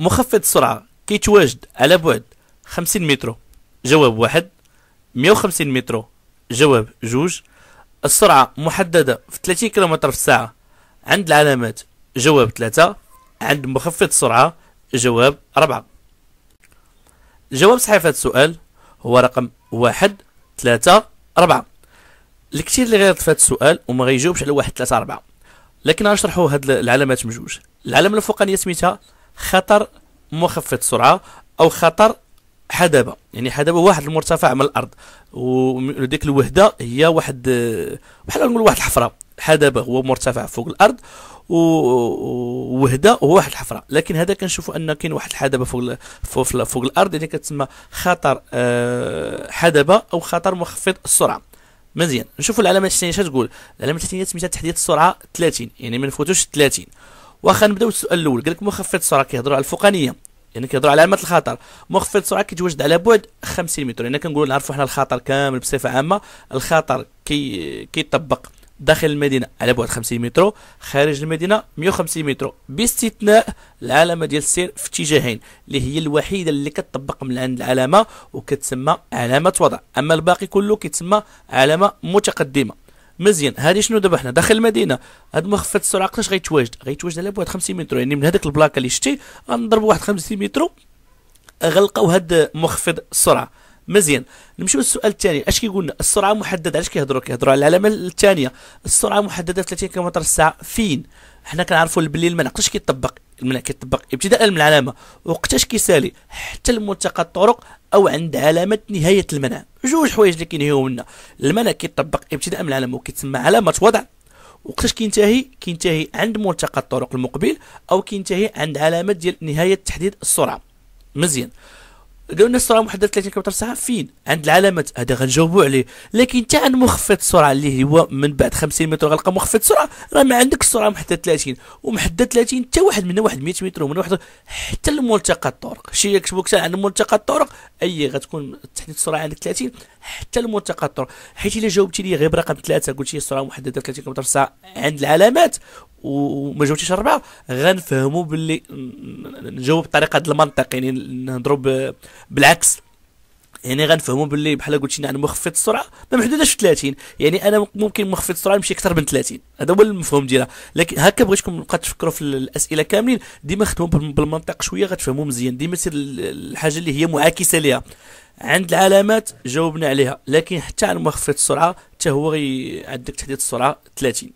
مخفض السرعة كيتواجد على بعد 50 متر جواب واحد 150 متر جواب جوج السرعة محددة في 30 كم في الساعة عند العلامات جواب ثلاثة عند مخفض السرعة جواب أربعة جواب صحيح في السؤال هو رقم واحد ثلاثة أربعة الكثير اللي غيرت في هذا السؤال وما غيجاوبش على واحد ثلاثة أربعة لكن غنشرحوا هاد العلامات مجوج العلامة الفوقانية سميتها خطر مخفض سرعه او خطر حدبه يعني حدبه واحد المرتفع من الارض وديك الوحده هي واحد بحال نقول واحد الحفره حدبه هو مرتفع فوق الارض ووهده هو واحد الحفره لكن هذا كنشوفوا ان كاين واحد الحدبه فوق فوق, فوق الارض يعني كتسمى خطر آه، حدبه او خطر مخفض السرعه مزيان نشوفوا العلامه التحتانيه تقول العلامه التحتانيه سميتها تحديد السرعه 30 يعني ما نفوتوش 30 واخا نبداو السؤال الاول قال لك مخفض السرعه كيهضروا على الفوقانيه يعني كيهضروا على علامه الخطر مخفض السرعه كيتواجد على بعد 50 متر يعني كنقولوا نعرفوا حنا الخطر كامل بصفه عامه الخطر كي كيطبق داخل المدينه على بعد 50 متر خارج المدينه 150 متر باستثناء العلامه ديال السير في اتجاهين اللي هي الوحيده اللي كتطبق من عند العلامه وكتسمى علامه وضع اما الباقي كله كيتسمى علامه متقدمه مزيان هادي شنو دابا حنا داخل المدينه هاد مخفض السرعه قداش غيتواجد غيتواجد على بواحد 50 متر يعني من هذاك البلاكه اللي شتي غنضرب واحد 50 متر غنلقاو هاد مخفض السرعه مزيان نمشيو للسؤال الثاني اش كيقولنا السرعه محدده علاش كيهضروا كيهضروا على العلامه الثانيه السرعه محدده 30 كم الساعه فين حنا كنعرفوا بلي المنع نعرفش كيطبق كيطبق ابتداء من العلامه وقتاش كيسالي حتى الملتقى الطرق او عند علامه نهايه المنع جوج حوايج اللي كينهيو منا المنع كيطبق ابتداء من العلامه وكيتسمى علامه وضع وقتاش كينتهي كينتهي عند ملتقى الطرق المقبل او كينتهي عند علامه ديال نهايه تحديد السرعه مزيان قالوا لنا السرعه المحدده 30 كيلومتر ساعه فين عند العلامات هذا غنجاوبوا عليه لكن حتى عند مخفض السرعه اللي هو من بعد 50 متر غنلقى مخفض السرعه راه ما عندك السرعه المحدده 30 ومحدد 30 حتى واحد من واحد 100 متر ومن واحد حتى لملتقى الطرق شي يكتبوا كتا عند ملتقى الطرق اي غتكون تحديد السرعه عندك 30 حتى لملتقى الطرق حيت الا جاوبتي لي غير برقم ثلاثه قلت لي السرعه المحدده 30 كيلومتر في الساعه عند العلامات وما جاوبتيش اربعه غنفهموا باللي نجاوب بطريقه المنطق يعني نهضروا بالعكس يعني غنفهموا باللي بحال قلتي انا مخفض السرعه ما محدوداش في 30 يعني انا ممكن مخفض السرعه نمشي اكثر من 30 هذا هو المفهوم ديالها لكن هكا بغيتكم نبقى تفكروا في الاسئله كاملين ديما خدموا بالمنطق شويه غتفهموا مزيان ديما سير الحاجه اللي هي معاكسه ليها عند العلامات جاوبنا عليها لكن حتى على مخفض السرعه حتى هو عندك تحديد السرعه 30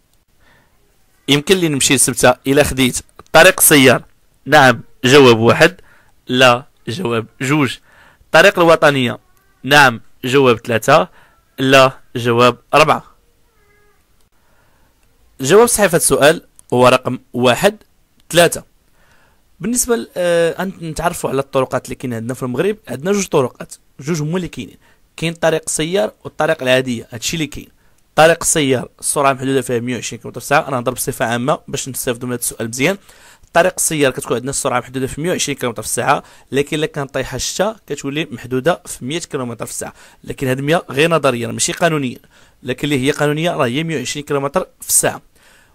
يمكن لي نمشي لسبته الا خديت طريق السيار نعم جواب واحد لا جواب جوج الطريق الوطنيه نعم جواب ثلاثه لا جواب أربعة جواب صحيفة السؤال هو رقم واحد ثلاثة بالنسبة آه، أن نتعرفوا على الطرقات اللي كاين عندنا في المغرب عندنا جوج طرقات جوج هما اللي كاينين كاين طريق السيار والطريق العادية هادشي اللي كاين طريق السيار السرعه محدوده فيها 120 كم الساعه انا نهضر بصفه عامه باش نستافدوا من هذا السؤال مزيان طريق السيار كتكون عندنا السرعه محدوده في 120 كم في الساعه لكن الا كان طايحه الشتا كتولي محدوده في 100 كم في الساعه لكن هذه 100 غير نظريا ماشي قانونيا لكن اللي هي قانونيه راه هي 120 كم في الساعه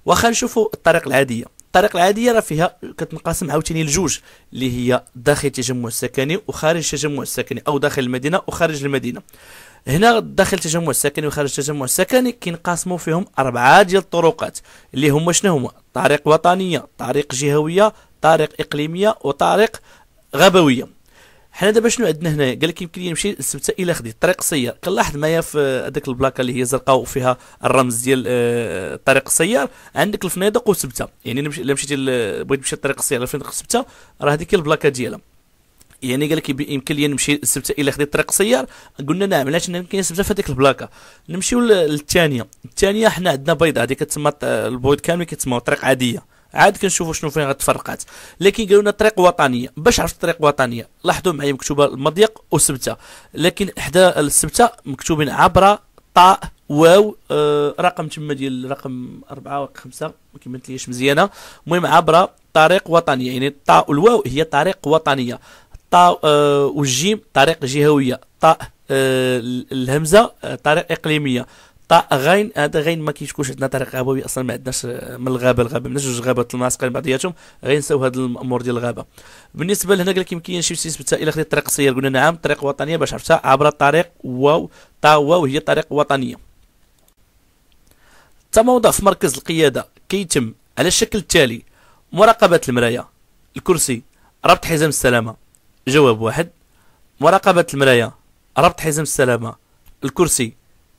واخا نشوفوا الطريق العاديه الطريق العاديه راه فيها كتنقسم عاوتاني لجوج اللي هي داخل التجمع السكني وخارج التجمع السكني او داخل المدينه وخارج المدينه هنا داخل التجمع السكني وخارج التجمع السكني كينقسموا فيهم اربعه ديال الطرقات اللي هما شنو هما طريق وطنيه طريق جهويه طريق اقليميه وطريق غابويه حنا دابا شنو عندنا هنا قال لك يمكن لي نمشي السبته الى خديت الطريق السيار كنلاحظ معايا في هذيك البلاكه اللي هي زرقاء وفيها الرمز ديال الطريق آه، السيار عندك الفنادق وسبته يعني الا مشيتي بغيت تمشي للطريق السيار الفنادق سبته راه هذيك البلاكه ديالها يعني قال لك يمكن لي نمشي السبت الا خديت طريق سيار قلنا نعم علاش يمكن السبته في هذيك البلاكه نمشيو للثانيه الثانيه حنا عندنا بيضه هذه كتسمى البويض كامل كيتسموا طريق عاديه عاد كنشوفوا شنو فين غتفرقات لكن قالوا لنا طريق وطنيه باش عرفت الطريق وطنيه لاحظوا معايا مكتوبه المضيق وسبته لكن حدا السبته مكتوبين عبر طاء واو آه رقم تما ديال رقم أربعة ولا خمسة ما كملتليش مزيانه المهم عبر طريق وطنيه يعني الطاء والواو هي طريق وطنيه طا آه، والجيم طريق جهويه طاء آه، الهمزه آه، طريق اقليميه طاء غين هذا غين ما كيشكوش عندنا طريق غابوي اصلا ما عندناش من الغابه الغابه من جوج غابات الملاصقين بعضياتهم غينساو هذا الامور ديال الغابه بالنسبه لهنا قال لك يمكن شي نسبه الى خديت طريق السير قلنا نعم طريق وطنيه باش عرفتها عبر الطريق واو طا واو هي طريق وطنيه التموضع في مركز القياده كيتم على الشكل التالي مراقبه المرايه الكرسي ربط حزام السلامه جواب واحد مراقبة المرايا ربط حزام السلامة الكرسي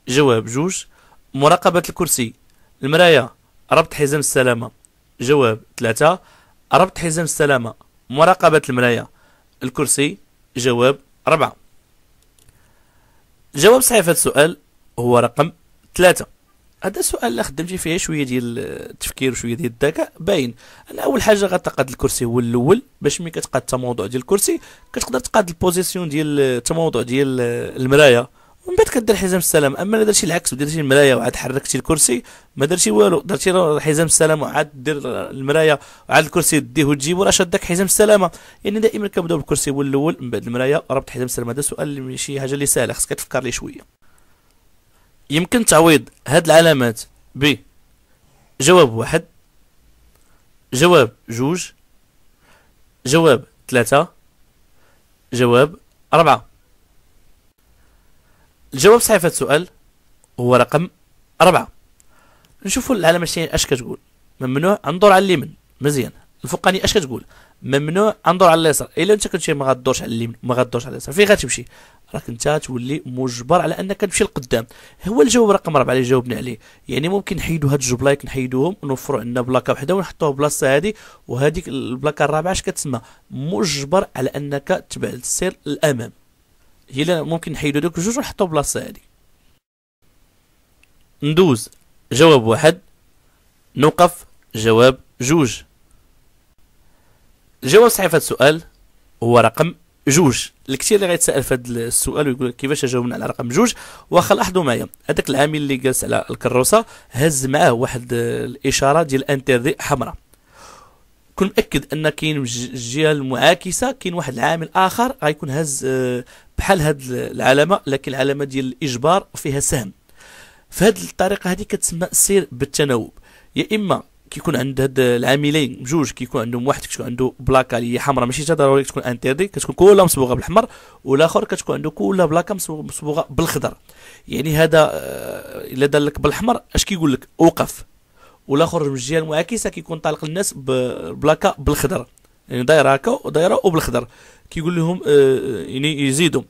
جواب جوج مراقبة الكرسي المرايا ربط حزام السلامة جواب ثلاثة ربط حزام السلامة مراقبة المرايا الكرسي جواب أربعة جواب صحيح هذا السؤال هو رقم ثلاثة هذا السؤال اللي خدمتي فيه شويه ديال التفكير وشويه ديال الذكاء باين ان اول حاجه غتقاد الكرسي هو الاول باش ملي كتقاد التموضع ديال الكرسي كتقدر تقاد البوزيسيون ديال التموضع ديال المرايه ومن بعد كدير حزام السلام اما الا درتي العكس ودرتي المرايه وعاد حركتي الكرسي ما درتي والو درتي حزام السلام وعاد دير المرايه وعاد الكرسي ديه وتجيبو راه شادك حزام السلامه يعني دائما كنبداو بالكرسي هو الاول من بعد المرايه ربط حزام السلامه هذا سؤال ماشي حاجه اللي سهله خصك تفكر لي شويه يمكن تعويض هاد العلامات ب جواب واحد جواب جوج جواب ثلاثة جواب أربعة الجواب صحيح في السؤال هو رقم أربعة نشوفوا العلامة الشينية أش كتقول ممنوع أندور على اليمين مزيان الفوقاني أش كتقول ممنوع أندور على اليسار إلا أنت كنت ما غدورش على اليمين ما غدورش على اليسار فين غتمشي راك انت تولي مجبر على انك تمشي لقدام هو الجواب رقم ربعه اللي جاوبنا عليه يعني ممكن نحيدوا هاد جوج بلايك نحيدوهم نوفروا عندنا بلاكه وحده ونحطوها بلاصه هذه وهذيك البلاكه الرابعه اش كتسمى مجبر على انك تبعد السير للامام هي ممكن نحيدوا دوك جوج ونحطوا بلاصه هذه ندوز جواب واحد نوقف جواب جوج الجواب صحيح في السؤال هو رقم جوج الكثير اللي غيتسال في هذا السؤال ويقول لك كيفاش اجاوبنا على رقم جوج واخا لاحظوا معايا هذاك العامل اللي جالس على الكروسه هز معاه واحد الاشاره ديال انتردي حمراء كن متاكد ان كاين الجهه المعاكسه كاين واحد العامل اخر غيكون هز آه، بحال هاد العلامه لكن العلامه ديال الاجبار وفيها سهم فهاد الطريقه هذه كتسمى السير بالتناوب يا اما كيكون عند هاد العاملين بجوج كيكون عندهم واحد كتكون عنده بلاكه اللي هي حمراء ماشي حتى ضروري كتكون انتيردي كتكون كلها مصبوغه بالاحمر والاخر كتكون عنده كلها بلاكه مصبوغه بالخضر يعني هذا آه، الا دار لك بالاحمر اش كيقول لك اوقف والاخر من الجهه المعاكسه كيكون طالق للناس بلاكه بالخضر يعني دايره هكا ودايره وبالخضر كيقول لهم آه، آه، يعني يزيدوا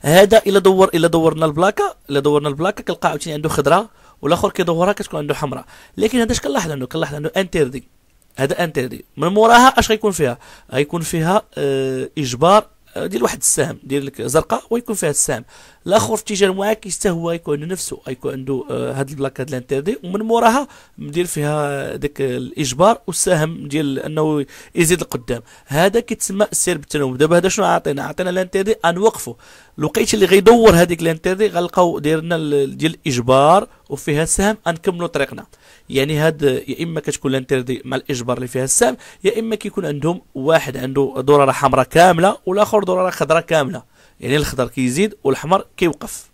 هذا الا دور الا دورنا البلاكه الا دورنا البلاكه كنلقى عاوتاني عنده خضره والاخر كيدور كتكون عنده حمراء لكن هذا اش كنلاحظ عنده كنلاحظ عنده انتيردي هذا انتيردي من موراها اش غيكون فيها غيكون فيها آه اجبار آه، دير واحد السهم دير لك زرقاء ويكون فيها السهم الاخر في اتجاه معاكس حتى هو يكون عنده نفسه يكون عنده آه، هاد البلاك هاد الانتردي ومن موراها ندير فيها داك الاجبار والسهم ديال انه يزيد القدام هذا كيتسمى السير بالتناوب دابا هذا شنو عاطينا عاطينا الانتردي غنوقفوا الوقيت اللي غيدور هذيك الانتردي غنلقاو دايرنا ديال الاجبار وفيها سهم غنكملوا طريقنا يعني هاد يا اما كتكون لانتيردي مع الاجبار اللي فيها السام يا اما كيكون عندهم واحد عنده درره حمراء كامله والاخر درره خضراء كامله يعني الخضر كيزيد والحمر كيوقف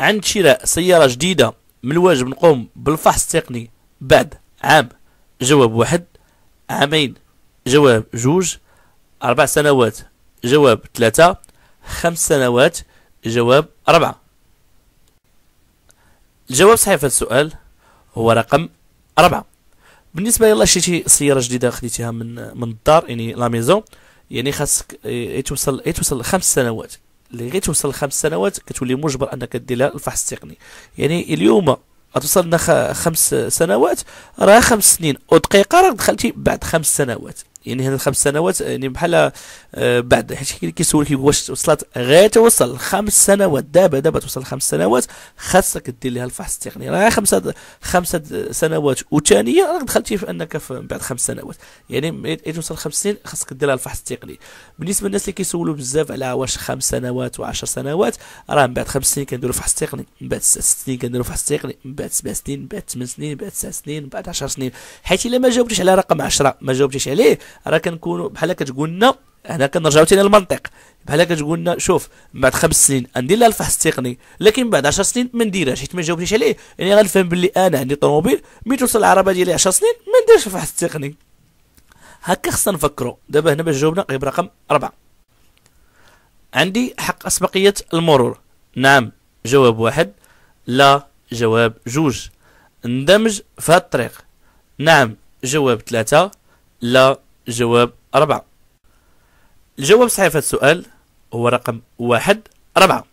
عند شراء سياره جديده من الواجب نقوم بالفحص التقني بعد عام جواب واحد عامين جواب جوج أربع سنوات جواب ثلاثة خمس سنوات جواب أربعة الجواب صحيح في السؤال هو رقم أربعة بالنسبة إلا شريتي سيارة جديدة خديتيها من من الدار يعني لا ميزون يعني خاصك آه، توصل توصل خمس سنوات اللي غير توصل خمس سنوات كتولي مجبر انك دير لها الفحص التقني يعني اليوم غتوصل لنا خمس سنوات راه خمس سنين ودقيقه راك دخلتي بعد خمس سنوات يعني هذه الخمس سنوات يعني بحال آه، بعد حيت كيسولك واش وصلت غير توصل خمس سنوات دابا دابا توصل خمس سنوات خاصك دير لها الفحص التقني راه خمسه خمسه سنوات وثانيه راك دخلتي في انك في بعد خمس سنوات يعني ملي توصل خمس سنين خاصك دير لها الفحص التقني بالنسبه للناس اللي كيسولوا بزاف على واش خمس سنوات و10 سنوات راه من بعد خمس سنين كنديروا فحص التقني من بعد ست سنين كنديروا فحص التقني من بعد سبع سنين من بعد ثمان سنين من بعد تسع سنين من بعد 10 سنين حيت الا ما جاوبتيش على رقم 10 ما جاوبتيش عليه راه كنكونوا بحال كتقول لنا هنا كنرجعو ثاني للمنطق بحال كتقول لنا شوف من بعد خمس سنين ندير لها الفحص التقني لكن بعد 10 سنين ما نديرهاش حيت ما جاوبتيش عليه يعني غنفهم باللي انا عندي طوموبيل مي توصل العربه ديالي 10 سنين ما نديرش الفحص التقني هكا خصنا نفكروا دابا هنا باش جاوبنا غيب رقم أربعة عندي حق أسبقية المرور نعم جواب واحد لا جواب جوج اندمج في هاد الطريق نعم جواب ثلاثة لا جواب أربعة الجواب صحيح في السؤال هو رقم واحد أربعة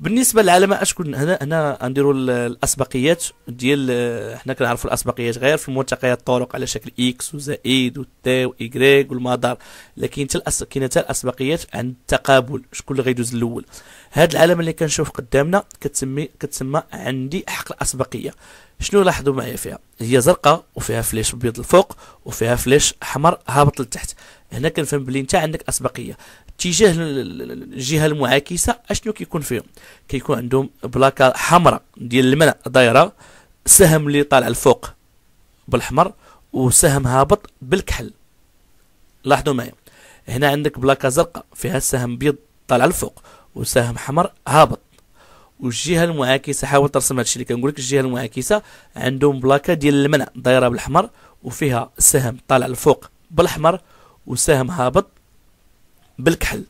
بالنسبه للعلامه اشكون هنا هنا غنديرو الاسبقيات ديال حنا كنعرفو الاسبقيات غير في ملتقيات الطرق على شكل اكس وزائد e والتا وإكغيك والمدار لكن كاين حتى الاسبقيات عند التقابل شكون اللي غيدوز الاول هاد العلامه اللي كنشوف قدامنا كتسمي كتسمى عندي حق الاسبقيه شنو لاحظوا معايا فيها هي زرقاء وفيها فلاش ابيض الفوق وفيها فلاش احمر هابط لتحت هنا كنفهم بلي انت عندك اسبقيه اتجاه الجهه المعاكسه اشنو كيكون فيهم كيكون عندهم بلاكه حمراء ديال المنع دايره سهم اللي طالع الفوق بالاحمر وسهم هابط بالكحل لاحظوا معايا هنا عندك بلاكه زرقاء فيها سهم بيض طالع الفوق وسهم حمر هابط والجهه المعاكسه حاول ترسم الشيء اللي كنقول لك الجهه المعاكسه عندهم بلاكه ديال المنع دايره بالاحمر وفيها سهم طالع لفوق بالاحمر وسهم هابط بالكحل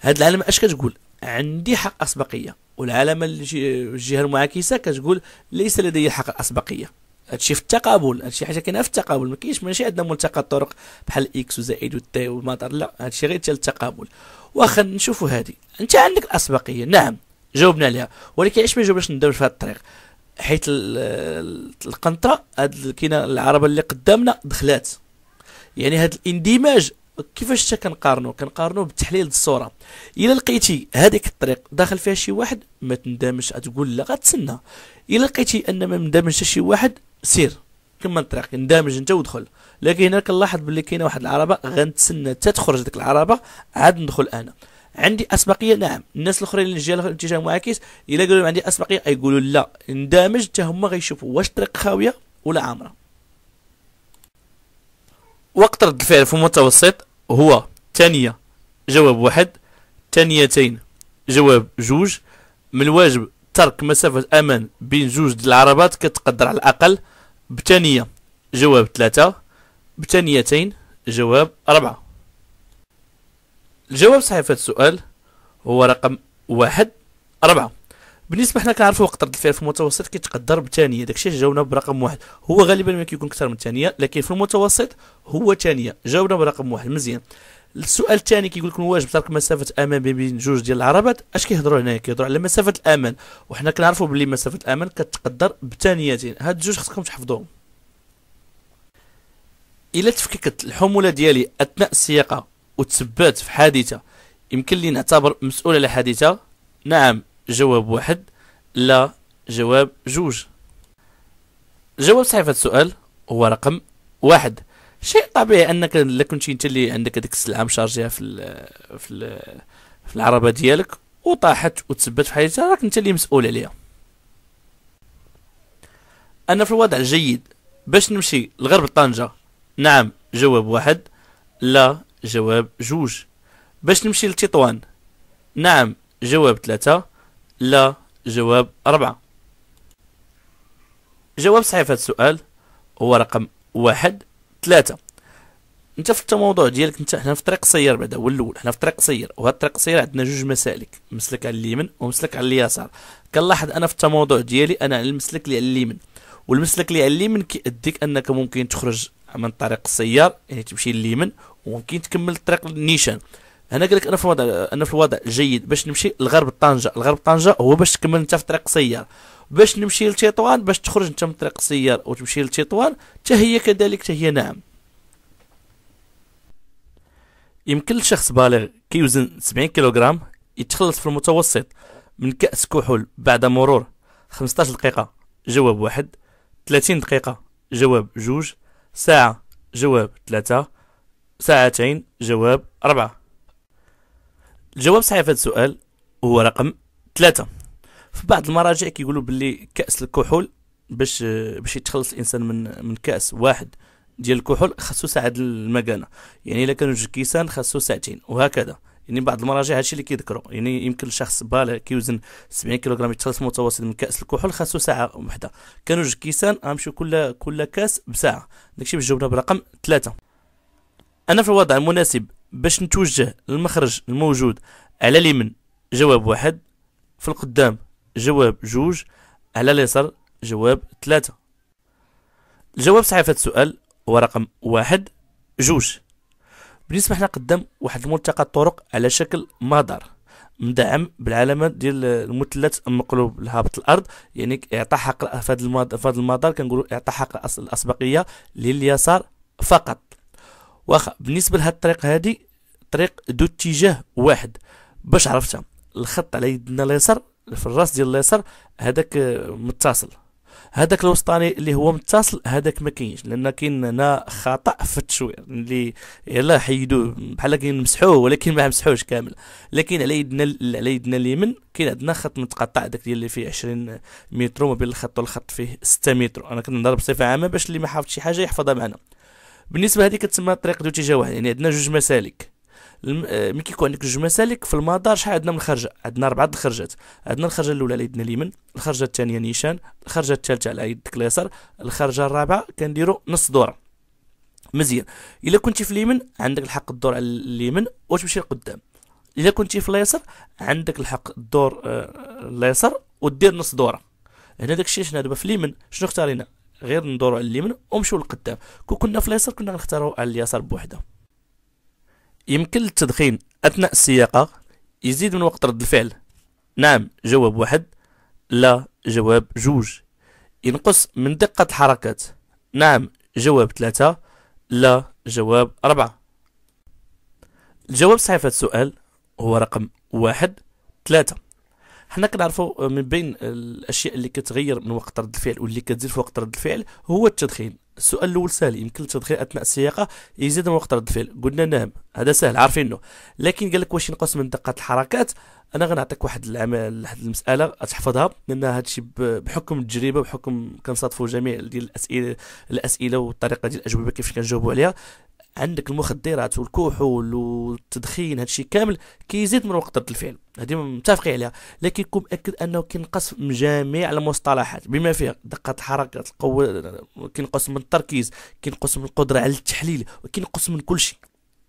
هاد العلامه اش كتقول عندي حق اسبقيه والعلامه الجهه المعاكسه كتقول ليس لدي حق اسبقيه هادشي في التقابل هادشي حاجه كاينه في التقابل ما كاينش ماشي عندنا ملتقى الطرق بحال اكس وزائد والتاء والمطر لا هادشي غير تال التقابل واخا نشوفوا هادي انت عندك الاسبقيه نعم جاوبنا عليها ولكن علاش ما جاوبناش ندوز في هذا الطريق حيت القنطره هاد كاينه العربه اللي قدامنا دخلات يعني هاد الاندماج كيفاش حتى كنقارنو كنقارنو بتحليل الصوره الا لقيتي هذيك الطريق داخل فيها شي واحد ما تندمش تقول لا غتسنى الا لقيتي ان ما مندمش شي واحد سير كما الطريق اندمج انت ودخل لكن هنا كنلاحظ بلي كاينه واحد العربه غنتسنى حتى تخرج ديك العربه عاد ندخل انا عندي اسبقيه نعم الناس الاخرين اللي جايه الاتجاه المعاكس الا قالوا عندي اسبقيه يقولوا لا اندمج حتى هما غيشوفوا واش الطريق خاويه ولا عامره وقت رد الفعل في المتوسط هو ثانية جواب واحد ثانيتين جواب جوج من الواجب ترك مسافة أمان بين جوج د العربات كتقدر على الأقل بثانية جواب ثلاثة بثانيتين جواب أربعة الجواب صحيح في هذا السؤال هو رقم واحد أربعة بالنسبة حنا كنعرفوا رد الفعل في المتوسط كيتقدر بثانية داكشي جاوبنا برقم واحد هو غالبا ما كيكون أكثر من ثانية لكن في المتوسط هو ثانية جاوبنا برقم واحد مزيان السؤال الثاني كيقول لكم الواجب ترك مسافه امان بين جوج ديال العربات اش كيهضروا هنايا كيهضروا على مسافه الامان وحنا كنعرفوا بلي مسافه الامان كتقدر بثانيتين هاد الجوج خصكم تحفظوهم الا تفككت الحموله ديالي اثناء السياقه وتسبات في حادثه يمكن لي نعتبر مسؤول على حادثه نعم جواب واحد لا جواب جوج جواب صحيح هذا السؤال هو رقم واحد شيء طبيعي انك لا كنت انت اللي عندك هذيك السلعه مشارجيها في الـ في الـ في العربه ديالك وطاحت وتثبت في حادثه راك انت اللي مسؤول عليها انا في الوضع الجيد باش نمشي لغرب طنجه نعم جواب واحد لا جواب جوج باش نمشي لتطوان نعم جواب ثلاثة لا جواب أربعة جواب صحيح في هذا السؤال هو رقم واحد ثلاثة انت في الموضوع ديالك انت حنا في طريق سير بعدا هو الاول حنا في طريق سير وهاد الطريق سير عندنا جوج مسالك مسلك على اليمين ومسلك على اليسار كنلاحظ انا في التموضوع ديالي انا على المسلك اللي على اليمين والمسلك اللي على اليمين كيأديك انك ممكن تخرج من طريق السيار يعني تمشي لليمين وممكن تكمل الطريق للنيشان هنا قال لك انا في الوضع انا في الوضع جيد باش نمشي لغرب طنجه الغرب طنجه هو باش تكمل انت في طريق سيار باش نمشي لتطوان باش تخرج انت من طريق سيار وتمشي لتطوان حتى هي كذلك حتى هي نعم يمكن لشخص بالغ كيوزن 70 كيلوغرام يتخلص في المتوسط من كأس كحول بعد مرور 15 دقيقة جواب واحد 30 دقيقة جواب جوج ساعة جواب ثلاثة ساعتين جواب أربعة الجواب صحيح في هذا السؤال هو رقم ثلاثة في بعض المراجع كيقولوا باللي كأس الكحول باش باش يتخلص الانسان من من كاس واحد ديال الكحول خاصو ساعه المكانه يعني الا كانوا جوج كيسان خاصو ساعتين وهكذا يعني بعض المراجع هادشي اللي كيذكروا يعني يمكن الشخص بال كيوزن 70 كيلوغرام يتخلص متوسط من كاس الكحول خاصو ساعه وحده كانوا جوج كيسان غنمشيو كل كل كاس بساعه داكشي باش جاوبنا برقم ثلاثة انا في الوضع المناسب باش نتوجه للمخرج الموجود على اليمين جواب واحد في القدام جواب جوج على اليسار جواب ثلاثة الجواب صحيح في السؤال هو رقم واحد جوج بالنسبة حنا قدام واحد الملتقى الطرق على شكل مدار مدعم بالعلامة ديال المثلث المقلوب لهابط الأرض يعني إعطاء حق في هذا المدار كنقولوا إعطاء حق الأسبقية لليسار فقط واخا بالنسبه لهاد الطريق هادي طريق ذو اتجاه واحد باش عرفتها الخط على يدنا اليسار في الراس ديال اليسار هذاك آه، متصل هذاك الوسطاني اللي هو متصل هذاك ما كاينش لان كاين هنا خطا في التشوير اللي يلا حيدوه بحال كاين مسحوه ولكن ما مسحوش كامل لكن على يدنا على يدنا اليمين كاين عندنا خط متقطع داك ديال اللي فيه 20 متر وما بين الخط والخط فيه 6 متر انا كنهضر بصفه عامه باش اللي ما حافظ شي حاجه يحفظها معنا بالنسبه هذه كتسمى الطريق ذو اتجاه واحد يعني عندنا جوج مسالك آه، ملي كيكون عندك جوج مسالك في المدار شحال عندنا من خرجه عندنا اربعه د الخرجات عندنا الخرجه الاولى على يدنا اليمين الخرجه الثانيه نيشان الخرجه الثالثه على يدك اليسار الخرجه الرابعه كنديرو نص دوره مزيان الا كنتي في اليمين عندك الحق الدور على اليمين وتمشي لقدام الا كنتي في اليسار عندك الحق الدور آه، اليسار ودير نص دوره هنا داكشي شنو دابا في اليمين شنو اختارينا غير ندورو على اليمين ونمشيو لقدام كون كنا في اليسار كنا غنختارو على اليسار بوحده يمكن للتدخين اثناء السياقه يزيد من وقت رد الفعل نعم جواب واحد لا جواب جوج ينقص من دقة الحركات نعم جواب ثلاثة لا جواب أربعة الجواب صحيح في السؤال هو رقم واحد ثلاثة حنا كنعرفوا آه، من بين الاشياء اللي كتغير من وقت رد الفعل واللي كتزيد في وقت رد الفعل هو التدخين السؤال الاول سهل يمكن التدخين اثناء السياقه يزيد من وقت رد الفعل قلنا نعم هذا سهل عارفينه لكن قال لك واش ينقص من دقه الحركات انا غنعطيك واحد العمل واحد المساله تحفظها لان هذا الشيء بحكم التجربه بحكم كنصادفوا جميع ديال الاسئله الاسئله والطريقه ديال الاجوبه كيفاش كنجاوبوا عليها عندك المخدرات والكحول والتدخين هادشي كامل كيزيد من وقت رد الفعل هذه متفقين عليها لكن كون متاكد انه كينقص من جميع المصطلحات بما فيها دقه الحركات القوه كينقص من التركيز كينقص من القدره على التحليل وكينقص من كل شيء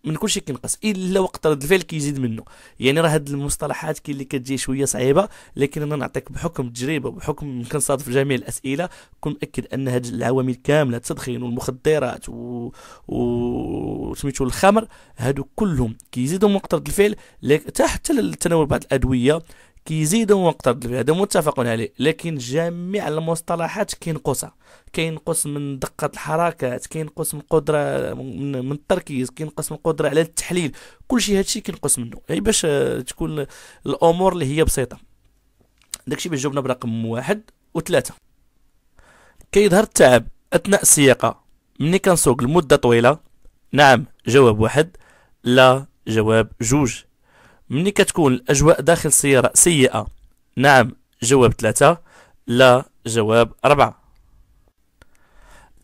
من كل شيء كينقص الا وقت رد الفعل كيزيد منه يعني راه هاد المصطلحات كاين اللي كتجي شويه صعيبه لكن انا نعطيك بحكم التجربه وبحكم كنصادف جميع الاسئله كنت متاكد ان هاد العوامل كامله التدخين والمخدرات و, و... سميتو الخمر هادو كلهم كيزيدوا من وقت رد الفعل حتى تناول بعض الادويه كيزيدهم وقت هذا متفق عليه لكن جميع المصطلحات كينقصها كينقص من دقة الحركات كينقص من قدرة من, من التركيز كينقص من القدرة على التحليل كل شيء هادشي كينقص منه يعني باش تكون الأمور اللي هي بسيطة داكشي باش جاوبنا برقم واحد وثلاثة كيظهر التعب أثناء السياقة ملي كنسوق لمدة طويلة نعم جواب واحد لا جواب جوج ملي كتكون الاجواء داخل السياره سيئه نعم جواب ثلاثة لا جواب أربعة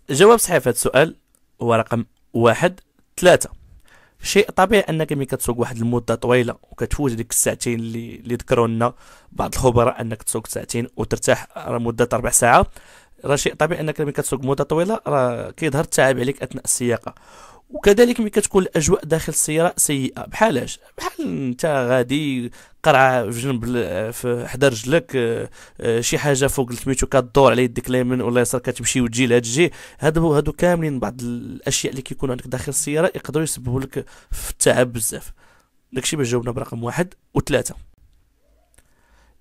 جواب صحيح في هذا السؤال هو رقم واحد ثلاثة شيء طبيعي انك ملي كتسوق واحد المده طويله وكتفوت ديك الساعتين اللي اللي ذكروا لنا بعض الخبراء انك تسوق ساعتين وترتاح مده ربع ساعه راه شيء طبيعي انك ملي كتسوق مده طويله راه كيظهر التعب عليك اثناء السياقه وكذلك ملي كتكون الاجواء داخل السياره سيئه بحالاش بحال انت غادي قرعه في جنب في حدا رجلك آه، آه، شي حاجه فوق سميتو كدور على يدك اليمين ولا اليسار كتمشي وتجي لهاد تجي هادو هادو كاملين بعض الاشياء اللي كيكونوا عندك داخل السياره يقدروا يسببوا لك في التعب بزاف داكشي باش جاوبنا برقم واحد وثلاثه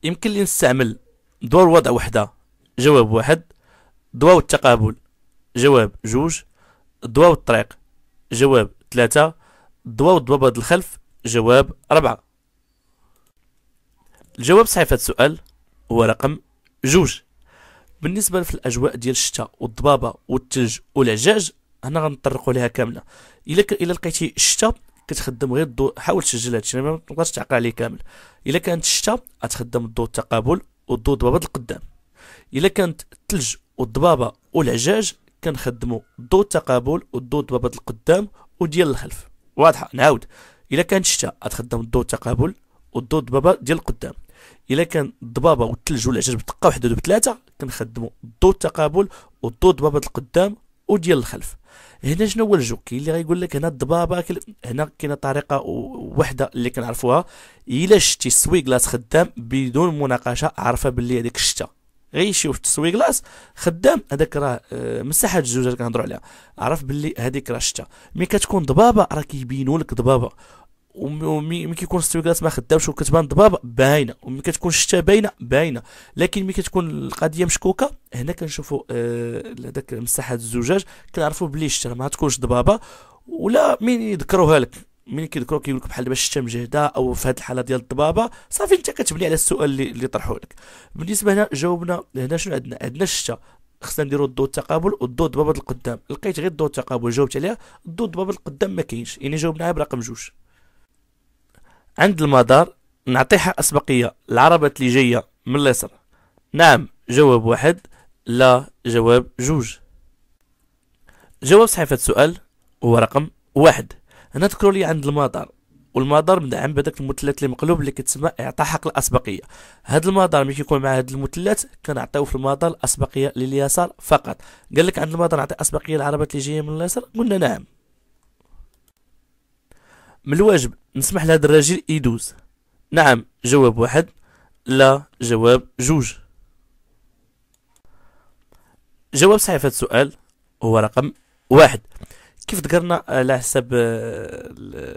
يمكن لي نستعمل دور وضع وحده جواب واحد دواء التقابل جواب جوج دواء الطريق جواب ثلاثة الضوء والضباب الخلف جواب أربعة الجواب صحيح في هذا السؤال هو رقم جوج بالنسبة في الأجواء ديال الشتاء والضبابة والثلج والعجاج هنا غنطرقوا لها كاملة إلا ك... إلا لقيتي الشتاء كتخدم غير الضوء حاول تسجل هادشي ما تقدرش تعقل عليه كامل إلا كانت الشتاء غتخدم الضوء التقابل والضوء ضبابة القدام إلا كانت الثلج والضبابة والعجاج كنخدموا ضو التقابل والضو ضبابط القدام وديال الخلف واضحه نعاود الا كان الشتاء غتخدم الضو التقابل والضو الضبابه ديال القدام الا كان الضبابه والثلج والعجاج بدقه وحده بثلاثه كنخدموا الضو التقابل والضو ضبابط القدام وديال الخلف هنا شنو هو الجو كاين اللي غيقول لك هنا الضبابه كل... هنا كاينه طريقه وحده اللي كنعرفوها الا شتي السويكلاس خدام بدون مناقشه عارفه باللي هذيك الشتاء غير يشوف التصوير كلاس خدام هذاك راه آه، مساحه الزجاج كنهضروا عليها عرف باللي هذيك راه شتا مي كتكون ضبابه راه كيبينوا لك ضبابه ومي كيكون السويكلات ما خدامش وكتبان ضبابه باينه ومي كتكون الشتا باينه باينه لكن مي كتكون القضيه مشكوكه هنا كنشوفوا آه، هذاك آه مساحه الزجاج كنعرفوا بلي الشتا ما تكونش ضبابه ولا مين يذكروها لك ملي كيذكروك كيقول لك بحال دابا الشتا مجهده او في هذه الحاله ديال الضبابه صافي انت كتبني على السؤال اللي اللي طرحوا لك بالنسبه هنا جاوبنا هنا شنو عندنا عندنا الشتا خصنا نديروا الضوء التقابل والضوء الضبابه القدام لقيت غير الضوء التقابل جاوبت عليها الضوء الضبابه القدام ما كاينش يعني جاوبناها برقم جوج عند المدار نعطيها اسبقيه العربات اللي جايه من اليسر نعم جواب واحد لا جواب جوج جواب صحيح في السؤال هو رقم واحد هنا تكروا لي عند المدار والمدار مدعم بهذاك المثلث اللي مقلوب اللي كتسمى اعطاء حق الاسبقيه هاد المدار ملي كيكون مع هاد المثلث كنعطيو في المدار الاسبقيه لليسار فقط قال لك عند المدار نعطي اسبقيه للعربات اللي جايه من اليسار قلنا نعم من الواجب نسمح لهاد الراجل يدوز نعم جواب واحد لا جواب جوج جواب صحيح في السؤال هو رقم واحد كيف ذكرنا على آه، حسب آه،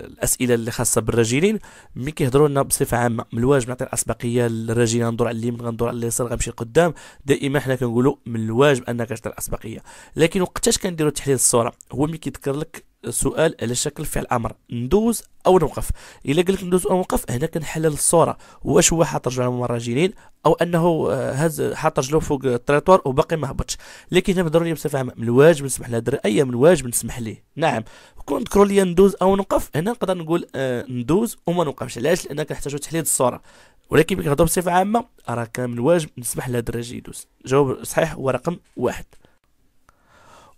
الاسئله اللي خاصه بالراجلين ملي كيهضروا لنا بصفه عامه من الواجب نعطي الاسبقيه للراجلين غندور على اليمين غندور على اليسار غنمشي لقدام دائما حنا كنقولوا من الواجب انك تعطي الاسبقيه لكن وقتاش كنديروا تحليل الصوره هو ملي كيذكر لك سؤال على شكل فعل امر ندوز او نوقف الا قال لك ندوز او نوقف هنا كنحلل الصوره واش هو حاط رجله للمراجلين او انه آه، هز حاط رجله فوق التريتوار وباقي ما هبطش لكن هنا ضروري بصفه عامه من الواجب نسمح لهذا الدري اي من الواجب نسمح ليه نعم كون ذكروا لي ندوز او نوقف هنا نقدر نقول آه ندوز وما نوقفش علاش لان كنحتاجوا تحليل الصوره ولكن ملي كنهضر بصفه عامه راه كان من الواجب نسمح لهذا الدري يدوز جواب صحيح هو رقم واحد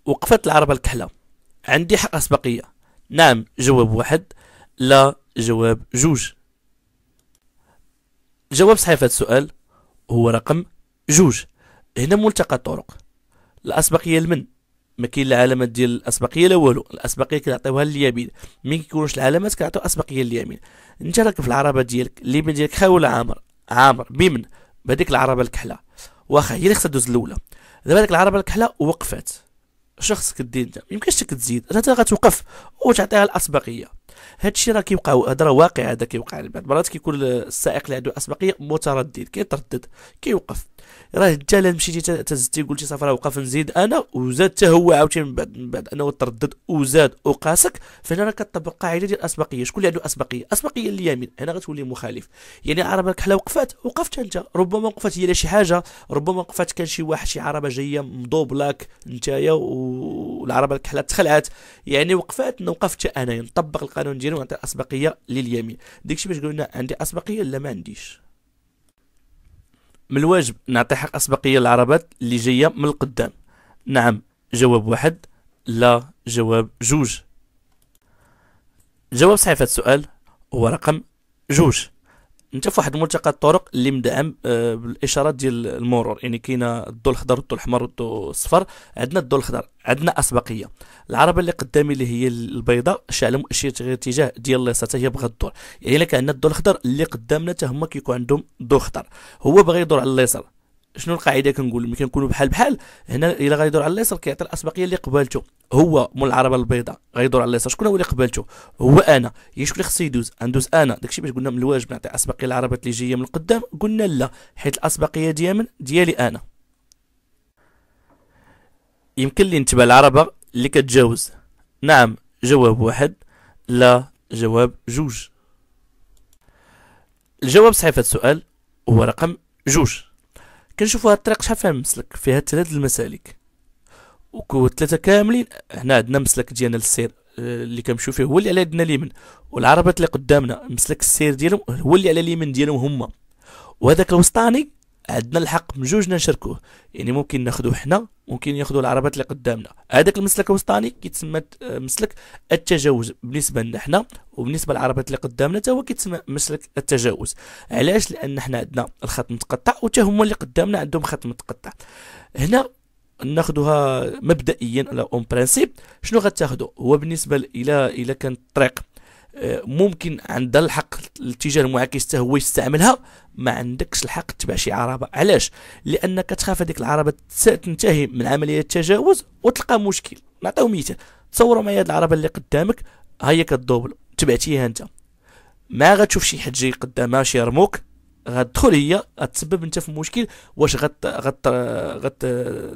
وقفت العربه الكحله عندي حق أسبقية نعم جواب واحد لا جواب جوج الجواب صحيح في السؤال هو رقم جوج هنا ملتقى الطرق الأسبقية لمن ما كاين علامات ديال الاسبقيه لا والو الاسبقيه كنعطيوها لليمين مين كيكونوش العلامات كنعطيو اسبقيه لليمين انت راك في العربه ديالك اليمين ديالك خاول عامر عامر بمن بهذيك العربه الكحله واخا هي اللي خصها دوز الاولى دابا هذيك العربه الكحله وقفات شخصك خصك دير انت ميمكنش تزيد انت غتوقف وتعطيها الاسبقيه هادشي راه كيوقع هذا راه واقع هذا كيوقع بعض المرات كيكون السائق اللي عنده اسبقيه متردد كيتردد كيوقف راه حتى الا مشيتي تزدتي قلتي صافي راه وقف نزيد انا وزاد حتى هو عاوتاني من بعد من بعد انه تردد وزاد وقاسك فهنا راه كتطبق قاعده ديال الاسبقيه شكون اللي عنده اسبقيه اسبقيه اليمين هنا غتولي مخالف يعني عربه كحله وقفات وقفت انت ربما وقفت هي شي حاجه ربما وقفت كان شي واحد شي عربه جايه مضوبلاك نتايا والعربه الكحله تخلعت يعني وقفات وقفت انايا نطبق القانون ديالي ونعطي الاسبقيه لليمين داكشي باش قلنا عندي اسبقيه لا ما عنديش من الواجب نعطي حق أسبقية للعربات اللي جاية من القدام نعم جواب واحد لا جواب جوج جواب صحيح في السؤال هو رقم جوج انت في واحد ملتقى الطرق اللي مدعم آه، بالاشارات ديال المرور يعني كاينه الضو الاخضر والضو الاحمر والضو الصفر عندنا الضو الاخضر عندنا اسبقيه العربه اللي قدامي اللي هي البيضاء شاعله مؤشر الاتجاه ديال اليسار هي بغا الدور يعني الا كان عندنا الضو الاخضر اللي قدامنا حتى هما كيكون عندهم ضو اخضر هو بغا يدور على اليسار شنو القاعده كنقول ملي كنكونوا بحال بحال هنا الا غيدور على اليسار كيعطي الاسبقيه اللي قبالته هو مول العربه البيضاء غيدور على اليسار شكون هو اللي قبالته هو انا يا شكون اللي خصو يدوز ندوز انا داكشي باش قلنا من الواجب نعطي اسبقيه العربات اللي جايه من القدام قلنا لا حيت الاسبقيه من ديالي انا يمكن لي نتبع العربه اللي كتجاوز نعم جواب واحد لا جواب جوج الجواب صحيح في السؤال هو رقم جوج كنشوفوا هاد الطريق شحال فيها مسلك فيها ثلاث المسالك وثلاثه كاملين هنا عندنا مسلك ديالنا للسير آه، اللي كنمشيو فيه هو اللي على يدنا اليمين والعربات اللي قدامنا مسلك السير ديالهم هو اللي على اليمين ديالهم هما وهذاك الوسطاني عندنا الحق من نشاركوه يعني ممكن ناخذوه حنا ممكن ياخذوا العربات اللي قدامنا هذاك المسلك الوسطاني كيتسمى مسلك التجاوز بالنسبه لنا حنا وبالنسبه للعربات اللي قدامنا حتى هو كيتسمى مسلك التجاوز علاش لان حنا عندنا الخط متقطع وتا هما اللي قدامنا عندهم خط متقطع هنا ناخذوها مبدئيا على اون برانسيب شنو غتاخذوا هو بالنسبه الى الى كان الطريق ممكن عندها الحق الاتجاه المعاكس حتى هو يستعملها ما عندكش الحق تبع شي عربه علاش لانك كتخاف هذيك العربه تنتهي من عمليه التجاوز وتلقى مشكل نعطيو مثال تصوروا معايا هذه العربه اللي قدامك ها هي كدوبل تبعتيها انت ما غتشوف شي حد جاي قدامها شي رموك غتدخل هي غتسبب انت في مشكل واش غت غت غت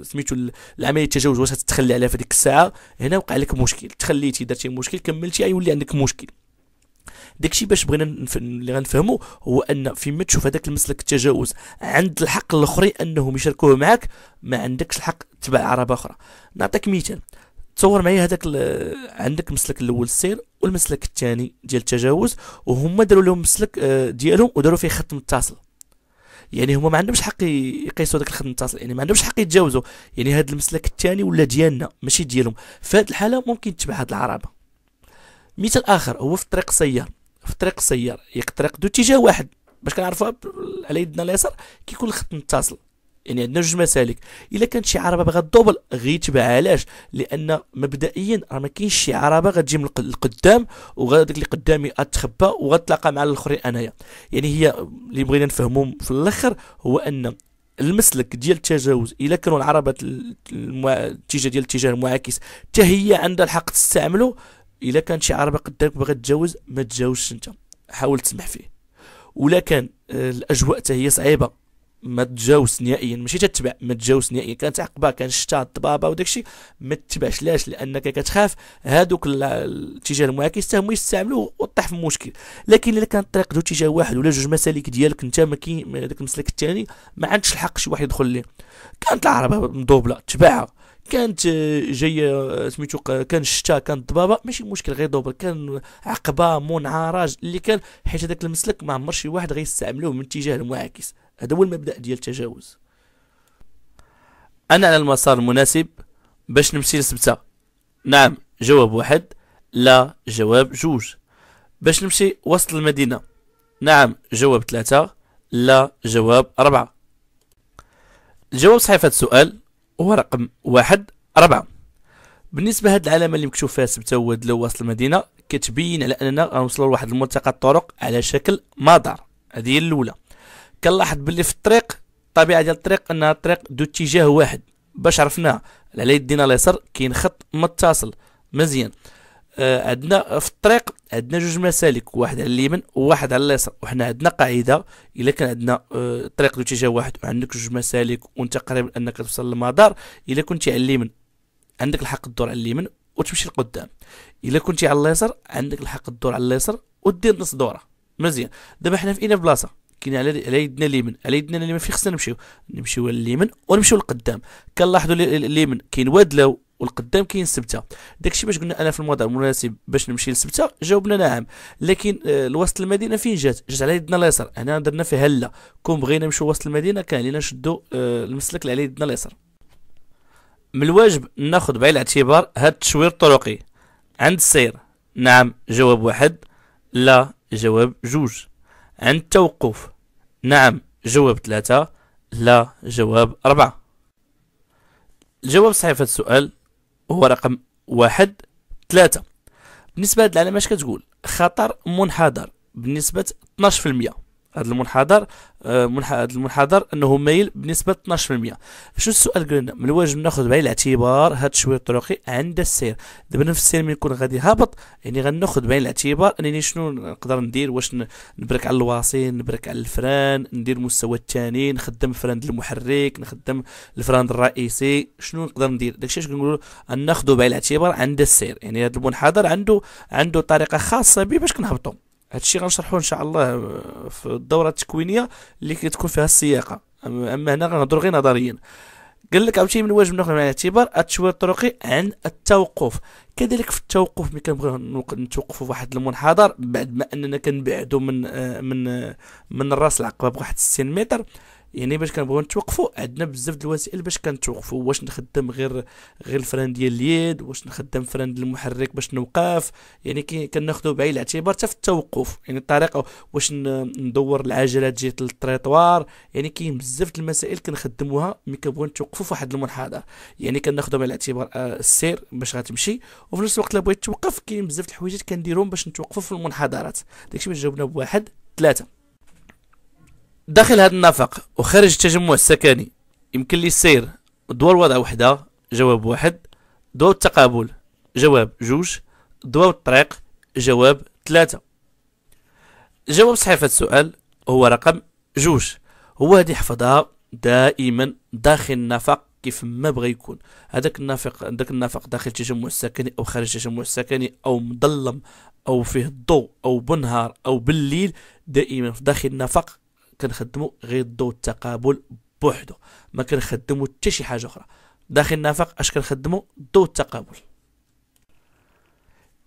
سميتو العمليه التجاوز واش غتتخلى عليها في ديك الساعه هنا وقع لك مشكل تخليتي درتي مشكل كملتي غيولي عندك مشكل داكشي باش بغينا نف... اللي غنفهمو هو ان فيما تشوف هذاك المسلك التجاوز عند الحق الاخرين انهم يشاركوه معك ما عندكش الحق تبع عربه اخرى نعطيك مثال تصور معايا هذاك ال... عندك المسلك الاول السير والمسلك الثاني ديال التجاوز وهما داروا لهم مسلك آه، ديالهم وداروا فيه خط متصل يعني هما ما عندهمش حق يقيسوا داك الخط المتصل يعني ما عندهمش حق يتجاوزوا يعني هذا المسلك الثاني ولا ديالنا ماشي ديالهم في هذه الحاله ممكن تبع هذه العربه مثال اخر هو في الطريق السيار في طريق السيارة ياك الطريق ذو اتجاه واحد باش كنعرفوها على يدنا اليسار كيكون الخط متصل يعني عندنا جوج مسالك الا كانت شي عربه باغا دوبل غيتبع علاش لان مبدئيا راه ما كاينش شي عربه غتجي من القدام وغاديك اللي قدامي اتخبى وغتلاقى مع الاخرين انايا يعني هي اللي بغينا نفهمو في الاخر هو ان المسلك ديال التجاوز الا كانوا العربات الاتجاه ديال الاتجاه المعاكس حتى هي عندها الحق تستعمله الا كان شي عربي قدامك باغي تتجاوز ما تجاوزش انت حاول تسمح فيه ولا كان آه، الاجواء حتى هي صعيبه ما تجاوز نهائيا ماشي تتبع ما تجاوز نهائيا كانت عقبه كان الشتاء الطبابه وداكشي ما تتبعش لاش لانك كتخاف هادوك الاتجاه المعاكس حتى هما يستعملوه وطيح في مشكل لكن الا كان الطريق ذو اتجاه واحد ولا جوج مسالك ديالك انت ما كاين داك المسلك الثاني ما عندكش الحق شي واحد يدخل ليه كانت العربه مضوبله تبعها كانت جايه سميتو كان الشتاء كان الضبابه ماشي مشكل غير دوبر كان عقبه منعرج اللي كان حيت هذاك المسلك ما عمر شي واحد غيستعملوه من اتجاه المعاكس هذا هو المبدا ديال التجاوز انا على المسار المناسب باش نمشي لسبته نعم جواب واحد لا جواب جوج باش نمشي وسط المدينه نعم جواب ثلاثه لا جواب أربعة الجواب صحيح في السؤال هو رقم واحد ربعة بالنسبه لهاد العلامه اللي مكتوب فيها سبته ود لو وسط المدينه كتبين على اننا غنوصلو لواحد الملتقى الطرق على شكل مدار هذه هي الاولى كنلاحظ باللي في الطريق الطبيعه ديال الطريق انها طريق ذو اتجاه واحد باش عرفناها على يدينا اليسر كاين خط متصل مزيان آه، عندنا في الطريق عندنا جوج مسالك واحد على اليمين وواحد على اليسار وحنا عندنا قاعده الا كان عندنا آه، الطريق ذو اتجاه واحد وعندك جوج مسالك وانت قريب انك توصل للمدار الا كنتي على اليمين عندك الحق الدور على اليمين وتمشي لقدام الا كنتي على اليسار عندك الحق الدور على اليسار ودير نص دوره مزيان دابا حنا في اين بلاصه كاين على على يدنا اليمين على يدنا اليمين فين خصنا نمشيو نمشيو لليمين ونمشيو لقدام كنلاحظوا اليمين كاين واد لو والقدام كاين سبته داكشي باش قلنا انا في الموضع المناسب باش نمشي لسبته جاوبنا نعم لكن آه، الوسط المدينه فين جات جات على يدنا اليسر هنا درنا فيها لا كون بغينا نمشيو وسط المدينه كان علينا نشدو آه، المسلك اللي على يدنا اليسر من الواجب ناخذ بعين الاعتبار هذا التشوير الطرقي عند السير نعم جواب واحد لا جواب جوج عند التوقف نعم جواب ثلاثة لا جواب أربعة الجواب الصحيح في السؤال هو رقم واحد ثلاثة بالنسبة لهاد كتقول خطر منحدر بنسبة 12% هذا المنحدر آه هذا المنحدر انه مايل بنسبه 12% شنو السؤال قلنا من الواجب ناخذ بعين الاعتبار هذا الشويه الطرقي عند السير دابا نفس السير ملي يكون غادي هابط يعني غناخذ بعين الاعتبار انني شنو نقدر ندير واش نبرك على الواصي نبرك على الفران ندير المستوى الثاني نخدم فران المحرك نخدم الفران الرئيسي شنو نقدر ندير داكشي اش كنقولوا ناخذوا بعين الاعتبار عند السير يعني هذا المنحدر عنده عنده طريقه خاصه به باش كنهبطوا هادشي غنشرحوه ان شاء الله آه، في الدوره التكوينيه اللي كتكون فيها السياقه اما هنا غنهضروا غير نظريا قال لك عاوتاني من الواجب ناخذ معنا الاعتبار التشويه الطرقي عن التوقف كذلك في التوقف ملي كنبغيو نتوقفوا في واحد المنحدر بعد ما اننا كنبعدوا من آه، من آه، من راس العقبه بواحد 60 متر يعني باش كنبغيو نتوقفوا عندنا بزاف د الوسائل باش كنتوقفوا واش نخدم غير غير الفران ديال اليد واش نخدم فران المحرك باش نوقف يعني كناخذوا بعين الاعتبار حتى في التوقف يعني الطريقه واش ندور العجله تجي للتريطوار يعني كاين بزاف د المسائل كنخدموها ملي كنبغيو نتوقفوا في واحد المنحدر يعني كناخذوا بعين الاعتبار آه، السير باش غتمشي وفي نفس الوقت لا بغيت توقف كاين بزاف د الحوايج كنديرهم باش نتوقفوا في المنحدرات داكشي باش جاوبنا بواحد ثلاثه داخل هذا النفق وخارج التجمع السكني يمكن لي السير ضوى الوضع وحده جواب واحد ضوى التقابل جواب جوج ضوى الطريق جواب ثلاثة جواب صحيفة السؤال هو رقم جوج هو هذه حفظها دائما داخل النفق كيف ما بغى يكون هذاك النفق داك النفق داخل التجمع السكني او خارج التجمع السكني او مظلم او فيه الضوء او بنهار او بالليل دائما في داخل النفق كنخدموا غير الضوء التقابل بوحدو ما كنخدموا حتى شي حاجه اخرى داخل النفق اش كنخدموا الضوء التقابل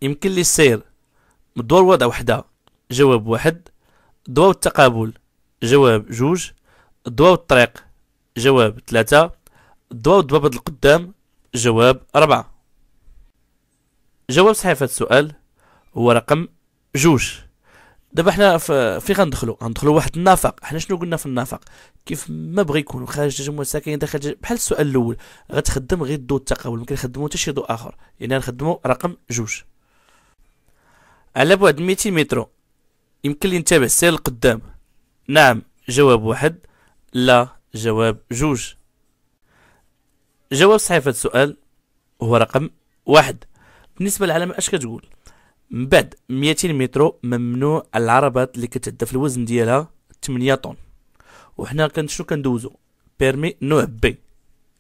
يمكن لي السير مدور وضع وحده جواب واحد ضوء التقابل جواب جوج ضوء الطريق جواب ثلاثة ضوء الضباب القدام جواب أربعة جواب صحيح في السؤال هو رقم جوج دابا حنا في غندخلو غندخلو واحد النفق حنا شنو قلنا في النفق كيف ما بغى يكون خارج مجموعه ساكنين داخل بحال السؤال الاول غتخدم غير ضوء التقابل ممكن نخدمو حتى شي ضوء اخر يعني غنخدمو رقم جوج على بعد 200 متر يمكن لي نتابع السير القدام نعم جواب واحد لا جواب جوج جواب صحيح في السؤال هو رقم واحد بالنسبه للعلامه اش كتقول من بعد 200 متر ممنوع العربات اللي كتعدى في الوزن ديالها 8 طن وحنا شنو كندوزو بيرمي نوع بي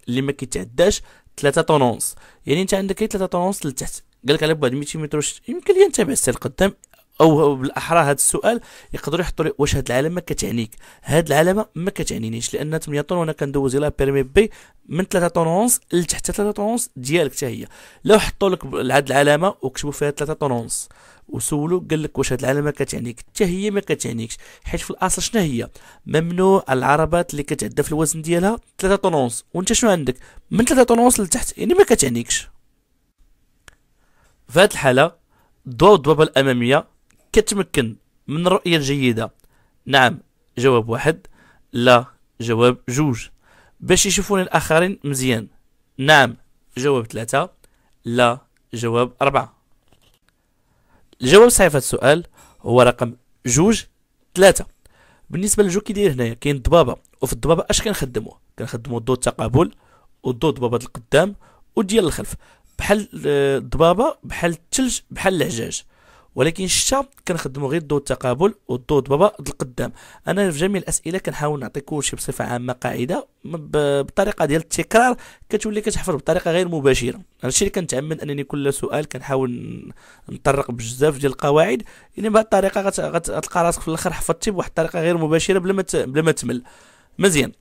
اللي ما كيتعداش 3 طن ونص يعني انت عندك 3 طن ونص لتحت قالك على بعد 200 متر يمكن لي نتابع السير قدام او بالاحرى هذا السؤال يقدروا يحطوا لي واش هاد العلامه كتعنيك هاد العلامه ما كتعنينيش لان 8 طن وانا كندوز الى بيرمي بي من 3 طن ونص لتحت 3 طن ونص ديالك حتى هي لو حطوا لك هاد العلامه وكتبوا فيها 3 طن ونص وسولو قال لك واش هاد العلامه كتعنيك حتى هي ما كتعنيكش حيت في الاصل شنو هي ممنوع العربات اللي كتعدى في الوزن ديالها 3 طن ونص وانت شنو عندك من 3 طن ونص لتحت يعني ما كتعنيكش في هاد الحاله ضوء الضبابه الاماميه كتمكن من الرؤية الجيدة نعم جواب واحد لا جواب جوج باش يشوفوني الآخرين مزيان نعم جواب ثلاثة لا جواب أربعة الجواب الصحيح في السؤال هو رقم جوج ثلاثة بالنسبة للجو كيداير هنايا كاين الضبابة وفي الضبابة اش كنخدمو كنخدمو الضوء التقابل والضوء ضبابة القدام وديال الخلف بحال آه، الضبابة بحال الثلج بحال العجاج ولكن الشتا كنخدموا غير الضوء التقابل والضوء بابا القدام انا في جميع الاسئله كنحاول نعطي كلشي بصفه عامه قاعده بطريقه ديال التكرار كتولي كتحفر بطريقه غير مباشره هادشي اللي كنتعمد انني كل سؤال كنحاول نطرق بزاف ديال القواعد يعني بهذه الطريقه غتلقى راسك في الاخر حفظتي بواحد الطريقه غير مباشره بلا ما بلا ما تمل مزيان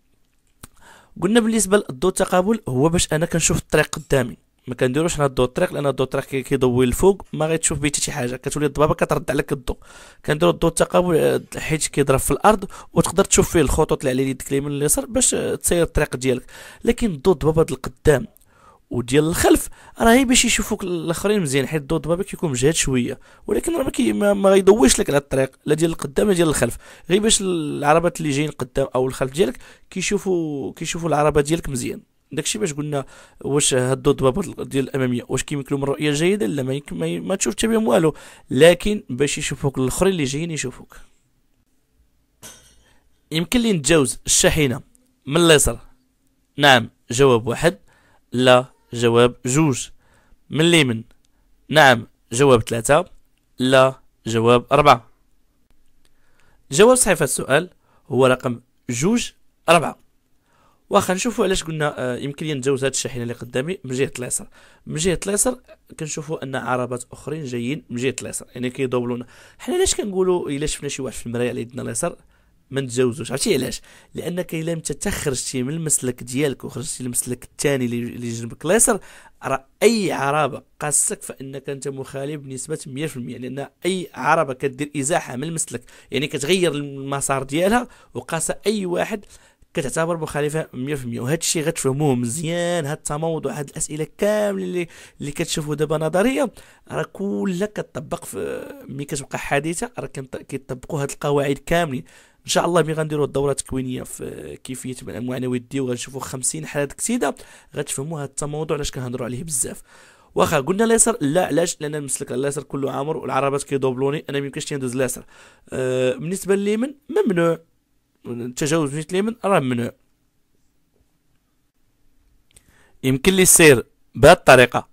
قلنا بالنسبه للضوء التقابل هو باش انا كنشوف الطريق قدامي ما كنديروش حنا الدو الطريق لان الدو الطريق كيضوي الفوق ما غتشوف بيتي شي حاجه كتولي الضبابه كترد عليك الضو كنديرو الضو التقابل آه، حيت كيضرب في الارض وتقدر تشوف فيه الخطوط اللي على يدك اليمين واليسار باش تسير الطريق ديالك لكن الضو الضبابه ديال القدام وديال الخلف راه هي باش يشوفوك الاخرين مزيان حيت الضو الضبابه كيكون مجهد شويه ولكن راه ما, كي ما, ما لك على الطريق لا ديال القدام لا ديال الخلف غير باش العربات اللي جايين قدام او الخلف ديالك كيشوفوا كيشوفوا العربه ديالك مزيان داكشي باش قلنا واش هادو الضبابط ديال الاماميه واش كيمكن لهم الرؤيه الجيده لا ما, ما, ما تشوف حتى بهم والو لكن باش يشوفوك الاخرين اللي جايين يشوفوك يمكن لي نتجاوز الشاحنه من اليسار نعم جواب واحد لا جواب جوج من اليمين نعم جواب ثلاثة لا جواب أربعة جواب صحيح في السؤال هو رقم جوج أربعة واخا نشوفوا علاش قلنا آه، يمكن لي نتجاوز هاد الشاحنه اللي قدامي من جهه اليسر من جهه اليسر كنشوفوا ان عربات اخرين جايين من جهه اليسر يعني كيدوبلونا حنا علاش كنقولوا الا شفنا شي واحد في المرايه على يدنا اليسر ما نتجاوزوش عرفتي علاش لانك الا انت خرجتي من المسلك ديالك وخرجتي المسلك الثاني اللي جنبك اليسر راه اي عربه قاسك فانك انت مخالف بنسبه 100% لان يعني اي عربه كدير ازاحه من المسلك يعني كتغير المسار ديالها وقاس اي واحد كتعتبر مخالفه 100% وهذا الشيء غتفهموه مزيان هذا التموضع وهاد الاسئله كامله اللي اللي كتشوفوا دابا نظريه راه كلها كتطبق في ملي كتبقى حادثه راه كيطبقوا هاد القواعد كاملين ان شاء الله ملي غنديروا الدوره التكوينيه في كيفيه بناء المعنوي الدي وغنشوفوا 50 حاله كسيده غتفهموا هذا التموضع علاش كنهضروا عليه بزاف واخا قلنا اليسر لا علاش لان المسلك اليسر كله عامر والعربات كيدوبلوني انا يمكنش ندوز اليسر أه بالنسبه لليمن ممنوع التجاوز بجهة اليمن راه ممنوع يمكن لي السير بهذه الطريقة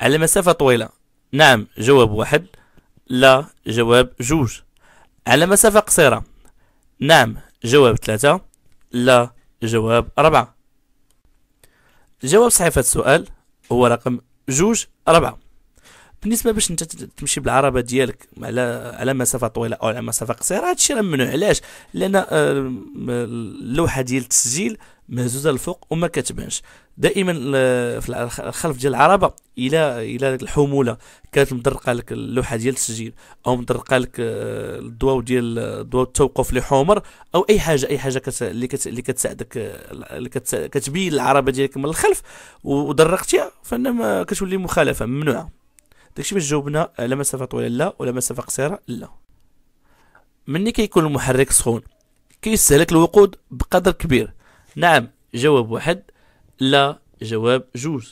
على مسافة طويلة نعم جواب واحد لا جواب جوج على مسافة قصيرة نعم جواب ثلاثة لا جواب أربعة الجواب صحيح في السؤال هو رقم جوج أربعة بالنسبه باش انت تمشي بالعربه ديالك على على مسافه طويله او على مسافه قصيره هادشي راه ممنوع علاش لان آه، اللوحه ديال التسجيل مهزوزه الفوق وما كتبانش دائما في الخلف ديال العربه الى الى الحموله كانت مدرقه لك اللوحه ديال التسجيل او مدرقه لك آه، الضواو ديال الضواو التوقف لحمر او اي حاجه اي حاجه كت... اللي كت... اللي كتساعدك آه، اللي كت... كتبين العربه ديالك من الخلف ودرقتيها فانما كتولي مخالفه ممنوعه داكشي باش جاوبنا على مسافه طويله لا ولا مسافه قصيره لا ملي كيكون المحرك سخون كيستهلك الوقود بقدر كبير نعم جواب واحد لا جواب جوج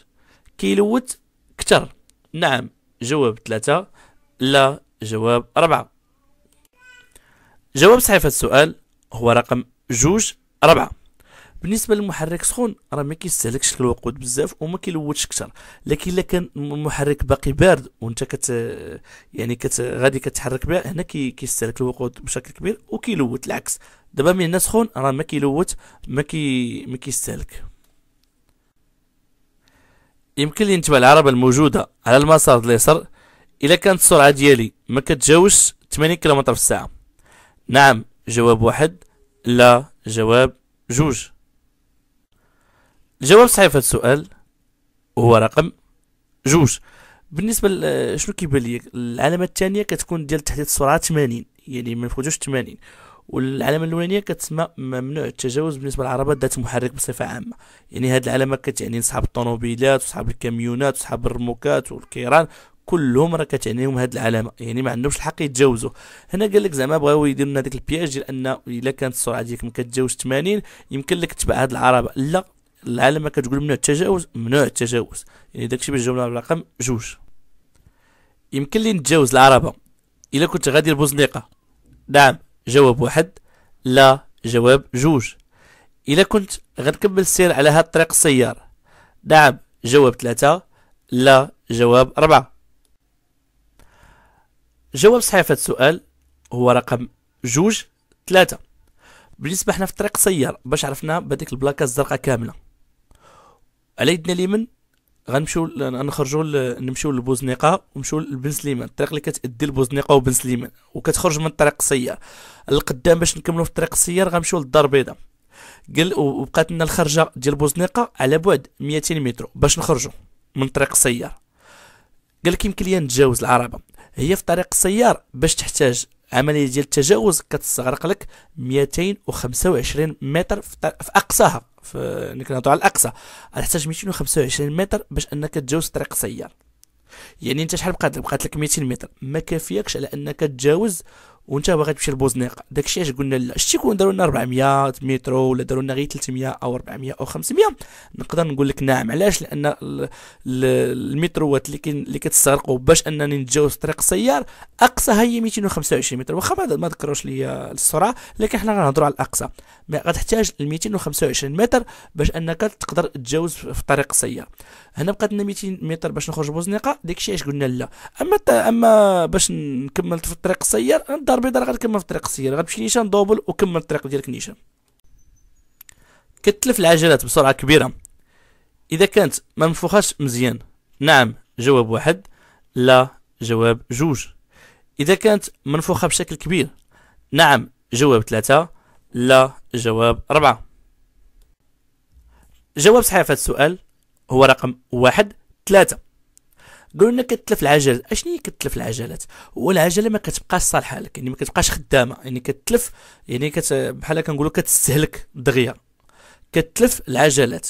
كيلوت كتر نعم جواب ثلاثة لا جواب أربعة جواب صحيح السؤال هو رقم جوج أربعة بالنسبه للمحرك سخون راه ما كيستهلكش الوقود بزاف وما كيلوثش كثر لكن الا كان المحرك باقي بارد وانت كت يعني كت غادي كتحرك به هنا كيستهلك الوقود بشكل كبير وكيلوث العكس دابا من هنا سخون راه ما كيلوث ما كي ما كيستهلك يمكن لي نتبع العربه الموجوده على المسار اليسار الا كانت السرعه ديالي ما كتجاوزش 80 كيلومتر في الساعه نعم جواب واحد لا جواب جوج الجواب صحيح في هذا السؤال هو رقم جوج بالنسبه شنو كيبان لي العلامه الثانيه كتكون ديال تحديد السرعه 80 يعني ما يفوتوش 80 والعلامه الاولانيه كتسمى ممنوع التجاوز بالنسبه للعربات ذات محرك بصفه عامه يعني هذه العلامه كتعني صحاب الطوموبيلات وصحاب الكاميونات وصحاب الرموكات والكيران كلهم راه كتعنيهم هذه العلامه يعني ما عندهمش الحق يتجاوزوا هنا قال لك زعما بغاو يديروا لنا ديك البياج ديال ان الا كانت السرعه ديالك ما كتجاوز 80 يمكن لك تبع هاد العربه لا العلامه كتقول ممنوع التجاوز ممنوع التجاوز يعني داكشي باش جاوبنا على الرقم جوج يمكن لي نتجاوز العربه الا كنت غادي البوزنيقه نعم جواب واحد لا جواب جوج الا كنت غنكمل السير على هاد الطريق السيار نعم جواب ثلاثة لا جواب أربعة جواب صحيح في السؤال هو رقم جوج ثلاثة بالنسبة حنا في الطريق السيار باش عرفنا بديك البلاكة الزرقاء كاملة على يدنا اليمين غنمشيو نخرجوا نمشيو لبوزنيقه ونمشيو لبن سليمان الطريق اللي كتادي لبوزنيقه وبن سليمان وكتخرج من طريق السيار القدام باش نكملوا في طريق السيار غنمشيو للدار البيضاء قال وبقات لنا الخرجه ديال بوزنيقه على بعد 200 متر باش نخرجوا من طريق السيار قال لك يمكن لي نتجاوز العربه هي في طريق السيار باش تحتاج عمليه ديال التجاوز كتستغرق لك 225 متر في, في اقصاها في كنهضروا على الاقصى غتحتاج 225 متر باش انك تجاوز طريق سيار يعني انت شحال بقات لك بقات لك 200 متر ما كافياكش على انك تجاوز وانت باغي تمشي لبوزنيق داكشي علاش قلنا لا شتي كون داروا لنا 400 مترو ولا داروا لنا غير 300 او 400 او 500 نقدر نقول لك نعم علاش لان المتروات اللي اللي كتسرقوا باش انني نتجاوز طريق السيار اقصى هي 225 متر واخا ما ذكروش ليا السرعه لكن حنا غنهضروا على الاقصى غتحتاج ل 225 متر باش انك تقدر تتجاوز في طريق السيار هنا بقات لنا 200 متر باش نخرج بوزنيقه داكشي علاش قلنا لا اما اما باش نكمل في الطريق السير الدار البيضاء غنكمل في الطريق السير غنمشي نيشان دوبل وكمل الطريق ديالك نيشان كتلف العجلات بسرعه كبيره اذا كانت ما منفوخاش مزيان نعم جواب واحد لا جواب جوج اذا كانت منفوخه بشكل كبير نعم جواب ثلاثة لا جواب أربعة جواب صحيح في هذا السؤال هو رقم واحد ثلاثة قلنا كتلف العجل اشني كتلف العجلات هو العجله ما كتبقاش صالحه لك يعني ما كتبقاش خدامه يعني كتلف يعني كت بحال كنقولوا كتستهلك دغيا كتلف العجلات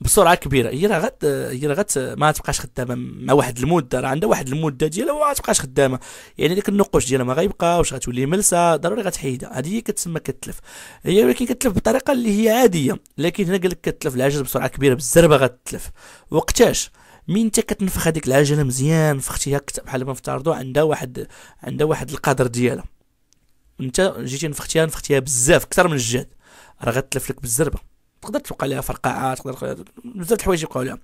بسرعه كبيره هي راه هي راه ما تبقاش خدامه مع واحد المده راه عندها واحد المده ديالها وما تبقاش خدامه يعني ديك النقوش ديالها ما غيبقاوش غتولي ملسه ضروري غتحيدها هذه هي كتسمى كتلف هي ولكن كتلف بطريقه اللي هي عاديه لكن هنا قال لك كتلف العجل بسرعه كبيره بالزربه غتلف وقتاش مين انت كتنفخ هذيك العجله مزيان فختيها بحال ما نفترضوا عندها واحد عندها واحد القدر ديالها انت جيتي نفختيها نفختيها بزاف اكثر من الجهد راه غتلف لك بالزربه تقدر توقع لها فرقعه تقدر بزاف د الحوايج يوقعوا لها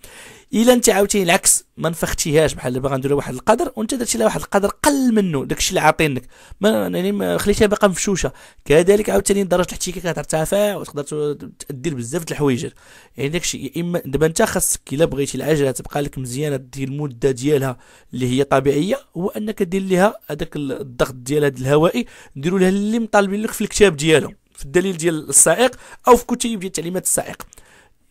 الا انت عاوتاني العكس ما نفختيهاش بحال دابا ندير واحد القدر وانت درتي لها واحد القدر قل منه داكشي اللي عاطينك ما يعني ما خليتيها باقا مفشوشه كذلك عاوتاني درجه الاحتكاك كترتفع وتقدر تدير بزاف د الحوايج يعني داكشي يا اما دابا انت خاصك الا بغيتي العجله تبقى لك مزيانه دير المده ديالها اللي هي طبيعيه هو انك دير لها هذاك الضغط ديالها الهوائي ديروا لها اللي مطالبين لك في الكتاب ديالهم في الدليل ديال السائق او في كتيب ديال تعليمات السائق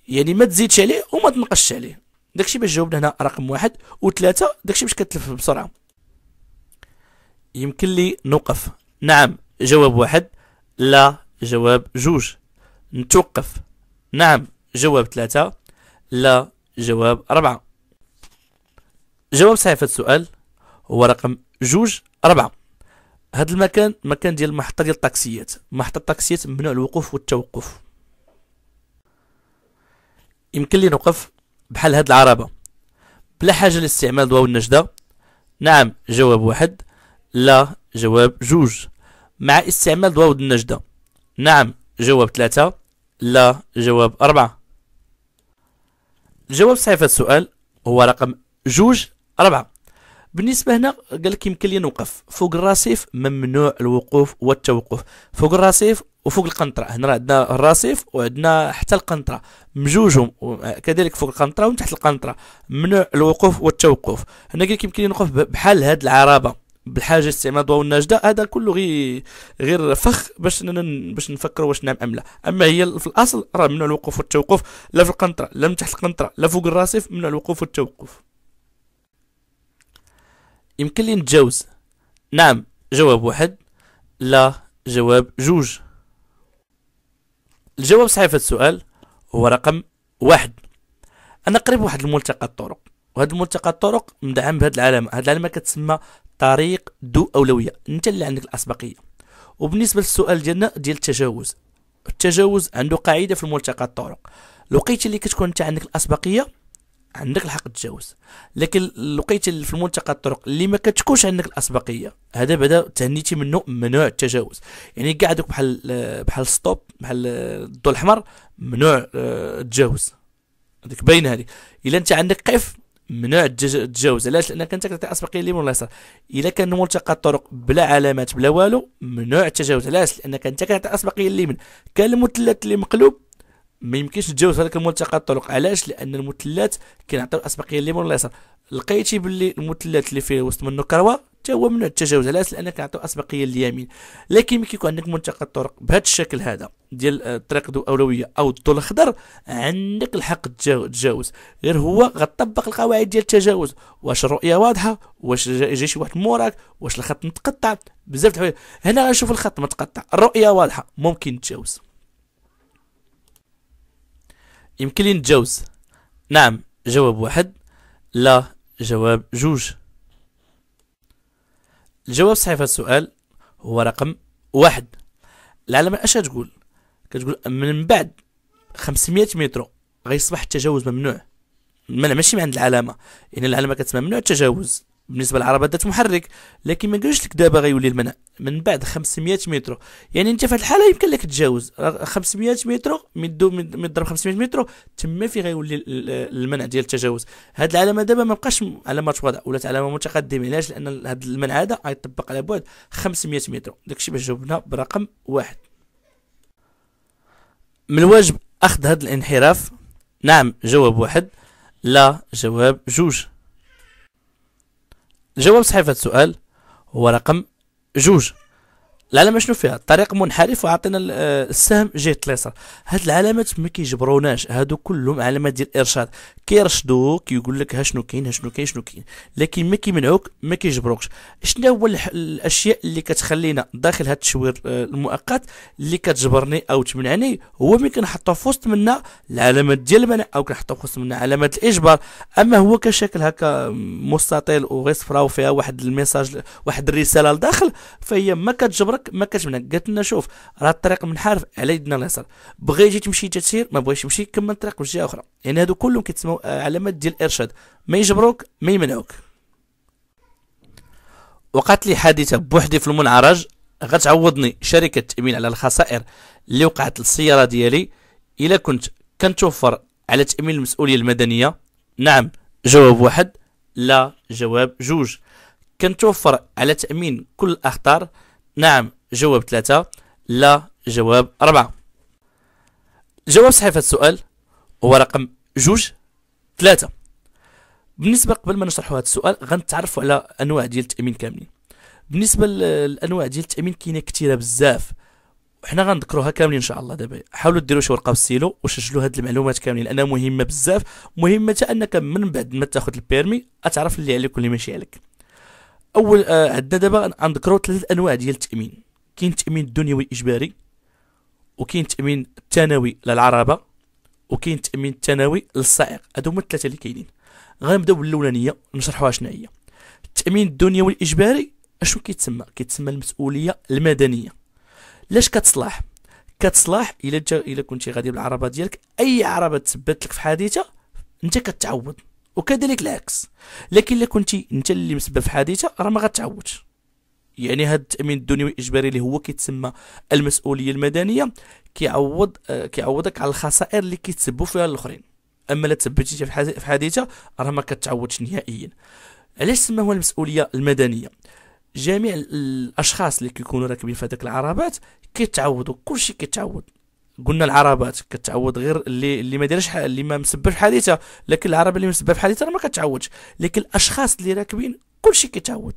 يعني ما تزيدش عليه وما تنقصش عليه داكشي باش جاوبنا هنا رقم واحد وثلاثة داكشي باش كتلف بسرعة يمكن لي نوقف نعم جواب واحد لا جواب جوج نتوقف نعم جواب ثلاثة لا جواب أربعة جواب صحيح في السؤال هو رقم جوج أربعة هذا المكان مكان ديال محطه ديال الطاكسيات محطه الطاكسيات ممنوع الوقوف والتوقف يمكن لي نوقف بحال هاد العربه بلا حاجه لاستعمال ضواو النجده نعم جواب واحد لا جواب جوج مع استعمال ضواو النجده نعم جواب ثلاثة لا جواب أربعة الجواب صحيح في السؤال هو رقم جوج أربعة بالنسبه هنا قال لك يمكن لي نوقف فوق الرصيف ممنوع الوقوف والتوقف فوق الرصيف وفوق القنطره هنا عندنا الرصيف وعندنا حتى القنطره مجوجهم كذلك فوق القنطره ومن تحت القنطره ممنوع الوقوف والتوقف هنا قال لك يمكن لي نوقف بحال هاد العرابه بالحاجه استعمال الضوء والنجده هذا كله غير غير فخ باش باش نفكروا واش نعم ام لا اما هي في الاصل راه ممنوع الوقوف والتوقف لا في القنطره لا من تحت القنطره لا فوق الرصيف ممنوع الوقوف والتوقف يمكن لي نتجاوز نعم جواب واحد لا جواب جوج الجواب صحيح في السؤال هو رقم واحد انا قريب واحد الملتقى الطرق وهذا الملتقى الطرق مدعم بهذه العلامه هذه العلامه كتسمى طريق ذو اولويه انت اللي عندك الاسبقيه وبالنسبه للسؤال ديالنا ديال التجاوز التجاوز عنده قاعده في الملتقى الطرق لقيت اللي كتكون انت عندك الاسبقيه عندك الحق تتجاوز لكن لقيت في الملتقى الطرق اللي ما كتكونش عندك الاسبقيه هذا بعدا تهنيتي منه ممنوع التجاوز يعني كاع دوك بحال بحال ستوب بحال الضوء الاحمر ممنوع آه، التجاوز هذيك باينه هذيك الا انت عندك قف ممنوع التجاوز علاش لانك انت كتعطي اسبقيه اليمين ولا اليسار الا كان ملتقى الطرق بلا علامات بلا والو ممنوع التجاوز علاش لانك انت كتعطي اسبقيه اليمين كان المثلث اللي مقلوب ما يمكنش تتجاوز هذاك الملتقى الطرق علاش لان المثلث كنعطيو الاسبقيه لليمون واليسار لقيتي باللي المثلث اللي فيه وسط منه كروه حتى هو ممنوع التجاوز علاش لان كنعطيو اسبقيه لليمين لكن ملي كيكون عندك ملتقى الطرق بهذا الشكل هذا ديال آه، الطريق ذو اولويه او الضوء الاخضر عندك الحق تتجاوز غير هو غطبق القواعد ديال التجاوز واش الرؤيه واضحه واش جاي شي واحد موراك واش الخط متقطع بزاف د الحوايج هنا غنشوف الخط متقطع الرؤيه واضحه ممكن تجاوز يمكن لي نتجاوز نعم جواب واحد لا جواب جوج الجواب صحيح في السؤال هو رقم واحد العلامة اش تقول كتقول من بعد 500 متر غيصبح التجاوز ممنوع ماشي من عند العلامة يعني العلامة كتسمى ممنوع التجاوز بالنسبه للعربه ذات محرك لكن ما قالوش لك دابا غيولي المنع من بعد 500 متر يعني انت في الحاله يمكن لك تجاوز 500 متر من دو من ضرب 500 متر تما في غيولي المنع ديال التجاوز هاد العلامه دابا ما بقاش علامه وضع ولات علامه متقدمه علاش لان هاد المنع هذا غيطبق على بعد 500 متر داكشي باش جاوبنا برقم واحد من الواجب اخذ هاد الانحراف نعم جواب واحد لا جواب جوج الجواب الصحيح في هذا السؤال هو رقم جوج العلامه شنو فيها طريق منحرف وعطينا آه، السهم جهه اليسار هاد العلامات ما كيجبروناش هادو كلهم علامات ديال الارشاد كيرشدوك يقول لك ها شنو كاين ها شنو كاين شنو كاين لكن ما كيمنعوك ما كيجبروكش شنو هو الاشياء اللي كتخلينا داخل هاد التشوير آه، المؤقت اللي كتجبرني او تمنعني هو ملي كنحطو في وسط منا العلامات ديال المنع او كنحطو في وسط منا علامات الاجبار اما هو كشكل هكا مستطيل صفراء وفيها واحد الميساج واحد الرساله لداخل فهي ما كتجبر عمرك ما كتبنا قالت لنا شوف راه الطريق منحرف على يدنا اليسار بغى يجي تمشي تسير ما بغاش يمشي كمل الطريق في اخرى يعني هادو كلهم كيتسموا آه، علامات ديال الارشاد ما يجبروك ما يمنعوك وقعت لي حادثه بوحدي في المنعرج غتعوضني شركه التامين على الخسائر اللي وقعت للسياره ديالي الا كنت كنتوفر على تامين المسؤوليه المدنيه نعم جواب واحد لا جواب جوج كنتوفر على تامين كل الاخطار نعم جواب ثلاثة لا جواب أربعة الجواب صحيح في السؤال هو رقم جوج ثلاثة بالنسبة قبل ما نشرح هذا السؤال غنتعرفوا على أنواع ديال التأمين كاملين بالنسبة للأنواع ديال التأمين كاينة كثيرة بزاف وحنا غنذكروها كاملين ان شاء الله دابا حاولوا ديروا شي ورقه وستيلو وسجلوا هاد المعلومات كاملين لانها مهمه بزاف مهمه انك من بعد ما تاخذ البيرمي اتعرف اللي عليك واللي ماشي عليك اول عندنا آه، دابا غنذكروا ثلاث انواع ديال التامين كاين التامين الدنيوي الاجباري وكاين التامين الثانوي للعربه وكاين التامين الثانوي للصائغ هادو هما الثلاثه اللي كاينين غنبداو بالاولانيه نشرحوها شنو هي التامين الدنيوي الاجباري اشنو كيتسمى كيتسمى المسؤوليه المدنيه لاش كتصلح كتصلاح الا الا كنتي غادي بالعربه ديالك اي عربه تثبت لك في حادثه انت كتعوض وكذلك العكس لكن الا كنتي انت اللي مسبب في حادثه راه ما غتعوضش يعني هذا التامين الدنيوي الاجباري اللي هو كيتسمى المسؤوليه المدنيه كيعوض آه كيعوضك على الخسائر اللي كيتسبوا فيها الاخرين اما لا تسببتي في حادثه راه ما كتعوضش نهائيا علاش سماوها المسؤوليه المدنيه جميع الاشخاص اللي كيكونوا راكبين في هذاك العربات كيتعوضوا كلشي كيتعوض قلنا العربات كتعوض غير اللي اللي ما دارش اللي ما مسبب في حادثه لكن العربه اللي مسبب في حادثه ما كتعوضش لكن الاشخاص اللي راكبين كلشي كيتعوض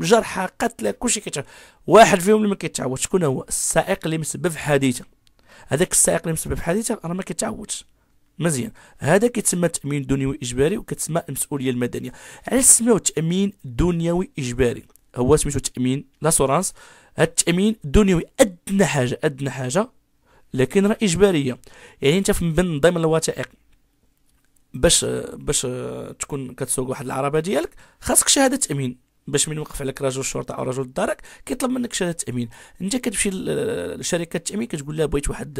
جرحى قتلى كلشي كيتعوض واحد فيهم اللي ما كيتعوضش شكون هو السائق اللي مسبب في حادثه هذاك السائق اللي مسبب في حادثه راه ما كيتعوضش مزيان هذا كيتسمى تامين دنيوي اجباري وكتسمى المسؤوليه المدنيه علاش سميو تامين دنيوي اجباري هو سميتو تامين لاسورانس هاد التامين الدنيوي ادنى حاجه ادنى حاجه لكن راه اجباريه يعني انت في من ضمن الوثائق باش باش تكون كتسوق واحد العربه ديالك خاصك شهاده تامين باش من يوقف عليك رجل الشرطه او رجل الدرك كيطلب منك شهاده تامين انت كتمشي لشركه التامين كتقول لها بغيت واحد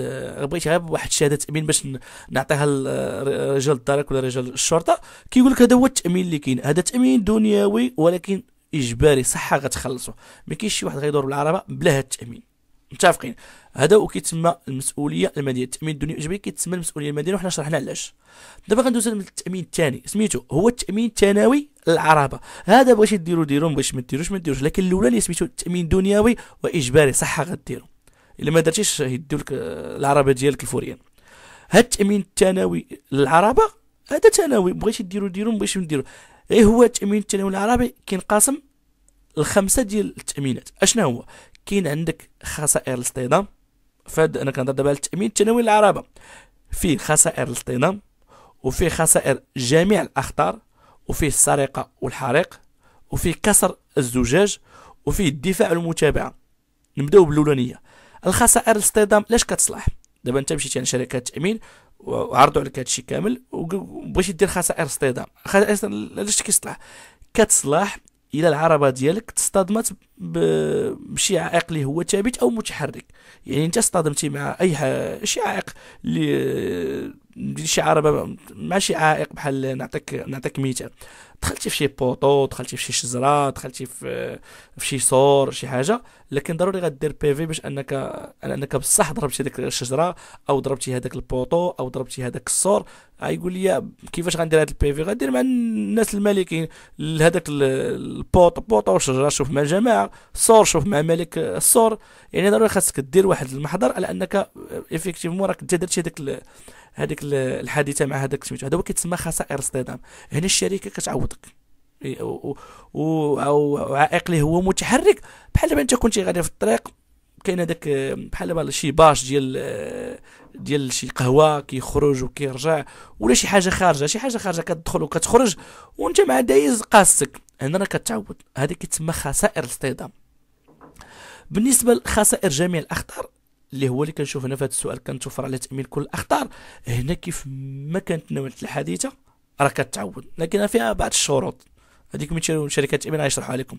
بغيت غير واحد شهاده تامين باش نعطيها لرجال الدرك ولا رجال الشرطه كيقول لك هذا هو التامين اللي كاين هذا تامين دنيوي ولكن اجباري صحه غتخلصوا ما كاينش شي واحد غيدور بالعربه بلا هذا التامين متفقين هذا كيتسمى المسؤوليه الماديه التامين الدنيوي الاجباري كيتسمى المسؤوليه الماديه وحنا شرحنا علاش دابا غندوز للتامين الثاني سميتو هو التامين الثانوي العربه هذا بغيتي ديرو ديرو بغيتي ما ديروش ما ديروش لكن الاولى اللي سميتو التامين دنيوي واجباري صح غديرو الا ما درتيش يديو لك العربه ديالك الفوريان هاد التامين الثانوي للعربه هذا ثانوي بغيتي ديرو ديرو بغيتي ما ديرو غير إيه، هو التامين الثانوي العربي كينقسم الخمسه ديال التامينات اشنا هو كاين عندك خسائر الاصطدام فهاد انا كنهضر دابا على التامين التنموي للعربه فيه خسائر الاصطدام وفيه خسائر جميع الاخطار وفيه السرقه والحريق وفيه كسر الزجاج وفيه الدفاع والمتابعه نبداو بالاولانيه الخسائر الاصطدام لاش كتصلح دابا انت مشيتي يعني عند شركه تامين وعرضوا عليك هادشي كامل وبغيتي دير خسائر اصطدام خسائر لاش كيصلح كتصلح الى العربه ديالك تصطدمت بشي عائق اللي هو ثابت او متحرك يعني انت اصطدمتي مع اي شي عائق اللي شي عربه مع شي عائق بحال نعطيك نعطيك مثال دخلتي في شي بوطو دخلتي في شي شجره دخلتي في في شي سور شي حاجه لكن ضروري غدير في باش انك انك بصح ضربتي هذيك الشجره او ضربتي هذاك البوطو او ضربتي هذاك السور غايقول لي كيفاش غندير هذا البي في غندير مع الناس المالكين لهذاك البوط بوطو شجره شوف مع الجماعه سور شوف مع مالك السور يعني ضروري خاصك دير واحد المحضر على انك ايفيكتيفمون راك انت درتي هذاك هذيك الحادثه مع هذاك سميتو هذا هو كيتسمى خسائر اصطدام هنا الشركه كتعوضك وعائق ليه هو متحرك بحال دابا انت كنتي غادي في الطريق كاين هذاك بحال بحال شي باش ديال ديال شي قهوه كيخرج وكيرجع ولا شي حاجه خارجه شي حاجه خارجه كتدخل وكتخرج وانت مع دايز قاصك هنا راه كتعوض هذا كيتسمى خسائر الاصطدام بالنسبه لخسائر جميع الاخطار اللي هو اللي كنشوف هنا في هذا السؤال كنتوفر على تامين كل الاخطار هنا كيف ما كانت نوعيه الحادثه راه كتعوض لكن فيها بعض الشروط هذيك من شركه التامين غيشرحوها لكم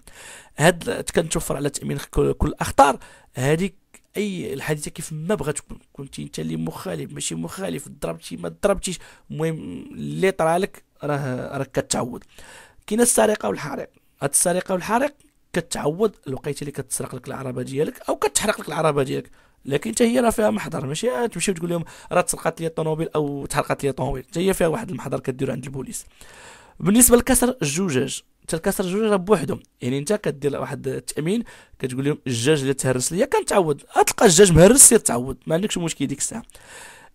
هاد كنتوفر على تامين كل الاخطار هذيك اي الحادثه كيف ما بغات تكون كنت انت اللي مخالف ماشي مخالف ضربتي ما ضربتيش المهم اللي طرالك راه راك كتعوض كاينه السرقه والحريق هاد السرقه والحريق كتعوض الوقيته اللي كتسرق لك العربه ديالك او كتحرق لك العربه ديالك لكن حتى هي راه فيها محضر ماشي آه، تمشي وتقول لهم راه تسرقات لي الطوموبيل او تحرقت لي الطوموبيل حتى هي فيها واحد المحضر كدير عند البوليس بالنسبه لكسر الزجاج حتى الكسر الزجاج راه بوحدهم يعني انت كدير واحد التامين كتقول لهم الزجاج اللي تهرس ليا كنتعوض تلقى الزجاج مهرس سير تعوض ما عندكش مشكل ديك الساعه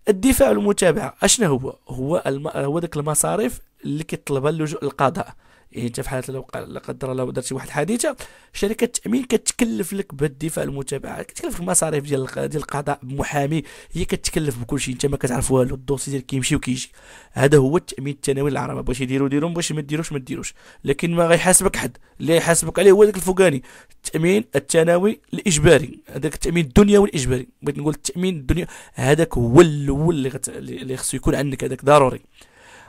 الدفاع والمتابعه اشنا هو هو الم... هو داك المصاريف اللي كيطلبها اللجوء للقضاء يعني إيه، انت في حاله لو لا قدر الله درتي واحد الحادثه شركه التامين كتكلف لك بالدفاع المتابعه كتكلف لك المصاريف ديال ديال القضاء بمحامي هي كتكلف بكل شيء انت ما كتعرف والو الدوسي ديالك كيمشي وكيجي هذا هو التامين الثانوي للعربه باش يديروا ديرهم باش ما ديروش ما ديروش لكن ما غيحاسبك حد اللي يحاسبك عليه هو ذاك الفوقاني التامين الثانوي الاجباري هذاك التامين الدنيوي الاجباري بغيت نقول التامين الدنيا هذاك هو الاول اللي غت... اللي خصو يكون عندك هذاك ضروري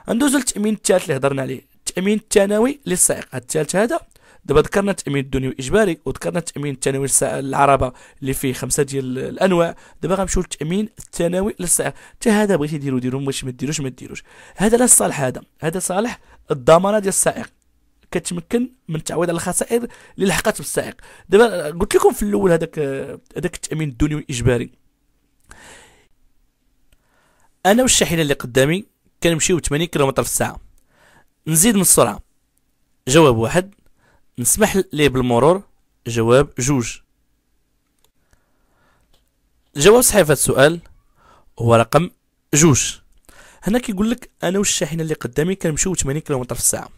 ندوزو للتامين الثالث اللي هضرنا عليه التامين الثانوي للسائق الثالث هذا دابا ذكرنا التامين الدنيوي الاجباري وذكرنا التامين الثانوي للعربه اللي فيه خمسه ديال الانواع دابا غنمشيو للتامين الثانوي للسائق حتى هذا بغيتي ديرو ديرو واش ما ديروش ما ديروش هذا لا صالح هذا هذا صالح الضمانه ديال السائق كتمكن من تعويض على الخسائر اللي لحقت بالسائق دابا قلت لكم في الاول هذاك هذاك التامين الدنيوي الاجباري انا والشاحنه اللي قدامي كنمشيو 80 كيلومتر في الساعه نزيد من السرعة جواب واحد نسمح ليه بالمرور جواب جوج الجواب صحيح في السؤال هو رقم جوج هنا كيقول لك انا والشاحنه اللي قدامي كنمشيو 80 كيلومتر في الساعه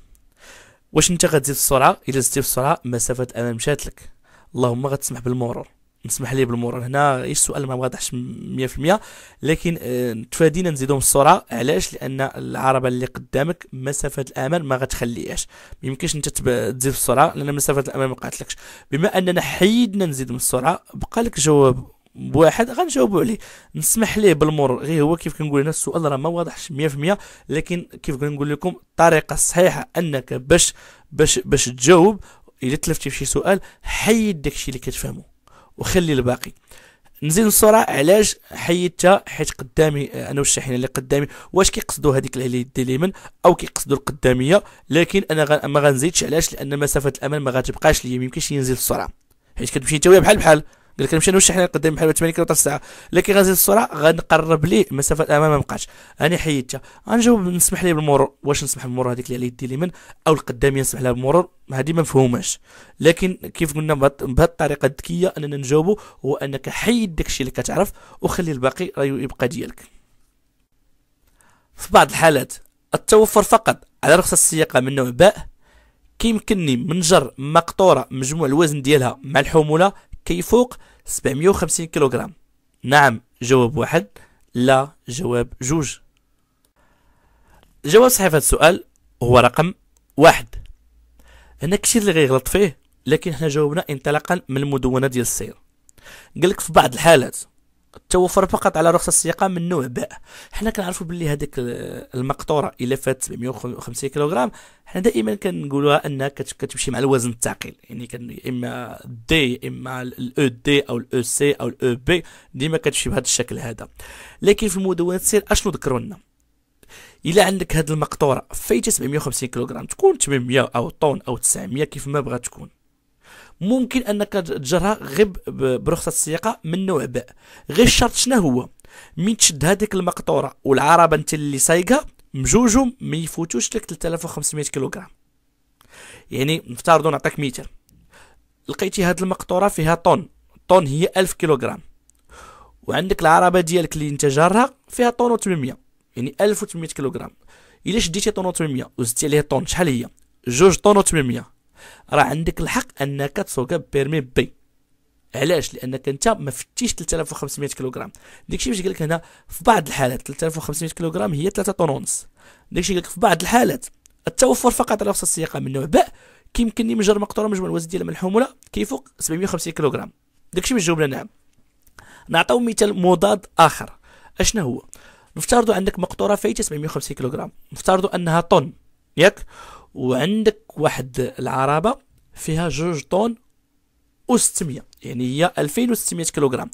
واش انت غتزيد السرعه الا زدتي في السرعه مسافه انا مشات لك اللهم غتسمح بالمرور نسمح لي بالمرور هنا ايش السؤال ما واضحش 100% لكن آه، تفادينا نزيدهم السرعه علاش لان العربه اللي قدامك مسافه الامان ما غتخليهاش ما يمكنش انت تزيد السرعه لان مسافه الامان ما قاتلكش بما اننا حيدنا نزيد من السرعه بقى لك جواب بواحد غنجاوبو عليه نسمح ليه بالمرور غير هو كيف كنقول هنا السؤال راه ما واضحش 100% لكن كيف كنقول لكم الطريقه الصحيحه انك باش باش باش تجاوب الا تلفتي في شي سؤال حيد داكشي اللي كتفهمو وخلي الباقي نزيد الصورة علاش حيدتها حيت قدامي آه، انا والشاحنه اللي قدامي واش كيقصدوا هذيك اللي يدي اليمين او كيقصدوا القداميه لكن انا غ... ما غنزيدش علاش لان مسافه الامان ما غتبقاش ليا ما يمكنش ينزل السرعه حيت كتمشي انت بحال بحال قال لك مشينا نوشي حنا قدام بحال 8 كيلو الساعه الا كي غنزيد السرعه غنقرب ليه مسافه الامام ما بقاش انا حيدتها غنجاوب نسمح ليه بالمرور واش نسمح بالمرور هذيك اللي على يدي اليمين او القداميه نسمح لها بالمرور هذه ما مفهوماش لكن كيف قلنا بهذه الطريقه الذكيه اننا نجاوبوا هو انك حيد داكشي اللي كتعرف وخلي الباقي راه يبقى ديالك في بعض الحالات التوفر فقط على رخصه السياقه من نوع باء كيمكنني منجر مقطوره مجموع الوزن ديالها مع الحموله كيفوق 750 كيلوغرام نعم جواب واحد لا جواب جوج جواب صحيح هذا السؤال هو رقم واحد هنا كشي اللي غيغلط فيه لكن حنا جاوبنا انطلاقا من المدونه ديال السير قالك في بعض الحالات التوفر فقط على رخصه السياقه من نوع باء حنا كنعرفوا باللي هذيك المقطوره الا فات 750 كيلوغرام حنا دائما كنقولوها انها كتمشي مع الوزن الثقيل يعني كان اما دي اما الاو دي e او الاو سي e او الاو بي e ديما كتمشي بهذا الشكل هذا لكن في المدونات السير اشنو ذكروا لنا الا عندك هذه المقطوره فايته 750 كيلوغرام تكون 800 او طون او 900 كيف ما بغات تكون ممكن انك تجرها غير برخصه السياقه من نوع باء غير الشرط شنو هو من تشد هذيك المقطوره والعربه انت اللي سايقها مجوجهم ما يفوتوش لك 3500 كيلوغرام يعني نفترضوا نعطيك مثال لقيتي هذه المقطوره فيها طن طن هي 1000 كيلوغرام وعندك العربه ديالك اللي انت جارها فيها طن و800 يعني 1800 كيلوغرام الا شديتي طن و800 وزدتي عليها طن شحال هي جوج طن و800 راه عندك الحق انك تسوق بيرمي بي علاش لانك انت ما فتيش 3500 كيلوغرام داكشي باش قال لك هنا في بعض الحالات 3500 كيلوغرام هي 3 طن ونص داكشي قال لك في بعض الحالات التوفر فقط على رخصه السياقه من نوع باء كيمكن لي مجرد مقطوره مجموع الوزن ديالها من الحموله كيفوق 750 كيلوغرام داكشي باش جاوبنا نعم نعطيو مثال مضاد اخر اشنا هو نفترضوا عندك مقطوره فايته 750 كيلوغرام نفترضوا انها طن ياك وعندك واحد العربه فيها جوج طون و600 يعني هي 2600 كيلوغرام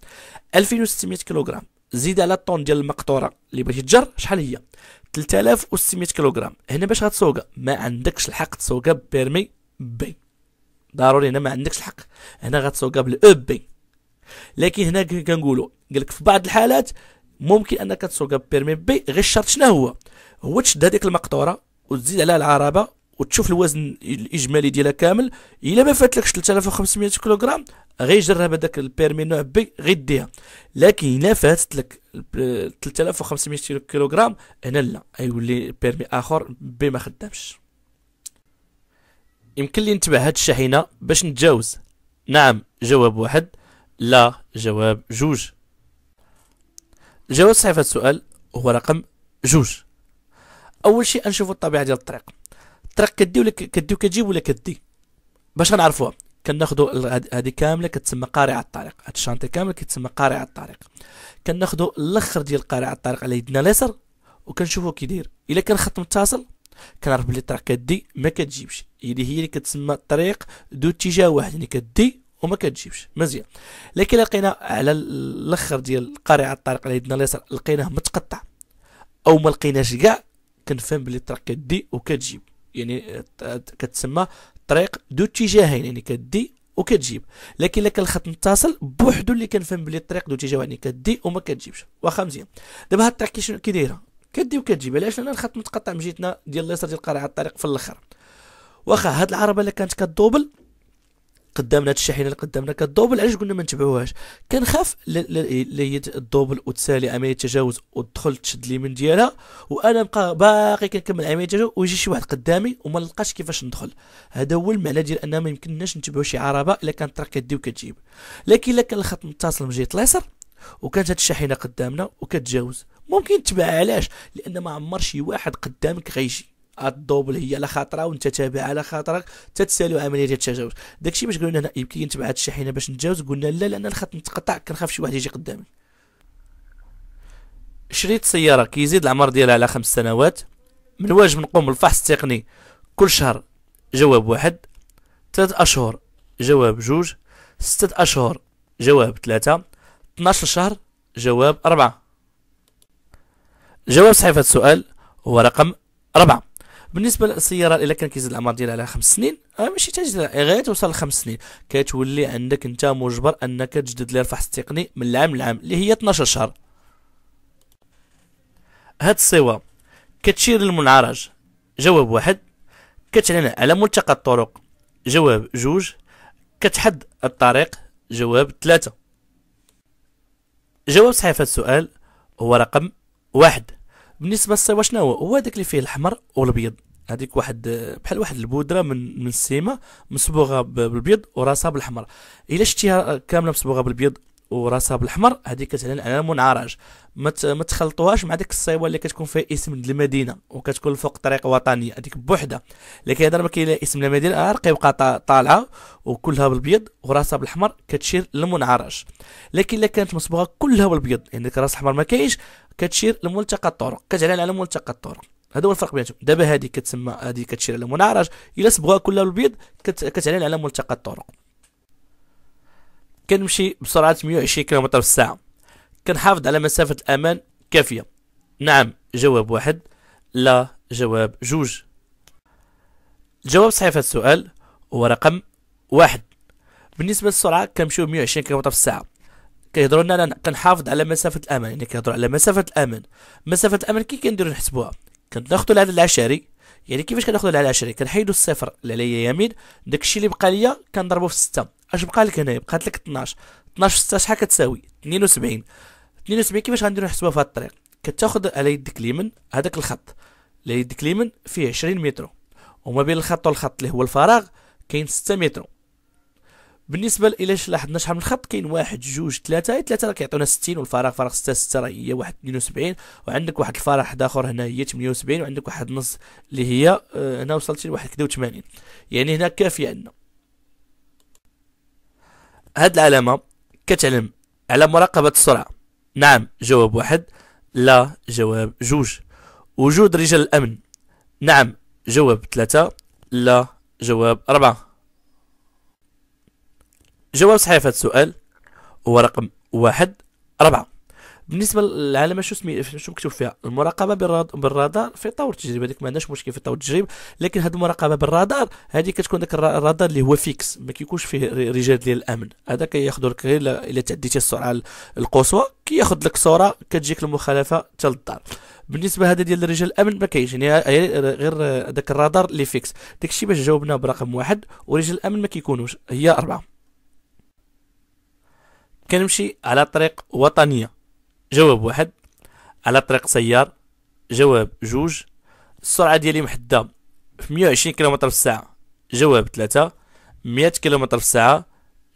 2600 كيلوغرام زيد على الطون ديال المقطوره اللي بغيتي تجر شحال هي 3600 كيلوغرام هنا باش غتسوقها ما عندكش الحق تسوقها بيرمي بي ضروري هنا ما عندكش الحق هنا غتسوق بالاو e بي لكن هنا كنقولوا قال لك في بعض الحالات ممكن انك تسوقها بيرمي بي غير الشرط شنو هو هو تشد هذيك المقطوره وتزيد عليها العربه وتشوف الوزن الاجمالي ديالها كامل الا ما فاتلكش 3500 كيلوغرام جرب هذاك البيرمي نوع بي ديها لكن الا فاتت لك 3500 كيلوغرام هنا لا غيولي بيرمي اخر بي ما خدامش يمكن لي نتبع هاد الشاحنه باش نتجاوز نعم جواب واحد لا جواب جوج الجواب صحيح في السؤال هو رقم جوج اول شيء نشوفوا الطبيعه ديال الطريق تراك كدي ولا كدي وكتجيب ولا كدي باش غنعرفوها كناخذوا هذه كامله كتسمى قارعه الطريق هاد الشانتي كامل كيتسمى قارعه الطريق كناخذوا الاخر ديال قارعه الطريق على يدنا اليسر وكنشوفوا كي داير الا كان خط متصل كنعرف بلي الطريق كدي ما كتجيبش اللي هي اللي كتسمى الطريق ذو اتجاه واحد يعني كدي وما كتجيبش مزيان لكن لقينا على الاخر ديال قارعه الطريق على يدنا اليسر لقيناه متقطع او ما لقيناش كاع كنفهم بلي الطريق كدي وكتجيب يعني كتسمى طريق ذو اتجاهين يعني كدي وكتجيب لكن لك الخط متصل بوحدو اللي كنفهم بلي الطريق ذو اتجاه يعني كدي وما كتجيبش واخا مزيان دابا هاد الطريق شنو كي دايره كدي وكتجيب علاش لان الخط متقطع من جهتنا ديال اليسار ديال قريعه الطريق في الاخر واخا هاد العربه اللي كانت كدوبل قدامنا هاد الشاحنه اللي قدامنا كدوبل علاش قلنا ما نتبعوهاش كنخاف اللي هي الدوبل وتسالي عمليه التجاوز وتدخل تشد اليمين ديالها وانا نبقى باقي كنكمل عمليه التجاوز ويجي شي واحد قدامي وما نلقاش كيفاش ندخل هذا هو المعنى ديال ان ما يمكنناش نتبعو شي عربه الا كانت راه كدي وكتجيب لكن الا كان الخط متصل من جهه اليسر وكانت هاد الشاحنه قدامنا وكتجاوز ممكن تبعها علاش لان ما عمر شي واحد قدامك غيجي الدوبل هي على خاطرها وانت تابع على خاطرك تتسالوا عمليه التجاوز داكشي باش قالوا لنا يمكن انت هاد الشاحنه باش نتجاوز قلنا لا لان الخط متقطع كنخاف شي واحد يجي قدامي شريت سياره كيزيد العمر ديالها على خمس سنوات من واجب نقوم بالفحص التقني كل شهر جواب واحد ثلاث أشهر جواب جوج ستة أشهر جواب ثلاثة 12 شهر جواب أربعة جواب صحيفة السؤال هو رقم أربعة بالنسبه للسياره الا كان كيزيد العمر ديالها على خمس سنين راه ماشي تجديد غير توصل لخمس سنين كتولي عندك انت مجبر انك تجدد لها الفحص التقني من العام لعام اللي هي 12 شهر هاد الصيوه كتشير للمنعرج جواب واحد كتعلن على ملتقى الطرق جواب جوج كتحد الطريق جواب ثلاثة جواب صحيح في السؤال هو رقم واحد بالنسبة للصيوة شنو هو هو داك اللي فيه الأحمر والأبيض هذيك واحد بحال واحد البودره من من السيمه مصبوغه بالبيض وراسها بالاحمر الا شتيها كامله مصبوغه بالبيض وراسها بالاحمر هذيك كتعلن على منعرج ما ما تخلطوهاش مع ديك الصيوه اللي كتكون فيها اسم المدينه وكتكون فوق طريق وطني هذيك بوحده لكن هذا ما كاين لا اسم المدينه غير كيبقى طالعه وكلها بالبيض وراسها بالاحمر كتشير للمنعرج لكن الا كانت مصبوغه كلها بالبيض يعني راس الاحمر ما كاينش كتشير لملتقى الطرق كتعلن على ملتقى الطرق هذا هو الفرق بيناتهم دابا هذه كتسمى هذه كتشير على منعرج الا صبغوها كلها بالبيض كت... كتعلن على ملتقى الطرق كنمشي بسرعه 120 كم في الساعه كنحافظ على مسافه الامان كافيه نعم جواب واحد لا جواب جوج الجواب صحيح في السؤال هو رقم واحد بالنسبه للسرعه كنمشيو 120 كم في الساعه كيهضروا لنا كنحافظ على مسافه الامان يعني كيهضروا على مسافه الامان مسافه الامان كي كنديروا نحسبوها كناخذوا العدد العشري يعني كيفاش كناخذوا العدد العشري كنحيدوا الصفر اللي لعليا يمين داك الشيء اللي بقى ليا كنضربوا في 6 اش بقى لك هنايا بقات لك 12 12 في 6 شحال كتساوي 72 72 كيفاش غنديروا نحسبوها في هذا الطريق كتاخذ على يدك اليمين هذاك الخط اللي يدك اليمين فيه 20 متر وما بين الخط والخط اللي هو الفراغ كاين 6 متر بالنسبه الى لاش لاحظنا شحال من خط كاين واحد جوج ثلاثه اي ثلاثه راه كيعطيونا 60 والفراغ فراغ 6 6 راه هي واحد 72 وعندك واحد الفراغ حدا اخر هنا هي 78 وعندك واحد النص اللي هي آه، هنا وصلت لواحد كدا يعني هنا كافيه عندنا هاد العلامه كتعلم على مراقبه السرعه نعم جواب واحد لا جواب جوج وجود رجال الامن نعم جواب ثلاثه لا جواب أربعة جواب صحيح في هذا السؤال هو رقم واحد ربعة بالنسبه للعلامه شو سمي شو مكتوب فيها المراقبه بالرادار في طور التجربه هذيك ما عندناش مشكل في طور التجريب لكن هذه المراقبه بالرادار هذه كتكون ذاك الرادار اللي هو فيكس ما كيكونش فيه رجال ديال الامن هذا كياخذ لك غير الا تعديتي السرعه القصوى كياخذ لك صوره كتجيك المخالفه حتى للدار بالنسبه هذا ديال رجال الامن ما كاينش يعني غير ذاك الرادار اللي فيكس داك الشيء باش جاوبنا برقم واحد ورجال الامن ما كيكونوش هي اربعه كنمشي على طريق وطنية جواب واحد على طريق سيار جواب جوج السرعة ديالي محددة في 120 كيلومتر في الساعة جواب ثلاثة 100 كيلومتر في الساعة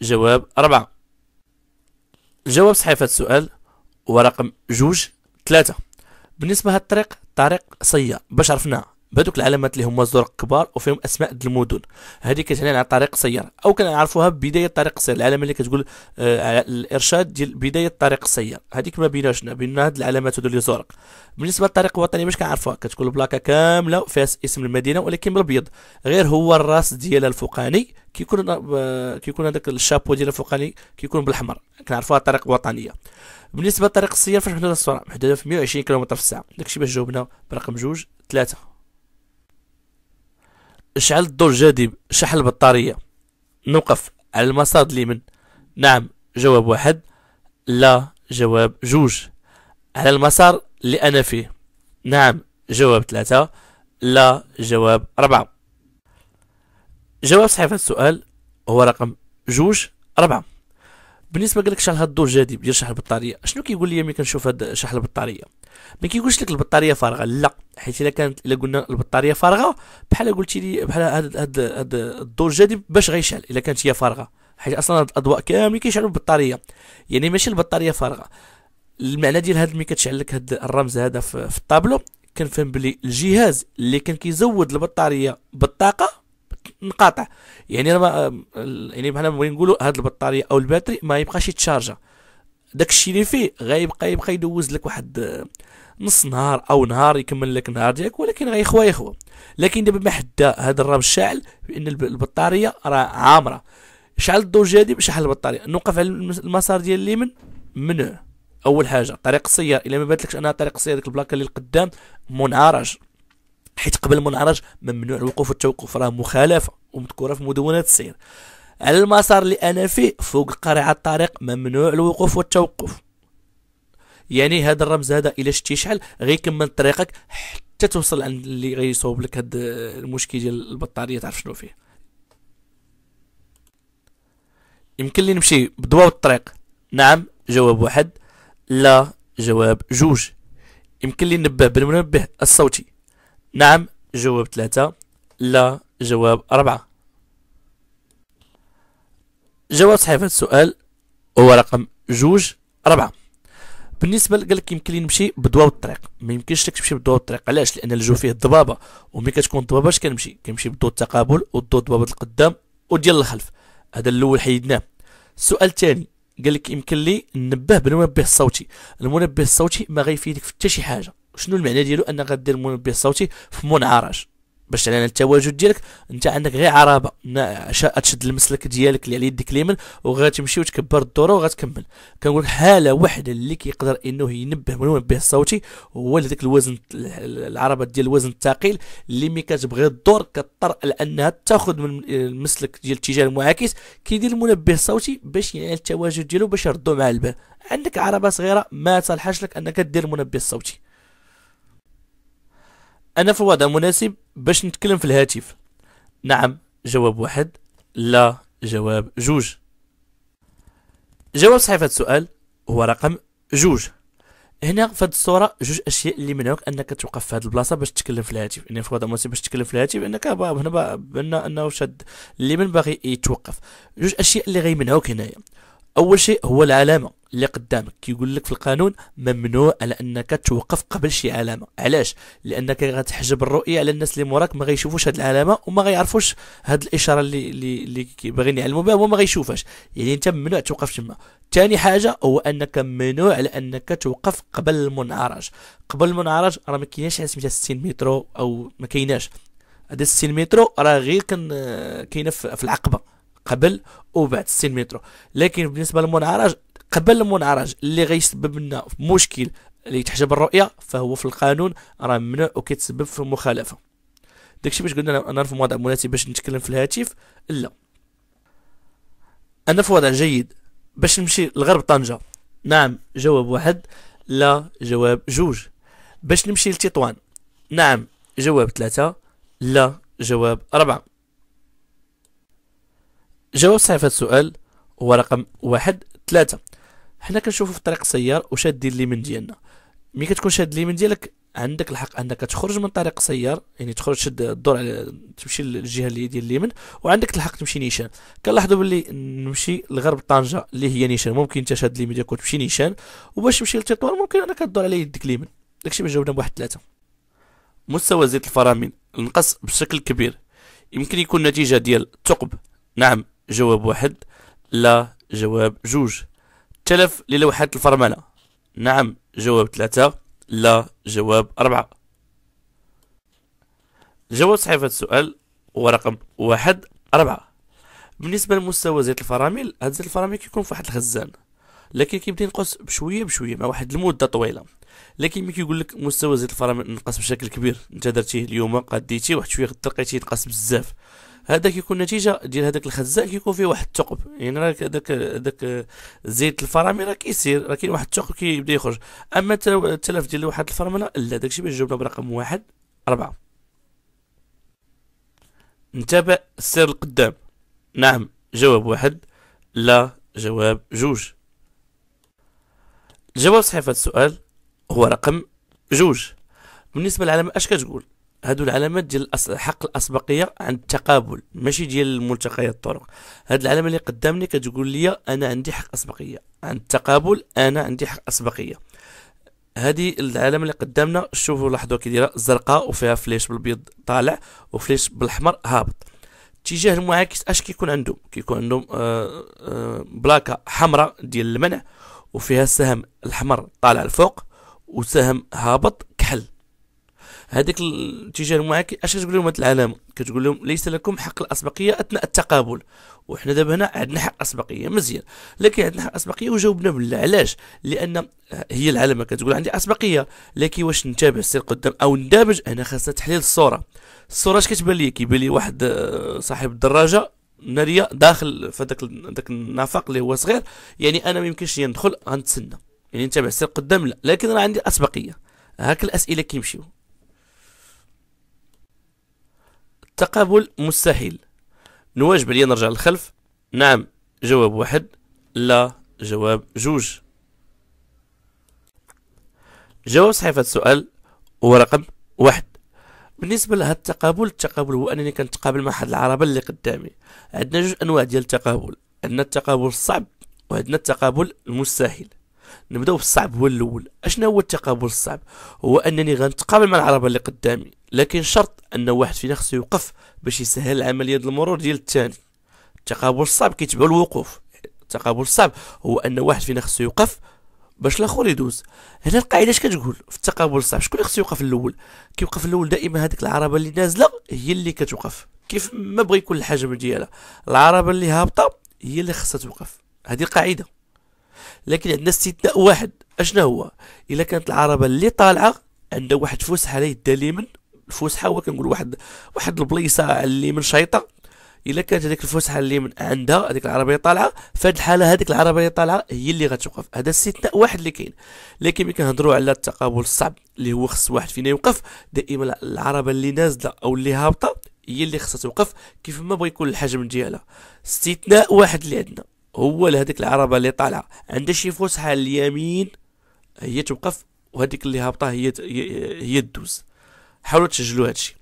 جواب أربعة الجواب صحيح في السؤال هو رقم جوج ثلاثة بالنسبة لهاد الطريق طريق سيار باش عرفناه بهذوك العلامات اللي هما زرق كبار وفيهم اسماء د المدن هذه كتعني على طريق سير او كنعرفوها بدايه طريق السير العلامه اللي كتقول آه الارشاد ديال بدايه طريق السير هذيك ما بيناش بينا هاد العلامات هذو اللي زرق بالنسبه للطريق الوطني باش كنعرفوها كتكون البلاكه كامله وفيها اسم المدينه ولكن بالابيض غير هو الراس ديالها الفوقاني كيكون آه، كيكون هذاك الشابو ديال الفوقاني كيكون بالاحمر كنعرفوها الطريق الوطنيه بالنسبه لطريق السير فاش محدوده السرعه محدوده في 120 كيلومتر في الساعه داكشي باش جاوبنا برقم جوج ثلاثه اشعل الضوء الجاذب شحن البطارية نوقف على المسار اليمن نعم جواب واحد لا جواب جوج على المسار اللي أنا فيه نعم جواب ثلاثة لا جواب أربعة جواب صحيح في السؤال هو رقم جوج أربعة بالنسبة قالك شحن هاد الضوء الجاذب ديال شحن البطارية شنو كيقول كي لي ملي كنشوف هاد شحن البطارية ما كيقولش لك البطاريه فارغه لا حيت الا كانت الا قلنا البطاريه فارغه بحال قلتي لي بحال هاد هاد هاد الضوء الجاذب باش غيشعل الا كانت هي فارغه حيت اصلا هاد الاضواء كاملين كيشعلوا بالبطاريه يعني ماشي البطاريه فارغه المعنى ديال هاد ملي كتشعل لك هاد الرمز هذا في, في الطابلو كنفهم بلي الجهاز اللي كان كيزود البطاريه بالطاقه انقطع يعني ما يعني بحال ما نقولوا هاد البطاريه او الباتري ما يبقاش يتشارجا داكشي اللي فيه غيبقى يبقى يدوز لك واحد آه، نص نهار او نهار يكمل لك نهار ديالك ولكن غيخوى يخوى لكن دابا ما حدا هذا الرام شاعل بان البطاريه راه عامره شعل الضوء الجاذب شحال البطاريه نوقف على المسار ديال اليمين ممنوع اول حاجه طريق السيار الا ما باتلكش انها طريق السيار ديك البلاكه اللي القدام منعرج حيت قبل المنعرج ممنوع الوقوف والتوقف راه مخالفه ومذكوره في مدونات السير على المسار اللي انا فيه فوق قارعه الطريق ممنوع الوقوف والتوقف يعني هذا الرمز هذا الا شتي شحال غيكمل طريقك حتى توصل عند اللي غيصوب لك هذا المشكل ديال البطاريه تعرف شنو فيه يمكن لي نمشي بضواو الطريق نعم جواب واحد لا جواب جوج يمكن لي ننبه بالمنبه الصوتي نعم جواب ثلاثة لا جواب أربعة جواب صحيح في هذا السؤال هو رقم جوج ربعة بالنسبه قال لك يمكن لي نمشي بدواو الطريق ما يمكنش لك تمشي بدواو الطريق علاش لان الجو فيه الضبابه ومين كتكون الضبابه اش كنمشي كنمشي بدو التقابل وضوا الضبابه القدام وديال الخلف هذا الاول حيدناه السؤال الثاني قال لك يمكن لي ننبه بالمنبه الصوتي المنبه الصوتي ما غيفيدك في حتى شي حاجه شنو المعنى ديالو ان غدير المنبه الصوتي في منعرج باش تعلن التواجد ديالك انت عندك غير عرابه تشد المسلك ديالك اللي على يدك اليمين وغتمشي وتكبر الدوره وغتكمل كنقول حاله واحده اللي كيقدر انه ينبه من المنبه الصوتي هو هذاك الوزن العربه ديال الوزن الثقيل اللي مي كتبغي الدور كضطر لانها تاخذ من المسلك ديال الاتجاه المعاكس كيدير المنبه الصوتي باش يعلن التواجد ديالو باش يردو مع البال عندك عربه صغيره ما تصلحش لك انك دير المنبه الصوتي انا في وضع مناسب باش نتكلم في الهاتف نعم جواب واحد لا جواب جوج جواب صحيح في السؤال هو رقم جوج هنا في هذه الصوره جوج اشياء اللي منعوك انك توقف في هذه البلاصه باش تتكلم في الهاتف يعني في وضع مناسب باش تتكلم في الهاتف انك هنا بان انه شاد اللي من باغي يتوقف جوج اشياء اللي غيمنعوك هنايا اول شيء هو العلامه اللي قدامك كيقول لك في القانون ممنوع على انك توقف قبل شي علامه علاش لانك غتحجب الرؤيه على الناس اللي موراك ما غيشوفوش هاد العلامه وما غيعرفوش هاد الاشاره اللي اللي, اللي يعلموا بها هو ما غيشوفهاش يعني انت ممنوع توقف تما ثاني حاجه هو انك ممنوع على انك توقف قبل المنعرج قبل المنعرج راه ما كايناش حاجه سميتها 60 متر او ما كايناش هذا 60 متر راه غير كان كاينه في العقبه قبل وبعد 60 متر لكن بالنسبه للمنعرج قبل المنعرج اللي غيسبب لنا مشكل اللي تحجب الرؤيه فهو في القانون راه ممنوع وكيتسبب في المخالفه داكشي باش قلنا انا في وضع مناسب باش نتكلم في الهاتف لا انا في وضع جيد باش نمشي لغرب طنجه نعم جواب واحد لا جواب جوج باش نمشي لتطوان نعم جواب ثلاثة لا جواب أربعة جواب صحيح في هذا السؤال هو رقم واحد ثلاثة حنا كنشوفوا في طريق السيار وشادين اليمين ديالنا مين كتكون شاد اليمين ديالك عندك الحق انك تخرج من طريق السيار يعني تخرج تشد الدور على تمشي للجهه اللي ديال اليمين وعندك الحق تمشي نيشان كنلاحظوا باللي نمشي لغرب طنجه اللي هي نيشان ممكن انت شاد اليمين ديالك وتمشي نيشان وباش تمشي للتطوان ممكن انك تدور على يدك اليمين داكشي باش جاوبنا بواحد ثلاثه مستوى زيت الفرامل نقص بشكل كبير يمكن يكون نتيجه ديال ثقب نعم جواب واحد لا جواب جوج تلف للوحات الفرملة نعم جواب ثلاثة لا جواب أربعة جواب صحيفة السؤال هو رقم واحد أربعة بالنسبة لمستوى زيت الفرامل هاد زيت الفرامل كيكون في واحد الخزان لكن كيبدا ينقص بشويه بشويه مع واحد المده طويله لكن ملي كيقول لك مستوى زيت الفرامل نقص بشكل كبير انت درتيه اليوم قديتيه واحد شويه غدا لقيتيه ينقص بزاف هذا كيكون نتيجه ديال هذاك الخزاء كيكون فيه واحد الثقب يعني راه داك داك زيت الفرامل راه كيسير راه كاين واحد الثقب كيبدا يخرج اما التلف ديال واحد الفرمله لا داكشي باش جاوبنا برقم واحد أربعة نتابع السير القدام نعم جواب واحد لا جواب جوج الجواب الصحيح في هذا السؤال هو رقم جوج بالنسبه للعلامه اش كتقول هادو العلامات ديال حق الاسبقيه عند التقابل ماشي ديال ملتقيات الطرق هاد العلامه اللي قدامني كتقول لي انا عندي حق اسبقيه عند التقابل انا عندي حق اسبقيه هذه العلامه اللي قدامنا شوفوا لاحظوا كي دايره زرقاء وفيها فليش بالبيض طالع وفليش بالاحمر هابط الاتجاه المعاكس اش كيكون عندهم كيكون عندهم آآ آه، آآ آه، بلاكه حمراء ديال المنع وفيها السهم الاحمر طالع الفوق وسهم هابط هذاك الاتجاه المعاكس اش كتقول لهم هذه العلامه كتقول لهم ليس لكم حق الاسبقيه اثناء التقابل وحنا دابا هنا عندنا حق اسبقيه مزيان لكن عندنا حق اسبقيه وجاوبنا بالله علاش لان هي العلامه كتقول عندي اسبقيه لكن واش نتابع السير قدام او ندابج هنا خاصنا تحليل الصوره الصوره اش كتبان لي كيبان لي واحد آه، صاحب الدراجه ناريه داخل في داك داك النفق اللي هو صغير يعني انا ما يمكنش ندخل غنتسنى يعني نتابع السير قدام لا لكن راه عندي اسبقيه هاك الاسئله كيمشيو تقابل مستحيل نواجب عليا نرجع للخلف نعم جواب واحد لا جواب جوج جواب صحيفة السؤال هو رقم واحد بالنسبة لهذا التقابل التقابل هو أنني كنتقابل مع واحد العربة اللي قدامي عندنا جوج أنواع ديال التقابل عندنا التقابل الصعب وعندنا التقابل المستحيل نبداو بالصعب هو الاول اشنا هو التقابل الصعب هو انني غنتقابل مع العربه اللي قدامي لكن شرط ان واحد فينا خصو يوقف باش يسهل ديال المرور ديال الثاني التقابل الصعب كيتبعو الوقوف التقابل الصعب هو ان واحد فينا خصو يوقف باش الاخر يدوز هنا القاعده اش كتقول في التقابل الصعب شكون اللي خصو يوقف الاول كيوقف الاول دائما هذيك العربه اللي نازله هي اللي كتوقف كيف ما بغى يكون الحجم ديالها العربه اللي هابطه هي اللي خصها توقف هذه قاعده لكن عندنا استثناء واحد اشنا هو الا كانت العربه اللي طالعه عندها واحد فسحه على يدها اليمين الفسحه هو كنقول واحد واحد البليصه على من شيطه الا كانت هذيك الفسحه اللي عندها هذيك العربيه طالعه فهاد الحاله هذيك العربيه اللي طالعه هي اللي غتوقف هذا استثناء واحد اللي كاين لكن ملي كنهضروا على التقابل الصعب اللي هو خص واحد فينا يوقف دائما العربه اللي نازله او اللي هابطه هي اللي خصها توقف كيف ما بغى يكون الحجم ديالها استثناء واحد اللي عندنا هو لهذيك العربه اللي طالعه عندها شي فسحه اليمين هي توقف وهذيك اللي هابطه هي هي تدوز حاولوا تسجلوا هادشي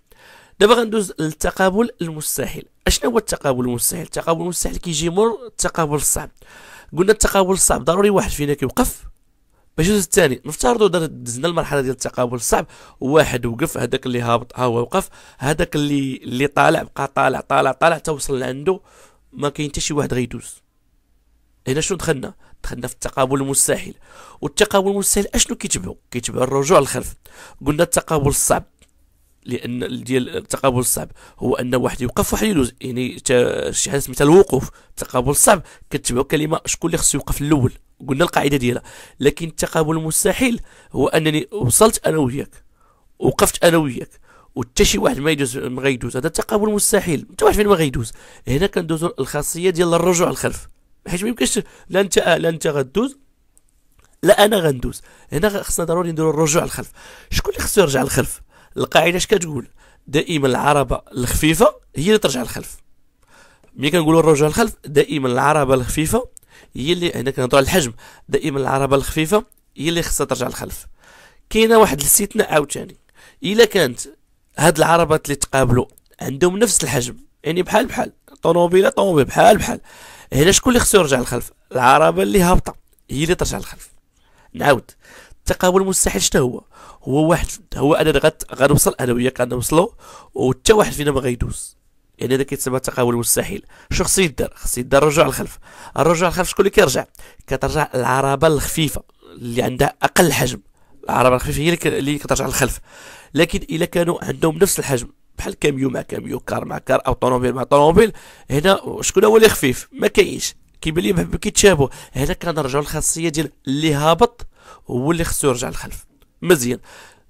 دابا غندوز للتقابل المستحيل اشنو هو التقابل المستحيل التقابل المستحيل كيجي مور التقابل الصعب قلنا التقابل الصعب ضروري واحد فينا كيوقف باش يدوز الثاني نفترضوا دزنا المرحله ديال التقابل الصعب واحد وقف هذاك اللي هابط ها هو وقف هذاك اللي اللي طالع بقى طالع طالع طالع توصل لعندو ما كاين حتى شي واحد غيدوز هنا شنو دخلنا دخلنا في التقابل المستحيل والتقابل المستحيل اشنو كيتبعوا كيتبعوا الرجوع للخلف قلنا التقابل الصعب لان ديال التقابل الصعب هو ان واحد يوقف واحد يدوز يعني شي حاجه سميتها الوقوف التقابل الصعب كتبعوا كلمه شكون اللي خصو يوقف الاول قلنا القاعده ديالها لكن التقابل المستحيل هو انني وصلت انا وياك وقفت انا وياك وحتى شي واحد ما يدوز ما غيدوز هذا التقابل مستحيل حتى واحد فين ما غيدوز هنا كندوزو الخاصيه ديال الرجوع للخلف حيت ما يمكنش لا انت لا انت غدوز لا انا غندوز هنا خصنا ضروري نديرو الرجوع للخلف شكون اللي خصو يرجع للخلف القاعده اش كتقول دائما العربه الخفيفه هي اللي ترجع للخلف ملي كنقولوا الرجوع للخلف دائما العربه الخفيفه هي اللي هنا كنهضروا على الحجم دائما العربه الخفيفه هي اللي خصها ترجع للخلف كاينه واحد الاستثناء عاوتاني الا كانت هاد العربات اللي تقابلوا عندهم نفس الحجم يعني بحال بحال طوموبيله طوموبيل بحال بحال هنا شكون اللي خصو يرجع للخلف العربه اللي هابطه هي اللي ترجع للخلف نعاود التقابل المستحيل شنو هو هو واحد هو انا غنوصل انا وياك غنوصلو وحتى واحد فينا ما غيدوز يعني هذا كيتسمى التقابل المستحيل شو خصو يدار خصو يدار الرجوع للخلف الرجوع للخلف شكون اللي كيرجع كترجع العربه الخفيفه اللي عندها اقل حجم العربه الخفيفه هي اللي كترجع للخلف لكن الا كانوا عندهم نفس الحجم بحال كاميو مع كاميو كار مع كار او طوموبيل مع طوموبيل هنا شكون هو اللي خفيف ما كاينش كيبان لي كيتشابه هنا كنرجعوا للخاصيه ديال اللي هابط هو اللي خصو يرجع للخلف مزيان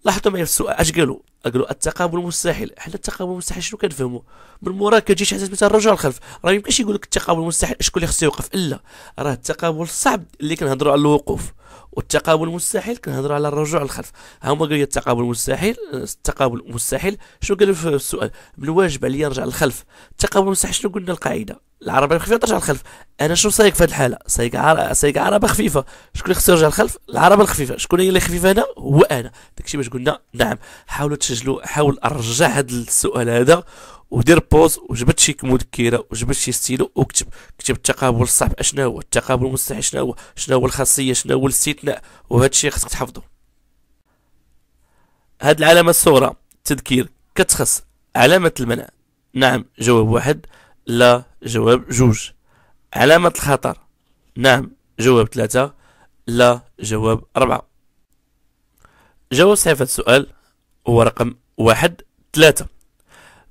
لاحظوا معايا في السؤال اش قالوا قالوا التقابل المستحيل حنا التقابل المستحيل شنو كنفهموا من مورا كتجي شي حاجه سميتها الرجوع للخلف راه ما يمكنش يقول لك التقابل المستحيل شكون اللي خصو يوقف الا راه التقابل الصعب اللي كنهضروا على الوقوف والتقابل المستحيل كنهضروا على الرجوع للخلف ها هما قالوا التقابل المستحيل التقابل المستحيل شنو قالوا في السؤال من الواجب عليا نرجع للخلف التقابل المستحيل شنو قلنا القاعده العربيه الخفيفه ترجع للخلف انا شنو سايق في هذه الحاله سايق عر... سايق عربه خفيفه شكون اللي خصو يرجع للخلف العربه الخفيفه شكون هي اللي خفيفه هنا هو انا داكشي باش قلنا نعم حاولوا تسجلوا حاول ارجع هذا السؤال هذا ودير بوز وجبت شي مذكره وجبت شي ستيلو وكتب كتب التقابل الصعب اشنا هو التقابل المستحيل اشنا هو شنا هو الخاصيه شنا هو الاستثناء وهذا الشيء خصك تحفظه هاد العلامه الصغرى التذكير كتخص علامه المنع نعم جواب واحد لا جواب جوج علامة الخطر نعم جواب ثلاثة لا جواب أربعة جواب صحيح في السؤال هو رقم واحد ثلاثة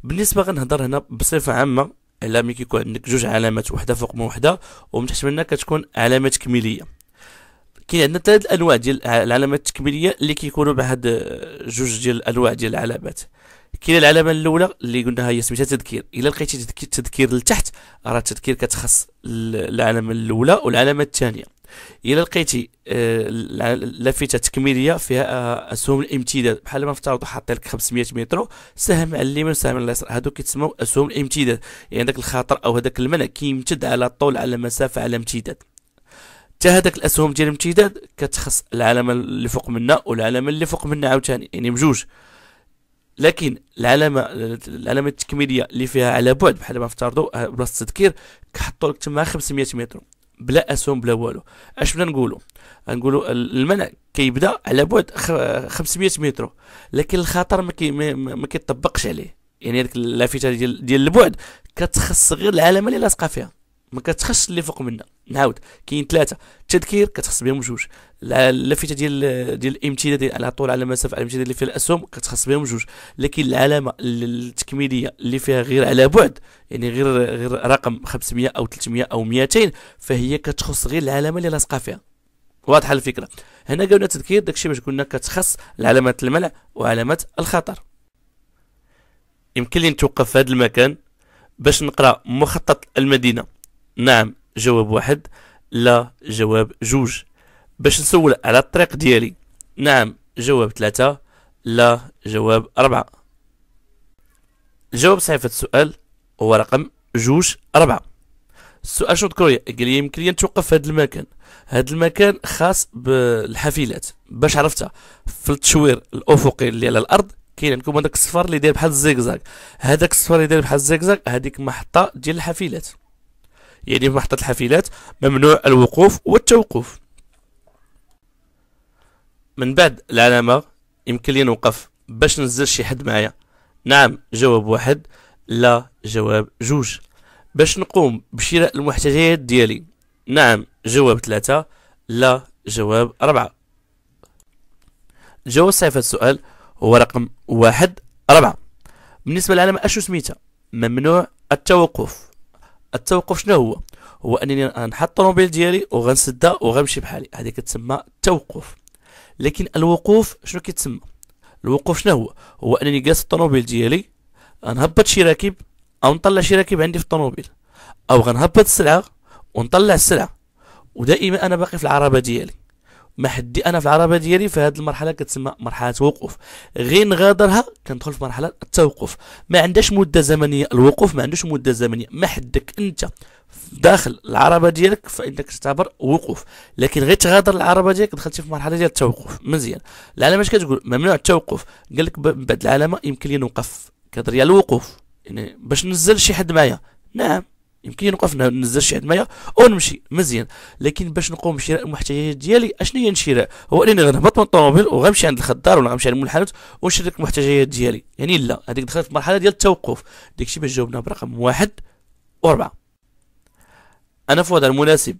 بالنسبة غنهضر هنا بصفة عامة على ملي كيكون عندك جوج علامات وحدة فوق من وحدة ومن تحت منها كتكون علامة تكميلية كاين عندنا ثلاث انواع ديال العلامات التكميليه اللي كيكونوا بعد جوج ديال الانواع ديال العلامات كاين العلامه الاولى اللي قلناها هي سميتها تذكير الا لقيتي تذكير لتحت راه التذكير كتخص العلامه الاولى والعلامه الثانيه الا لقيتي آه، لافته تكميليه فيها آه، اسهم الامتداد بحال ما نفترضو حاطين لك 500 متر سهم على اليمين وسهم على اليسار هادو كيتسموا اسهم الامتداد يعني داك الخاطر او هذاك المنع كيمتد على الطول على مسافه على امتداد حتى هذاك الاسهم ديال الامتداد كتخص العلامه اللي فوق منا والعلامه اللي فوق منا عاوتاني يعني بجوج لكن العلامه العلامه التكميليه اللي فيها على بعد بحال ما افترضوا بلاصه التذكير كحطوا لك تما 500 متر بلا اسهم بلا والو اش بدنا نقولوا نقولوا المنع كيبدا على بعد 500 متر لكن الخطر ما, ما كيطبقش عليه يعني هذيك اللافته ديال ديال البعد كتخص غير العلامه اللي لاصقه فيها ما كتخصش اللي فوق منا نعاود كاين ثلاثه التذكير كتخص بهم جوج اللافته ديال ديال الامتداد على طول على مسافه الامتداد اللي فيها الاسهم كتخص بهم جوج لكن العلامه التكميليه اللي فيها غير على بعد يعني غير غير رقم 500 او 300 او 200 فهي كتخص غير العلامه اللي لاصقه فيها واضحه الفكره هنا قلنا التذكير داكشي باش قلنا كتخص علامات المنع وعلامات الخطر يمكن لي نتوقف في هذا المكان باش نقرا مخطط المدينه نعم جواب واحد لا جواب جوج باش نسول على الطريق ديالي نعم جواب ثلاثة لا جواب أربعة الجواب صحيح في السؤال هو رقم جوج أربعة السؤال شو ذكروا قال يمكن لي نتوقف في هذا المكان هذا المكان خاص بالحافلات باش عرفتها في التشوير الافقي اللي على الارض كاين عندكم هذاك الصفر اللي داير بحال الزيكزاك هذاك الصفر اللي داير بحال الزيكزاك هذيك محطه ديال الحافلات يعني في محطة الحافلات ممنوع الوقوف والتوقف من بعد العلامة يمكن لي نوقف باش نزل شي حد معايا نعم جواب واحد لا جواب جوج باش نقوم بشراء المحتويات ديالي نعم جواب ثلاثة لا جواب أربعة جواب صحيفة السؤال هو رقم واحد أربعة بالنسبة للعلامة أشو سميتها ممنوع التوقف التوقف شنو هو هو انني نحط الطوموبيل ديالي وغنسدها وغنمشي بحالي هذه كتسمى التوقف لكن الوقوف شنو كيتسمى الوقوف شنو هو هو انني جالس الطوموبيل ديالي غنهبط شي راكب او نطلع شي راكب عندي في الطوموبيل او غنهبط السلعه ونطلع السلعه ودائما انا باقي في العربه ديالي ما حدي انا في العربه ديالي في هذه المرحله كتسمى مرحله وقوف غير نغادرها كندخل في مرحله التوقف ما عندهاش مده زمنيه الوقوف ما عندوش مده زمنيه ما حدك انت داخل العربه ديالك فانك تعتبر وقوف لكن غير تغادر العربه ديالك دخلتي في مرحله ديال التوقف مزيان العلامه اش كتقول ممنوع التوقف قال لك من بعد العلامه يمكن لي نوقف كدري على الوقوف يعني باش نزل شي حد معايا نعم يمكن نوقف نزل شي مايا ونمشي مزيان لكن باش نقوم بشراء المحتاجات ديالي اشنو هي الشراء هو انني غنهبط من الطوموبيل وغنمشي عند الخضار ولا غنمشي عند الحانوت ونشري المحتاجات ديالي يعني لا هذيك دخلت في مرحله ديال التوقف داكشي باش جاوبنا برقم واحد واربعه انا في وضع المناسب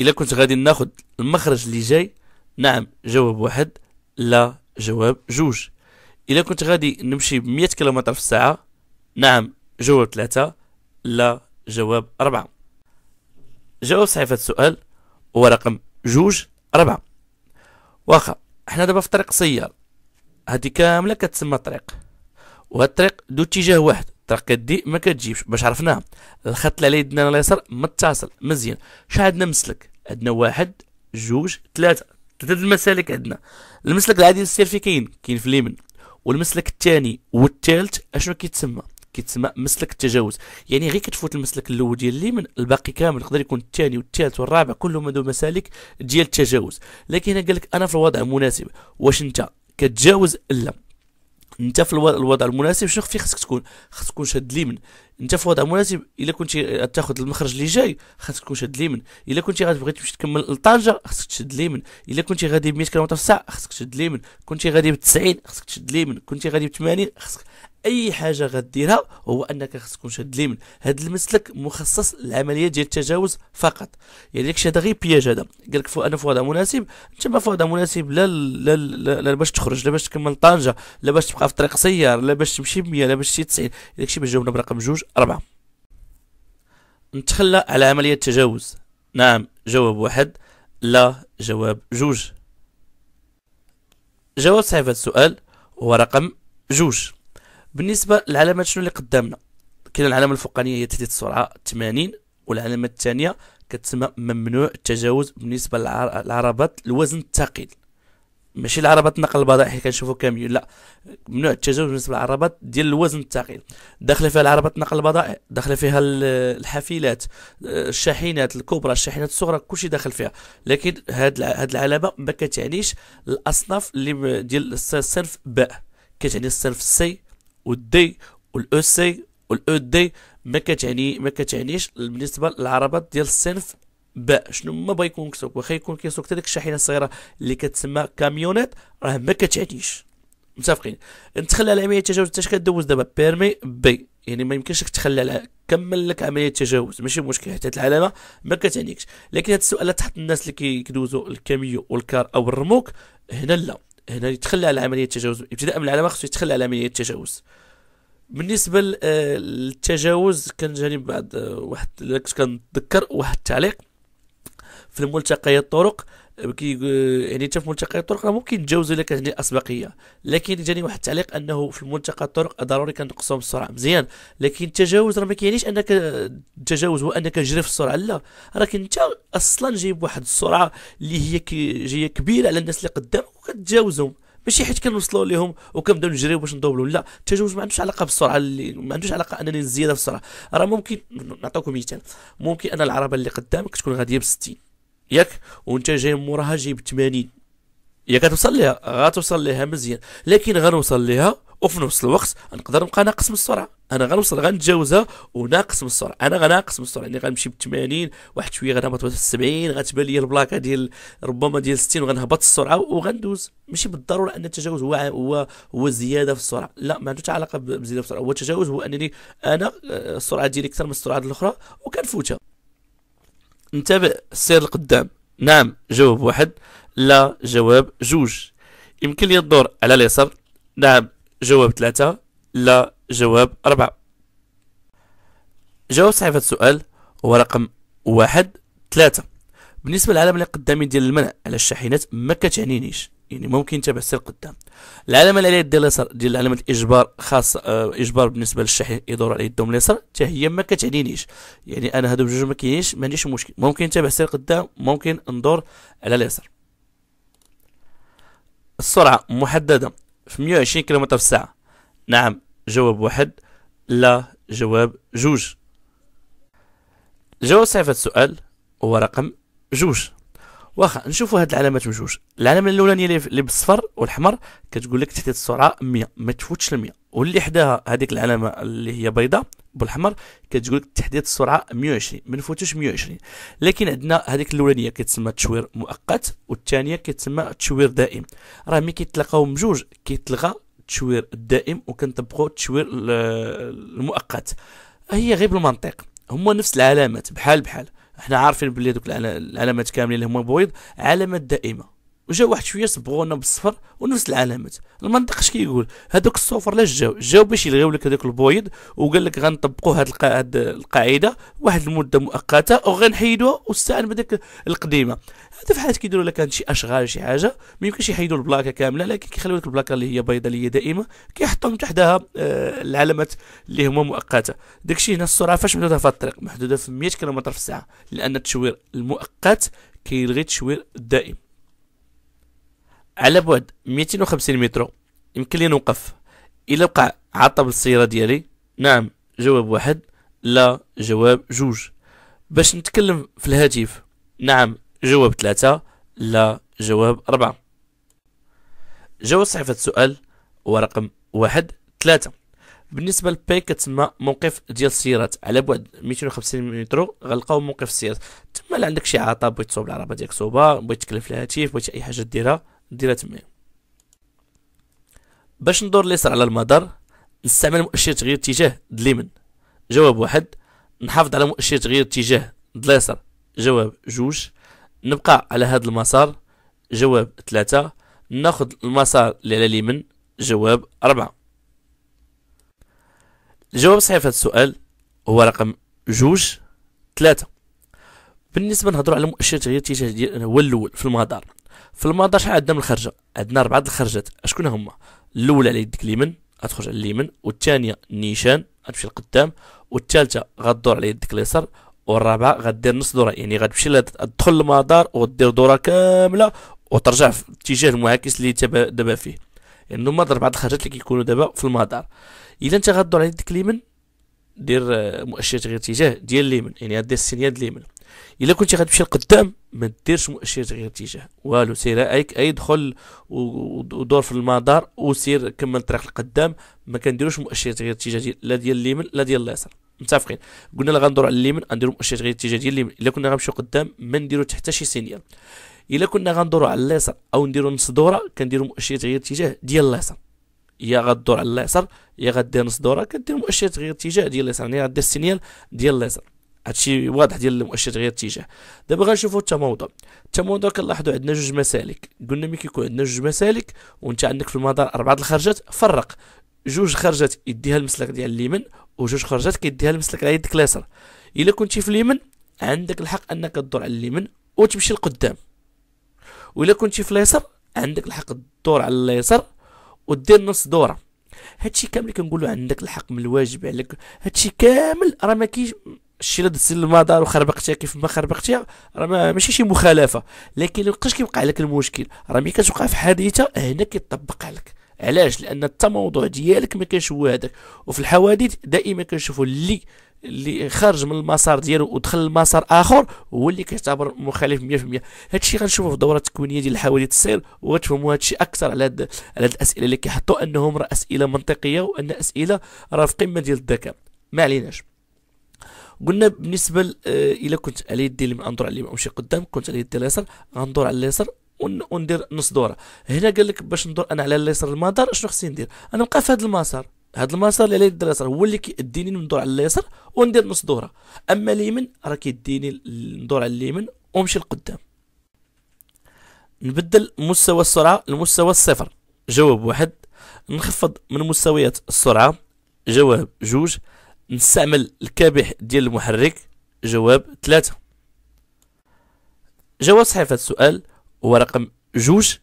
الا كنت غادي ناخذ المخرج اللي جاي نعم جواب واحد لا جواب جوج الا كنت غادي نمشي ب 100 كيلومتر في الساعه نعم جواب ثلاثة لا جواب أربعة جواب صحيفة السؤال هو رقم جوج أربعة واخا حنا دابا في طريق سيار هادي كاملة كتسمى طريق وهاد الطريق ذو اتجاه واحد الطريق كدي ما كتجيبش باش عرفناها الخط اللي على يدنا اليسار متصل مزيان شحال عندنا مسلك عندنا واحد جوج ثلاثة ثلاثة المسالك عندنا المسلك العادي السير فيه كاين كاين في اليمين والمسلك الثاني والثالث اشنو كيتسمى كيتسمى مسلك التجاوز يعني غير كتفوت المسلك الاول ديال اليمين الباقي كامل يقدر يكون الثاني والثالث والرابع كلهم هادو مسالك ديال التجاوز لكن هنا قال لك انا في الوضع المناسب واش انت كتجاوز لا انت في الوضع المناسب شنو فين خصك تكون خصك تكون شاد اليمين انت في وضع مناسب الا كنتي تاخذ المخرج اللي جاي خاصك تكون شاد اليمين الا كنتي غتبغي تمشي تكمل لطنجه خاصك تشد اليمين الا كنتي غادي ب 100 كيلومتر في الساعه خاصك تشد اليمين كنتي غادي ب 90 خاصك تشد اليمين كنتي غادي ب 80 خاصك اي حاجه غديرها هو انك خاص تكون شاد اليمين هذا المسلك مخصص للعمليه ديال التجاوز فقط يعني داكشي هذا غير بياج هذا قال لك انا في وضع مناسب انت ما في وضع مناسب لا لا لا باش تخرج لا باش تكمل طنجه لا باش تبقى في طريق سيار لا باش تمشي ب 100 لا باش تمشي 90 يعني داكشي باش جاوبنا برقم جوج أربعة نتخلى على عمليه التجاوز نعم جواب واحد لا جواب جوج جواب صحيح السؤال هو رقم جوج بالنسبه للعلامات شنو اللي قدامنا كاين العلامه الفوقانيه هي تحديد السرعه 80 والعلامه الثانيه كتسمى ممنوع التجاوز بالنسبه للعربات الوزن الثقيل ماشي العربات النقل البضائع حيت كنشوفو كاميون لا ممنوع التجاوز بالنسبه للعربات ديال الوزن الثقيل داخله فيها العربات نقل البضائع داخله فيها الحافلات آه، الشاحنات الكبرى الشاحنات الصغرى كلشي داخل فيها لكن هاد هاد العلامه ما كتعنيش الاصناف اللي ديال الصنف باء كتعني الصنف سي والدي والاوسي والاودي ما كتعني ما كتعنيش بالنسبه للعربات ديال الصنف باء شنو ما بغا يكون كيسوق واخا يكون كيسوق حتى ديك الشاحنه الصغيره اللي كتسمى كاميونيت راه ما كتعنيش متفقين نتخلى على عمليه التجاوز حتى كدوز دابا بيرمي بي يعني ما يمكنش لك تخلى على كمل لك عمليه التجاوز ماشي مشكل حتى العلامه ما كتعنيكش لكن هذا السؤال تحط الناس اللي كيدوزوا الكاميو والكار او الرموك هنا لا هنا يتخلى على عمليه التجاوز ابتداء من العلامه خصو يتخلى على عمليه التجاوز بالنسبه آه، للتجاوز كان جاني بعد آه، واحد كنت كنتذكر واحد التعليق في الملتقيات الطرق كي يعني حتى في ملتقى الطرق راه ممكن نتجاوزوا الا كانت اسبقيه لكن جاني واحد التعليق انه في ملتقى الطرق ضروري كنقصوا بالسرعه مزيان لكن التجاوز راه ما كيعنيش انك التجاوز هو انك تجري في السرعه لا راك انت اصلا جايب واحد السرعه اللي هي جايه كبيره على الناس اللي قدامك وكتجاوزهم ماشي حيت كنوصلوا ليهم وكنبداو نجريو باش ندوبلو لا التجاوز ما عندوش علاقه بالسرعه اللي ما عندوش علاقه انني نزيد في السرعه راه ممكن نعطيكم مثال ممكن ان العربه اللي قدامك تكون غاديه ب 60 ياك وانت جاي موراها جايب 80 ياك غتوصل ليها غتوصل ليها مزيان لكن غنوصل ليها وفي نفس الوقت نقدر نبقى ناقص من السرعه انا غنوصل غنتجاوزها وناقص من السرعه انا غناقص من السرعه يعني غنمشي ب 80 واحد شويه غنهبط ب 70 غتبان لي البلاكه ديال ربما ديال 60 وغنهبط السرعه وغندوز ماشي بالضروره ان التجاوز هو هو هو زياده في السرعه لا ما عندوش علاقه بزياده في السرعه هو التجاوز هو انني انا آه، السرعه ديالي اكثر من السرعه الاخرى وكنفوتها انتبه السير القدام نعم جواب واحد لا جواب جوج يمكن لي الدور على اليسار نعم جواب ثلاثة لا جواب أربعة جواب صحيح السؤال هو رقم واحد ثلاثة بالنسبة للعلامة اللي قدامي ديال المنع على الشاحنات ما كتعنينيش يعني ممكن السير قدام العلامه الاليه ديال اليسار ديال علامه الاجبار خاص آه، اجبار بالنسبه للشحيح يدور على يدهم اليسار حتى هي ما كتعنينيش يعني انا هادو بجوج ما كاينينش ما عنديش مشكل ممكن السير قدام ممكن ندور على اليسار السرعه محدده في 120 كم في الساعه نعم جواب واحد لا جواب جوج الجواب صحيح في السؤال هو رقم جوج واخا نشوفوا هاد العلامات بجوج العلامه الاولانيه اللي بالصفر والحمر كتقول لك تحديد السرعه 100 ما تفوتش ال 100 واللي حداها هذيك العلامه اللي هي بيضاء بالحمر كتقول لك تحديد السرعه 120 ما نفوتوش 120 لكن عندنا هذيك الاولانيه كتسمى تشوير مؤقت والثانيه كتسمى تشوير دائم راه ملي كيتلاقاو بجوج كيتلغى التشوير الدائم وكنطبقوا التشوير المؤقت هي غير بالمنطق هما نفس العلامات بحال بحال احنا عارفين بلي دوك العلامات كاملين اللي هما بويض علامات دائمه وجا واحد شويه صبغونا بالصفر ونفس العلامات المنطق اش كيقول هذوك الصوفر لاش جاو جاو باش يلغيو لك هذوك البويض وقال لك غنطبقوا هاد, القاعده واحد المده مؤقته وغنحيدوها والساعه بداك القديمه هذا في حالات كيديروا لك شي اشغال شي حاجه ما يمكنش يحيدوا البلاكه كامله لكن كيخليو لك البلاكه اللي هي بيضاء دائمه كيحطوا تحتها آه، العلامات اللي هما مؤقته داكشي هنا السرعه فاش محدوده في الطريق محدوده في 100 كيلومتر في الساعه لان التشوير المؤقت كيلغي التشوير الدائم على بعد 250 متر يمكن لي نوقف الا بقى عطب السياره ديالي نعم جواب واحد لا جواب جوج باش نتكلم في الهاتف نعم جواب ثلاثة لا جواب أربعة جواب صحيفة السؤال ورقم واحد ثلاثة بالنسبة لبي كتسمى موقف ديال السيارات على بعد 250 متر غنلقاو موقف السيارات تما لا عندك شي عطا بغيت تصوب العربة ديالك صوبة بغيت تكلم في الهاتف بغيت أي حاجة ديرها نديرها تما باش ندور اليسار على المدار نستعمل مؤشر تغيير اتجاه دليمن جواب واحد نحافظ على مؤشر تغيير اتجاه دليسر جواب جوج نبقى على هذا المسار جواب ثلاثة ناخذ المسار اللي على اليمين جواب أربعة الجواب صحيح في هذا السؤال هو رقم جوج ثلاثة بالنسبة نهضرو على مؤشر تغيير اتجاه هو الأول في المدار في المدار شحال عندنا من خرجه عندنا اربعه الخرجات اشكون هما الاولى على يدك اليمين غتخرج على اليمين والثانيه النيشان غتمشي لقدام والثالثه غدور على يدك اليسار والرابعه غدير نص دوره يعني غتمشي تدخل للمدار ودير دوره كامله وترجع في الاتجاه المعاكس اللي دابا فيه يعني هما اربعه الخرجات اللي كيكونوا دابا في المدار الا انت غدور على يدك اليمين دير آه، مؤشر غير اتجاه ديال اليمين يعني غدير السينيال ديال اليمين الا كنتي غتمشي لقدام ما ديرش مؤشر غير اتجاه والو سير رايك اي دخل ودور في المدار وسير كمل طريق لقدام ما كنديروش مؤشر غير اتجاه دي. لا ديال اليمين لا ديال اليسار متفقين قلنا لا غندور على اليمين غنديرو مؤشر غير اتجاه ديال اليمين الا كنا غنمشيو قدام ما نديرو حتى شي سينيال الا كنا غندورو على اليسار او نديرو نص دوره كنديرو مؤشر غير اتجاه ديال اليسار يا غدور على اليسار يا غدير نص دوره كدير مؤشر غير اتجاه ديال اليسار يعني غدير السينيال ديال اليسار هادشي واضح ديال المؤشر غير اتجاه دابا غنشوفوا التموضع التموضع كنلاحظوا عندنا جوج مسالك قلنا ملي كيكون عندنا جوج مسالك وانت عندك في المدار اربعه الخرجات فرق جوج خرجات يديها المسلك ديال اليمين وجوج خرجات كيديها المسلك على يدك اليسار الا كنتي في اليمين عندك الحق انك تدور على اليمين وتمشي لقدام وإلا كنتي في اليسار عندك الحق تدور على اليسار ودير نص دوره هادشي كامل كنقولوا عندك الحق من الواجب عليك هادشي كامل راه ما الشيء اللي دزتي للمدار وخربقتيها كيف ما خربقتيها راه ماشي شي مخالفه لكن مابقاش كيبقى لك المشكل راه ملي كتوقع في حادثه هنا كيطبق عليك علاش لان حتى موضوع ديالك ما كانش هو هذاك وفي الحوادث دائما كنشوفوا اللي اللي خرج من المسار ديالو ودخل لمسار اخر هو اللي كيعتبر مخالف 100% هادشي غنشوفوه في الدوره التكوينيه ديال الحوادث السير وغتفهموا هادشي اكثر على هاد على هاد الاسئله اللي كيحطوا انهم راه اسئله منطقيه وان اسئله راه في قمه ديال الذكاء ما عليناش قلنا بالنسبه آه، الا كنت على يدي اليمين غندور على اليمين ونمشي قدام كنت على يدي اليسار غندور على اليسار وندير نص دوره هنا قال لك باش ندور انا على اليسار المدار شنو خصني ندير انا نبقى في هذا المسار هذا المسار اللي على يدي اليسار هو اللي كيديني ندور على اليسار وندير نص دوره اما اليمين راه كيديني ندور على اليمين ونمشي لقدام نبدل مستوى السرعه لمستوى الصفر جواب واحد نخفض من مستويات السرعه جواب جوج نستعمل الكابح ديال المحرك جواب ثلاثة جواب صحيح في السؤال هو رقم جوج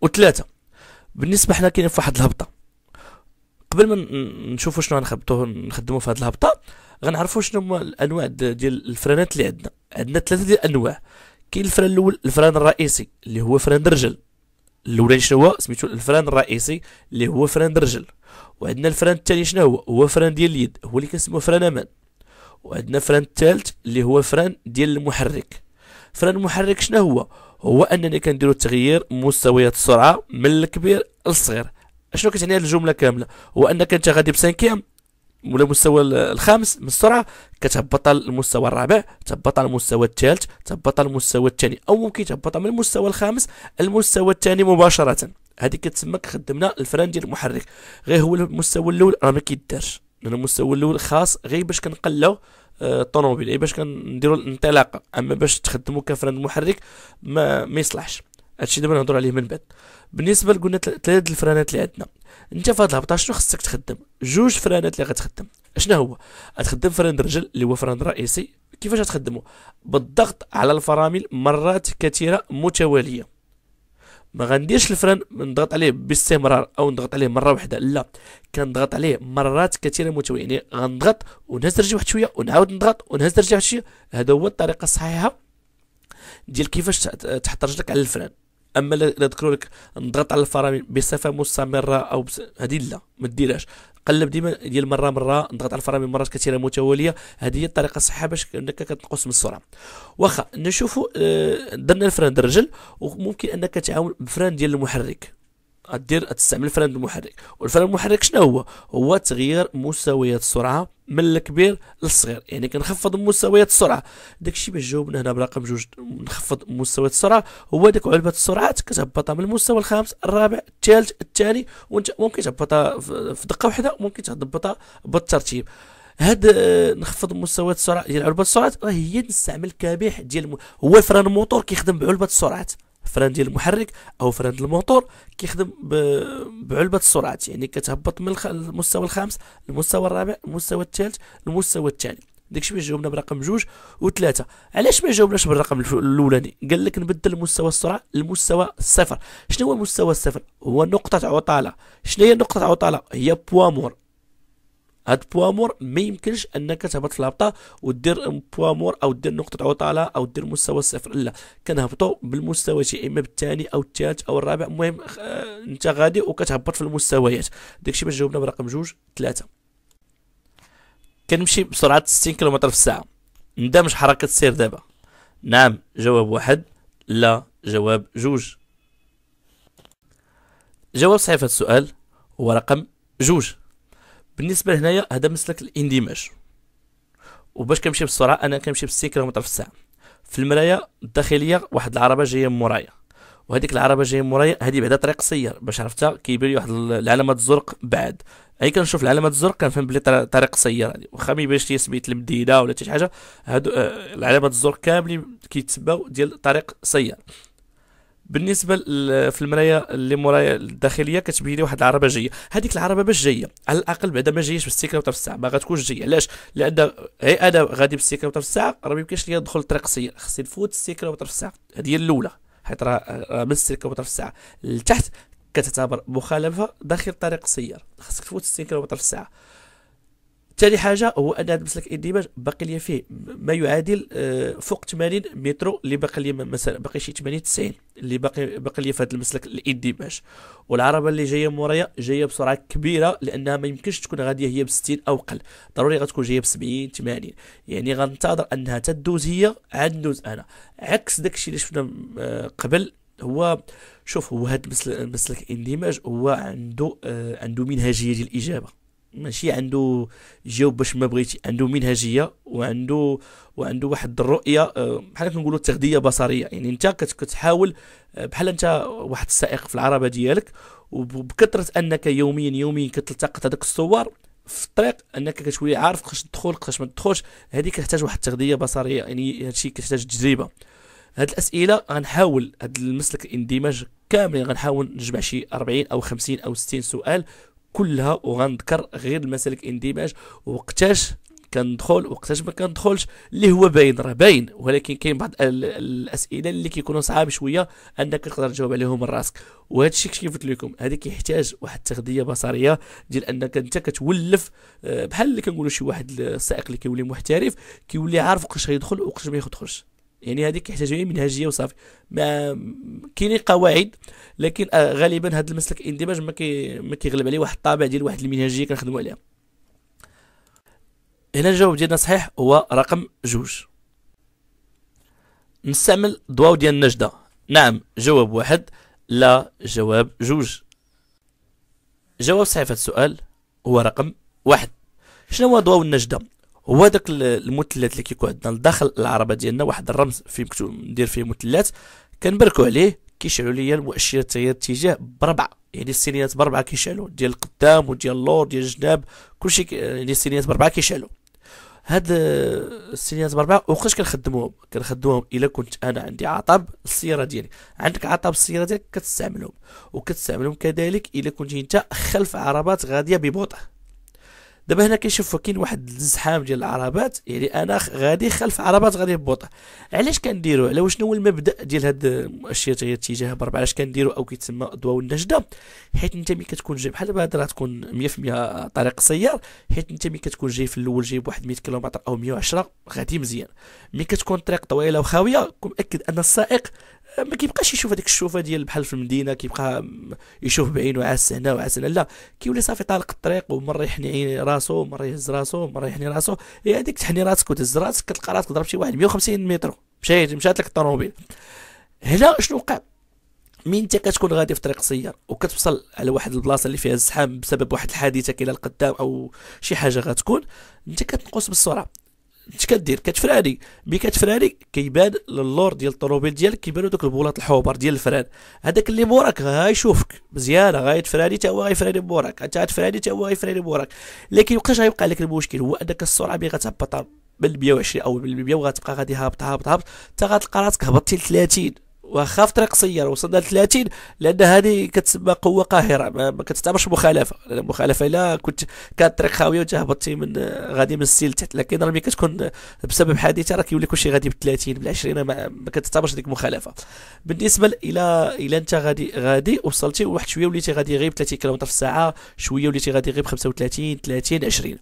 وثلاثة بالنسبة حنا كاينين في واحد الهبطة قبل ما نشوفوا شنو غنخبطو نخدموا في هذه الهبطة غنعرفوا شنو هما الانواع ديال الفرانات اللي عندنا عندنا ثلاثة ديال الانواع كاين الفران الاول الفران الرئيسي اللي هو فران الرجل الاولاني شنو هو سميتو الفران الرئيسي اللي هو فران الرجل وعندنا الفران الثاني شنو هو هو فران ديال اليد هو اللي كنسميو فران امان وعندنا فران الثالث اللي هو فران ديال المحرك فران المحرك شنو هو هو انني كنديرو تغيير مستويات السرعه من الكبير للصغير اشنو كتعني هذه الجمله كامله هو انك انت غادي بسانكيام ولا المستوى الخامس من السرعه كتهبط المستوى الرابع تهبط المستوى الثالث تهبط المستوى الثاني او ممكن تهبط من المستوى الخامس المستوى الثاني مباشره هذيك كتسمى خدمنا الفران ديال المحرك غير هو المستوى الاول راه ما كيدارش لان المستوى الاول خاص غير باش كنقلو الطوموبيل آه، غير باش كنديروا الانطلاقه اما باش تخدموا كفران محرك ما ما يصلحش هادشي دابا نهضر عليه من بعد بالنسبه قلنا ثلاثه الفرانات اللي عندنا انت في هاد الهبطه شنو خصك تخدم جوج فرانات اللي غتخدم اشنا هو غتخدم فران الرجل اللي هو فران رئيسي كيفاش غتخدمو بالضغط على الفرامل مرات كثيره متواليه ما غنديرش الفران نضغط عليه باستمرار او نضغط عليه مره واحده لا كنضغط عليه مرات كثيره متواليه يعني غنضغط ونهز رجلي واحد شويه ونعاود نضغط ونهز رجلي واحد شويه هذا هو الطريقه الصحيحه ديال كيفاش تحط رجلك على الفران اما لا ذكروا لك نضغط على الفرامل بصفه مستمره او بس... هذه لا ما ديرهاش قلب ديما ديال مره مره نضغط على الفرامل مرات كثيره متواليه هذه هي الطريقه الصحيحه باش انك كتنقص من السرعه واخا نشوفوا آه، درنا الفران ديال الرجل وممكن انك تعاون بفران ديال المحرك غدير تستعمل فران المحرك والفران المحرك شنو هو هو تغيير مستويات السرعه من الكبير للصغير يعني كنخفض مستويات السرعه داكشي باش جاوبنا هنا برقم جوج نخفض مستويات السرعه هو ديك علبه السرعات كتهبطها من المستوى الخامس الرابع الثالث الثاني وانت ممكن تهبطها في دقه واحده وممكن تهبطها بالترتيب هاد آه، نخفض مستويات السرعه ديال يعني علبه السرعات راه هي نستعمل كبيح ديال هو فران الموتور كيخدم بعلبه السرعات فران ديال المحرك او فران الموتور كيخدم بعلبه السرعات يعني كتهبط من المستوى الخامس للمستوى الرابع المستوى الثالث المستوى الثاني داكشي باش جاوبنا برقم جوج وثلاثه علاش ما جاوبناش بالرقم الاولاني قال لك نبدل مستوى السرعه لمستوى الصفر شنو هو مستوى الصفر هو نقطه عطاله شنو هي نقطه عطاله هي بوا مور هاد بوامور ما يمكنش انك تهبط في الهبطه ودير بوامور او دير نقطه عطاله او دير مستوى صفر لا كنهبطوا بالمستوى شي اما بالثاني او الثالث او الرابع المهم انت غادي وكتهبط في المستويات داكشي باش جاوبنا برقم جوج ثلاثه كنمشي بسرعه 60 كيلومتر في الساعه ندمج حركه السير دابا نعم جواب واحد لا جواب جوج جواب صحيح في السؤال هو رقم جوج بالنسبه لهنايا هذا مسلك الاندماج وباش كنمشي بالسرعه انا كنمشي ب 60 كيلومتر في الساعه في المرايه الداخليه واحد العربه جايه من مورايا وهذيك العربه جايه من مورايا هذه بعدا طريق سير باش عرفتها كيبان لي واحد العلامات الزرق بعد اي كنشوف العلامات الزرق كنفهم بلي طريق سير هذه واخا ما يبانش لي سميت المدينه ولا حتى شي حاجه هادو آه، العلامات الزرق كاملين كيتباو ديال طريق سير بالنسبه في المرايه اللي مورايا الداخليه كتبين لي واحد العربه جايه هذيك العربه باش جايه على الاقل بعدا ما جايش بالسيكل وطرف الساعه ما غتكونش جايه علاش لان غير إيه، انا غادي بالسيكل وطرف الساعه راه مايمكنش ليا ندخل الطريق السير خصني نفوت السيكل وطرف الساعه هذه هي الاولى حيت راه من السيكل وطرف الساعه لتحت كتعتبر مخالفه داخل طريق السير خصك تفوت السيكل وطرف الساعه ثاني حاجه هو ان هذا مسلك الاندماج باقي لي فيه ما يعادل آه، فوق 80 مترو اللي باقي لي مثلا باقي شي 80 90 اللي باقي باقي لي في هذا المسلك الاندماج والعربه اللي جايه مورايا جايه بسرعه كبيره لانها ما يمكنش تكون غاديه هي ب 60 او اقل ضروري غتكون جايه ب 70 80 يعني غنتظر انها تدوز هي عاد ندوز انا عكس داكشي اللي شفنا آه، قبل هو شوف هو هذا المسلك الاندماج هو عنده آه، عنده منهجيه ديال الاجابه ماشي عنده جاوب باش ما بغيتي عنده منهجيه وعنده وعنده واحد الرؤيه آه، بحال كنقولوا التغذيه بصريه يعني انت كتحاول آه، بحال انت واحد السائق في العربه ديالك وبكثره انك يوميا يوميا كتلتقط هذوك الصور في الطريق انك كتولي عارف خاش تدخل خاش ما تدخلش هذه كتحتاج واحد التغذيه بصريه يعني هادشي كتحتاج تجربه هاد الاسئله غنحاول هاد المسلك الاندماج كامل غنحاول نجمع شي 40 او 50 او 60 سؤال كلها وغنذكر غير المسالك اندماج وقتاش كندخل وقتاش ما كندخلش اللي هو باين راه باين ولكن كاين بعض الاسئله اللي كيكونوا صعاب شويه انك تقدر تجاوب عليهم من راسك وهذا الشيء كيف قلت لكم هذا كيحتاج واحد التغذيه بصريه ديال انك انت كتولف آه، بحال اللي كنقولوا شي واحد السائق اللي كيولي محترف كيولي عارف وقتاش غيدخل وقتاش ما يدخلش يعني هذيك كيحتاجوا منهجيه وصافي ما كاينين قواعد لكن آه، غالبا هذا المسلك الاندماج ما كي ما كيغلب عليه واحد الطابع ديال واحد المنهجيه كنخدموا عليها هنا الجواب ديالنا صحيح هو رقم جوج نستعمل ضواو ديال النجده نعم جواب واحد لا جواب جوج جواب صحيح في السؤال هو رقم واحد شنو هو ضواو النجده هو داك المثلث اللي كيكون عندنا لداخل العربه ديالنا واحد الرمز فيه مكتوب ندير فيه مثلث كنبركو عليه كيشعلوا ليا المؤشرات التيار الاتجاه بربعه يعني السينيات بربعه كيشعلوا ديال القدام وديال اللور ديال الجناب كلشي يعني السينيات بربعه كيشعلوا هاد السينيات بربعه وقتاش كنخدموهم كنخدموهم الا كنت انا عندي عطب السياره ديالي عندك عطب السياره ديالك كتستعملهم وكتستعملهم كذلك الا كنت انت خلف عربات غاديه ببطء دابا هنا كنشوف كاين واحد الزحام ديال العربات يعني انا غادي خلف عربات غادي ببطء علاش كنديرو على شنو هو المبدا ديال هاد الاشياء تغير الاتجاه بربع علاش كنديرو او كيتسمى ضواو النجده حيت انت ملي كتكون جاي بحال دابا راه تكون 100% طريق سيار حيت انت ملي كتكون جاي في الاول جاي بواحد 100 كيلومتر او 110 غادي مزيان ملي كتكون طريق طويله وخاويه كون ان السائق ما كيبقاش يشوف هذيك الشوفه ديال بحال في المدينه كيبقى يشوف بعينه عاس هنا وعاس هنا لا كيولي صافي طالق الطريق ومره يحني راسو ومره يهز راسو ومره يحني راسو هي إيه، هذيك تحني راسك وتهز راسك كتلقى راسك ضرب شي واحد 150 متر مشات مشات لك الطوموبيل هنا شنو وقع مين انت كتكون غادي في طريق سيار وكتوصل على واحد البلاصه اللي فيها الزحام بسبب واحد الحادثه كاينه القدام او شي حاجه غتكون انت كتنقص بالسرعه اش كدير كتفراري مي كتفراري كيبان اللور ديال الطوموبيل ديالك كيبانو دوك البولات الحوبر ديال الفران هذاك اللي موراك غايشوفك مزيان غايتفراري حتى هو غيفراري موراك حتى غتفراري حتى هو غيفراري موراك لكن مابقاش غيبقى لك المشكل هو انك السرعه ملي غتهبط من 120 او من 100 وغتبقى غادي هابط هابط هابط حتى غتلقى راسك هبطتي ل 30 واخا في طريق سيارة وصلنا 30 لان هذه كتسمى قوه قاهره ما, ما كتعتبرش مخالفه لان المخالفه الا كنت كانت طريق خاويه وانت هبطتي من غادي من السيل تحت لكن راه ملي كتكون بسبب حادثه راه كيولي كلشي غادي ب 30 بال 20 ما, ما كتعتبرش ديك مخالفه بالنسبه الى الى انت غادي غادي وصلتي واحد شويه وليتي غادي غير ب 30 كيلومتر في الساعه شويه وليتي غادي غير ب 35 30 20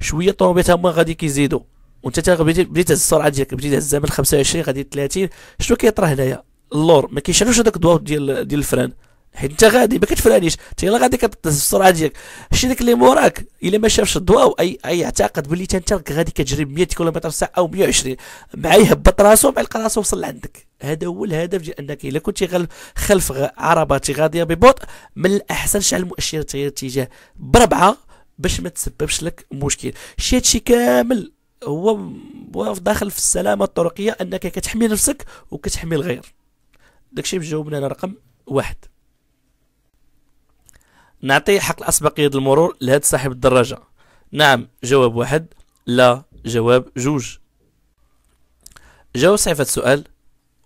شويه الطوموبيل هما غادي كيزيدوا وانت بديت تهز السرعه ديالك بديت تهزها الزمن 25 غادي 30 شنو كيطرى هنايا اللور ما كيشعلوش هذاك الضوء ديال ديال الفران حيت انت غادي ما كتفرانيش انت يلاه غادي كتطز السرعه ديالك شتي داك اللي موراك الا ما شافش الضوء اي اي يعتقد باللي انت غادي كتجري 100 كيلومتر في الساعه او 120 مع يهبط راسو مع يلقى راسو وصل لعندك هذا هو الهدف ديال انك الا كنتي خلف عربه غاديه ببطء من الاحسن شعل مؤشر الاتجاه بربعه باش ما تسببش لك مشكل شي هادشي كامل هو داخل في السلامه الطرقيه انك كتحمي نفسك وكتحمي الغير داكشي باش جاوبنا انا رقم واحد نعطي حق الأسبقية المرور لهاد صاحب الدراجة نعم جواب واحد لا جواب جوج جواب صحيفة السؤال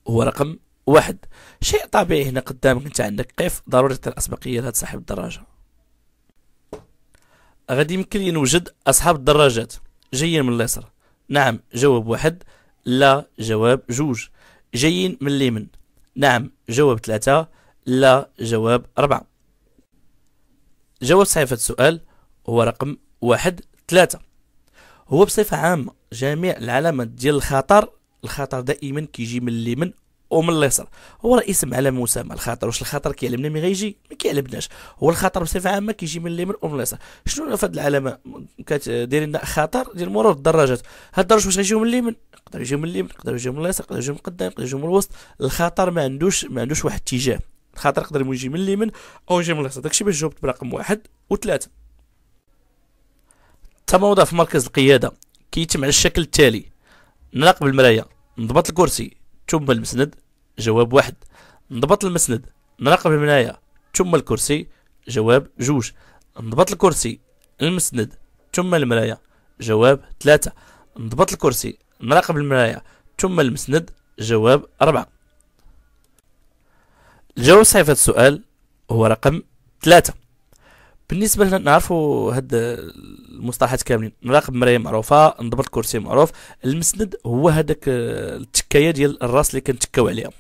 هو رقم واحد شيء طبيعي هنا قدامك انت عندك قيف ضروري الأسبقية لهاد صاحب الدراجة غادي يمكن لي نوجد أصحاب الدراجات جايين من اليسر نعم جواب واحد لا جواب جوج جايين من اليمن نعم جواب ثلاثة لا جواب أربعة جواب صحيح في السؤال هو رقم واحد ثلاثة هو بصفة عامة جميع العلامات ديال الخطر الخطر دائما كيجي من اليمين ومن اليسار هو اسم على مسمى الخطر واش الخطر كيعلمنا مي غيجي ما كيعلمناش هو الخطر بصفه عامه كيجي من اليمين ومن اليسار شنو في هذه العلامه كدير لنا خطر ديال مرور الدراجات هاد الدرج واش غيجيو من اليمين يقدر يجيو من اليمين يقدر يجيو من اليسار يقدر يجيو من القدام يقدر يجيو من الوسط الخطر ما عندوش ما عندوش واحد الاتجاه الخطر يقدر يجي من اليمين او يجي من اليسار داكشي باش جاوبت برقم واحد وثلاثه التموضع في مركز القياده كيتم على الشكل التالي نراقب المرايه نضبط الكرسي ثم المسند جواب واحد نضبط المسند نراقب المنايا ثم الكرسي جواب جوج نضبط الكرسي المسند ثم المرايا جواب ثلاثة نضبط الكرسي نراقب المرايا ثم المسند جواب أربعة الجواب الصحيح في السؤال هو رقم ثلاثة بالنسبه لنا نعرفوا هاد المصطلحات كاملين نراقب مرايه معروفه نضبط كرسي معروف المسند هو هذاك آه، التكايه ديال الراس اللي كنتكاو عليها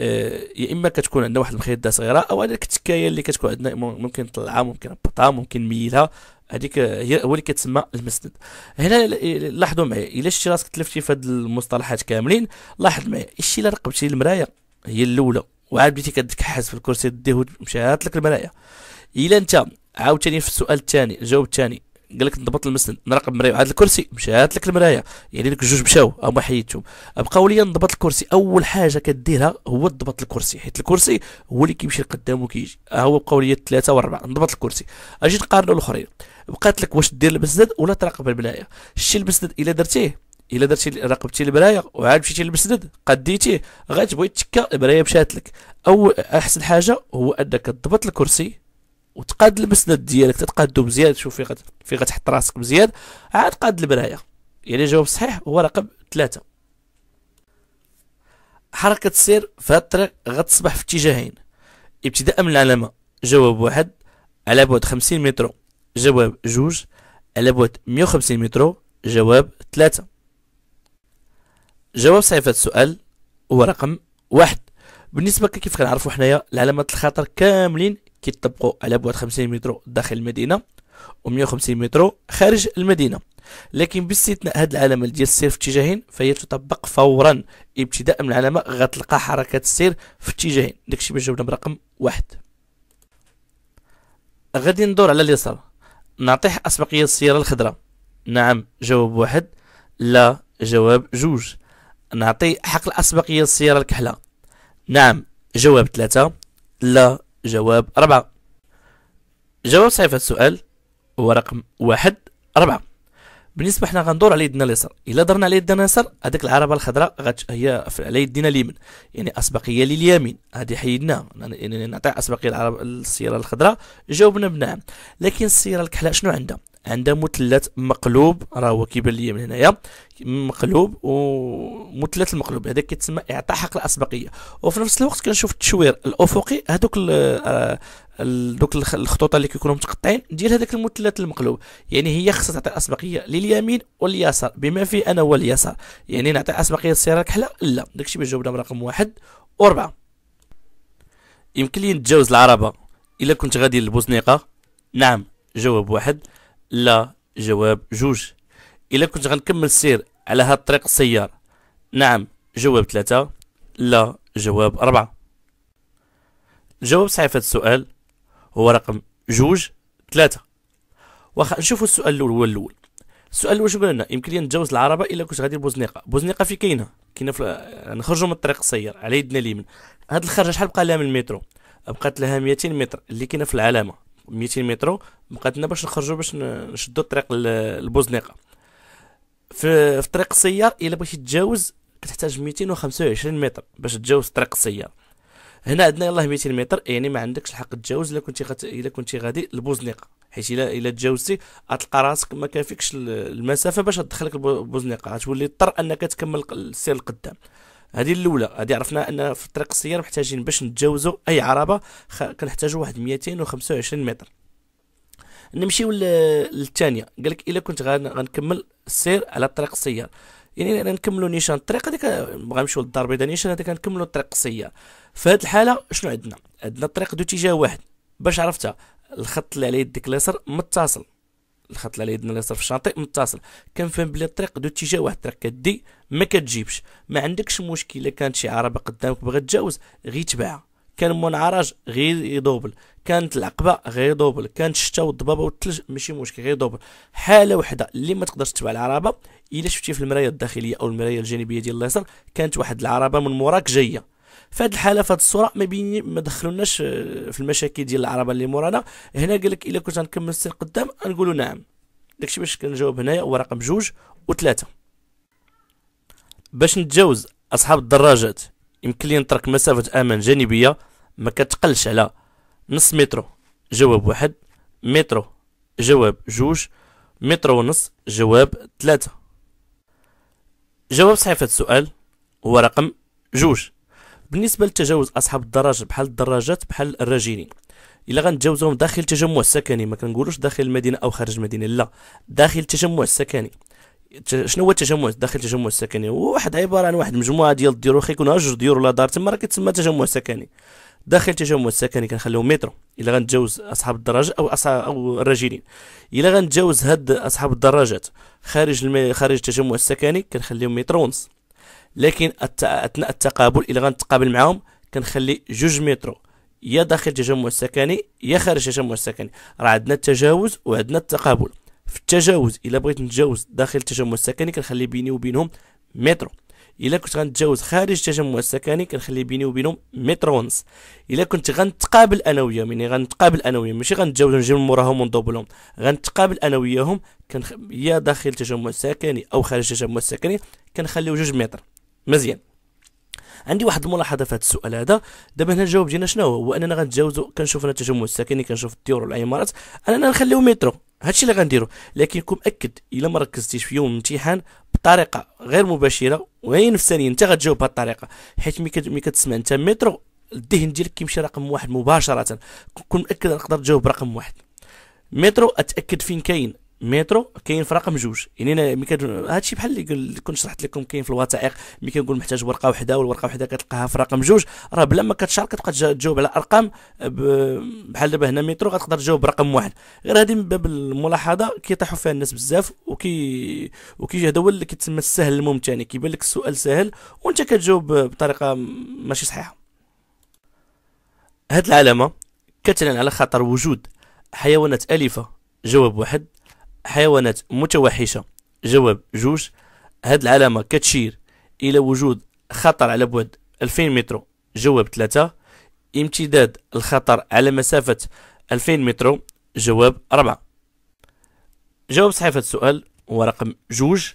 آه، يا اما كتكون عندنا واحد المخيده صغيره او هذيك التكايه اللي كتكون عندنا ممكن نطلعها ممكن نبطها ممكن نميلها هذيك هي هو اللي كتسمى المسند هنا لاحظوا معايا الا شتي راسك تلفتي في هاد المصطلحات كاملين لاحظ معايا الشيء اللي رقبتي المرايه هي الاولى وعاد بديتي كتكحس في الكرسي ديه ومشات لك المرايه الا انت عاوتاني في السؤال الثاني الجواب الثاني قال لك نضبط المسند نراقب المرايه وعاد الكرسي مشات لك المرايه يعني لك جوج مشاو او ما حيدتهم بقاو لي نضبط الكرسي اول حاجه كديرها هو تضبط الكرسي حيت الكرسي هو اللي كيمشي لقدام وكيجي ها آه، هو بقاو لي ثلاثه واربعه نضبط الكرسي اجي نقارنوا الاخرين بقات لك واش دير المسند ولا تراقب المرايه شتي المسند الا درتيه الا درتي راقبتي المرايه وعاد مشيتي للمسند قديتيه غتبغي تكا المرايه مشات لك او احسن حاجه هو انك تضبط الكرسي وتقاد المسند ديالك تتقادو مزيان شوف فين غتحط راسك مزيان عاد قاد المرايه يعني جواب صحيح هو رقم ثلاثة حركة السير في هاد الطريق غتصبح في اتجاهين ابتداء من العلامة جواب واحد على بعد خمسين مترو جواب جوج على بعد مية وخمسين مترو جواب ثلاثة جواب صحيح في هاد السؤال هو رقم واحد بالنسبة كيف كنعرفو حنايا العلامات الخطر كاملين كيطبقوا على بعد 50 متر داخل المدينه و150 متر خارج المدينه لكن باستثناء هاد العلامه ديال السير في اتجاهين فهي تطبق فورا ابتداء من العلامه غتلقى حركه السير في اتجاهين داكشي باش جاوبنا برقم واحد غادي ندور على اليسار نعطيه اسبقيه السياره الخضراء نعم جواب واحد لا جواب جوج نعطي حق الاسبقيه السياره الكحله نعم جواب ثلاثة لا جواب أربعة جواب صحيح السؤال هو رقم واحد أربعة بالنسبه حنا غندور على يدنا اليسار الا درنا على يدنا اليسار هذيك العربه الخضراء غت هي على يدينا اليمين يعني اسبقيه لليمين هذه حيدناها يعني نعطي اسبقيه العرب السياره الخضراء جاوبنا بنعم لكن السياره الكحلاء شنو عندها عندها مثلث مقلوب راه هو كيبان ليا من هنايا مقلوب ومثلث المقلوب هذا كيتسمى اعطاء حق الاسبقيه وفي نفس الوقت كنشوف التشوير الافقي هذوك آه، دوك الخطوط اللي كيكونوا متقطعين ديال هذاك المثلث المقلوب يعني هي خاصها تعطي اسبقيه لليمين واليسار بما فيه انا هو اليسار يعني نعطي اسبقيه للسياره الكحله لا داكشي باش جاوبنا رقم واحد وربعة يمكن لي نتجاوز العربه الا كنت غادي للبوسنيقه نعم جواب واحد لا جواب جوج الا كنت غنكمل السير على هاد الطريق السيار نعم جواب ثلاثة لا جواب أربعة الجواب صحيح في السؤال هو رقم جوج ثلاثة واخا نشوفوا السؤال الاول هو الاول السؤال الاول شو قال لنا يمكن لي نتجاوز العربه الا كنت غادي بوزنيقة بوزنيقه في كاينه كاينه في نخرجوا من الطريق السير على يدنا اليمين هاد الخرجه شحال بقى لها من المترو بقات لها 200 متر اللي كاينه في العلامه 200 متر بقات لنا باش نخرجوا باش نشدوا الطريق لبوزنيقه في, في طريق السيار الا بغيتي تتجاوز كتحتاج 225 متر باش تتجاوز طريق السيار هنا عندنا يلاه 200 متر إيه، يعني ما عندكش الحق تجاوز الا كنتي غت... الا كنتي غادي لبوزنيقه حيت الا الا تجاوزتي غتلقى راسك ما كافيكش المسافه باش تدخلك لبوزنيقه غتولي اضطر انك تكمل السير القدام هذه الاولى هذه عرفنا ان في طريق السير محتاجين باش نتجاوزوا اي عربه خ... كنحتاجوا واحد 225 متر نمشيو للثانيه قالك الا كنت غنكمل السير على طريق السيار يعني نكملوا نيشان الطريق هذيك نمشيو للدار البيضاء نيشان هذيك كنكملوا الطريق قصيه في هذه الحاله شنو عندنا عندنا الطريق ذو اتجاه واحد باش عرفتها الخط اللي على يدك اليسر متصل الخط اللي على يدنا اليسر في الشاطئ متصل كنفهم بلي الطريق ذو اتجاه واحد الطريق كدي ما كتجيبش ما عندكش مشكل الا كانت شي عربه قدامك بغات تجاوز غير تبعها كان منعرج غير يدوبل كانت العقبه غير دوبل كانت الشتا والضبابه والثلج ماشي مشكل غير دوبل حاله وحده اللي ما تقدرش تتبع العربه الا شفتي في المرايه الداخليه او المرايه الجانبيه ديال اليسار كانت واحد العربه من موراك جايه فهاد الحاله فهاد الصوره ما بين ما دخلوناش آه، في المشاكل ديال العربه اللي مورانا هنا قال لك الا كنت غنكمل السير قدام غنقولوا نعم داكشي باش كنجاوب هنايا هو رقم جوج وثلاثه باش نتجاوز اصحاب الدراجات يمكن لي نترك مسافه امان جانبيه ما كتقلش على نص مترو جواب واحد مترو جواب جوج مترو ونص جواب ثلاثة جواب صحيح السؤال هو رقم جوج بالنسبة لتجاوز أصحاب الدراجة بحال الدراجات بحال الراجلين إلا غنتجاوزهم داخل التجمع السكني ما كنقولوش داخل المدينة أو خارج المدينة لا داخل التجمع السكني شنو هو التجمع داخل التجمع السكني هو واحد عباره عن واحد مجموعه ديال الديور واخا يكونوا جوج ديور ولا دار تما راه كيتسمى تجمع سكني داخل التجمع السكني كنخليو مترو الا غنتجاوز اصحاب الدراج او أصحاب او الراجلين الا غنتجاوز هاد اصحاب الدراجات خارج الم... خارج التجمع السكني كنخليو مترو ونص لكن الت... اثناء التقابل الا غنتقابل معاهم كنخلي جوج مترو يا داخل التجمع السكني يا خارج التجمع السكني راه عندنا التجاوز وعندنا التقابل في التجاوز الا بغيت نتجاوز داخل التجمع السكني كنخلي بيني وبينهم مترو الا كنت غنتجاوز خارج التجمع السكني كنخلي بيني وبينهم متر ونص الا كنت غنتقابل انا وياهم يعني غنتقابل انا وياهم ماشي غنتجاوز نجيب من موراهم وندوبلهم غنتقابل انا وياهم كنخ... يا داخل التجمع السكني او خارج التجمع السكني كنخليو جوج متر مزيان عندي واحد الملاحظه في هذا السؤال هذا دابا هنا الجواب ديالنا شنو هو اننا غنتجاوزو كنشوف انا التجمع السكني كنشوف الديور والعمارات اننا نخليو مترو هادشي اللي غنديرو لكن كون مأكد الا ما ركزتيش في يوم الامتحان بطريقه غير مباشره وهي نفسانيه انت غتجاوب بهاد الطريقه حيت ملي كتسمع انت مترو الذهن ديالك كيمشي رقم واحد مباشره كون مأكد نقدر تجاوب رقم واحد مترو اتاكد فين كاين مترو كاين في رقم جوج يعني ملي كتكون هادشي بحال اللي كنت شرحت لكم كاين في الوثائق مي كنقول محتاج ورقه وحده والورقه وحده كتلقاها في رقم جوج راه بلا ما كتشارك كتبقى تجاوب على ارقام بحال دابا هنا مترو غتقدر تجاوب برقم واحد غير هذه من باب الملاحظه كيطيحوا فيها الناس بزاف وكي وكي هذا هو اللي كيتسمى السهل الممتنع كيبان لك السؤال سهل وانت كتجاوب بطريقه ماشي صحيحه هاد العلامه كتعلن على خطر وجود حيوانات اليفه جواب واحد حيوانات متوحشة جواب جوج هاد العلامة كتشير إلى وجود خطر على بعد 2000 متر جواب ثلاثة امتداد الخطر على مسافة 2000 متر جواب أربعة جواب صحيفة السؤال هو رقم جوج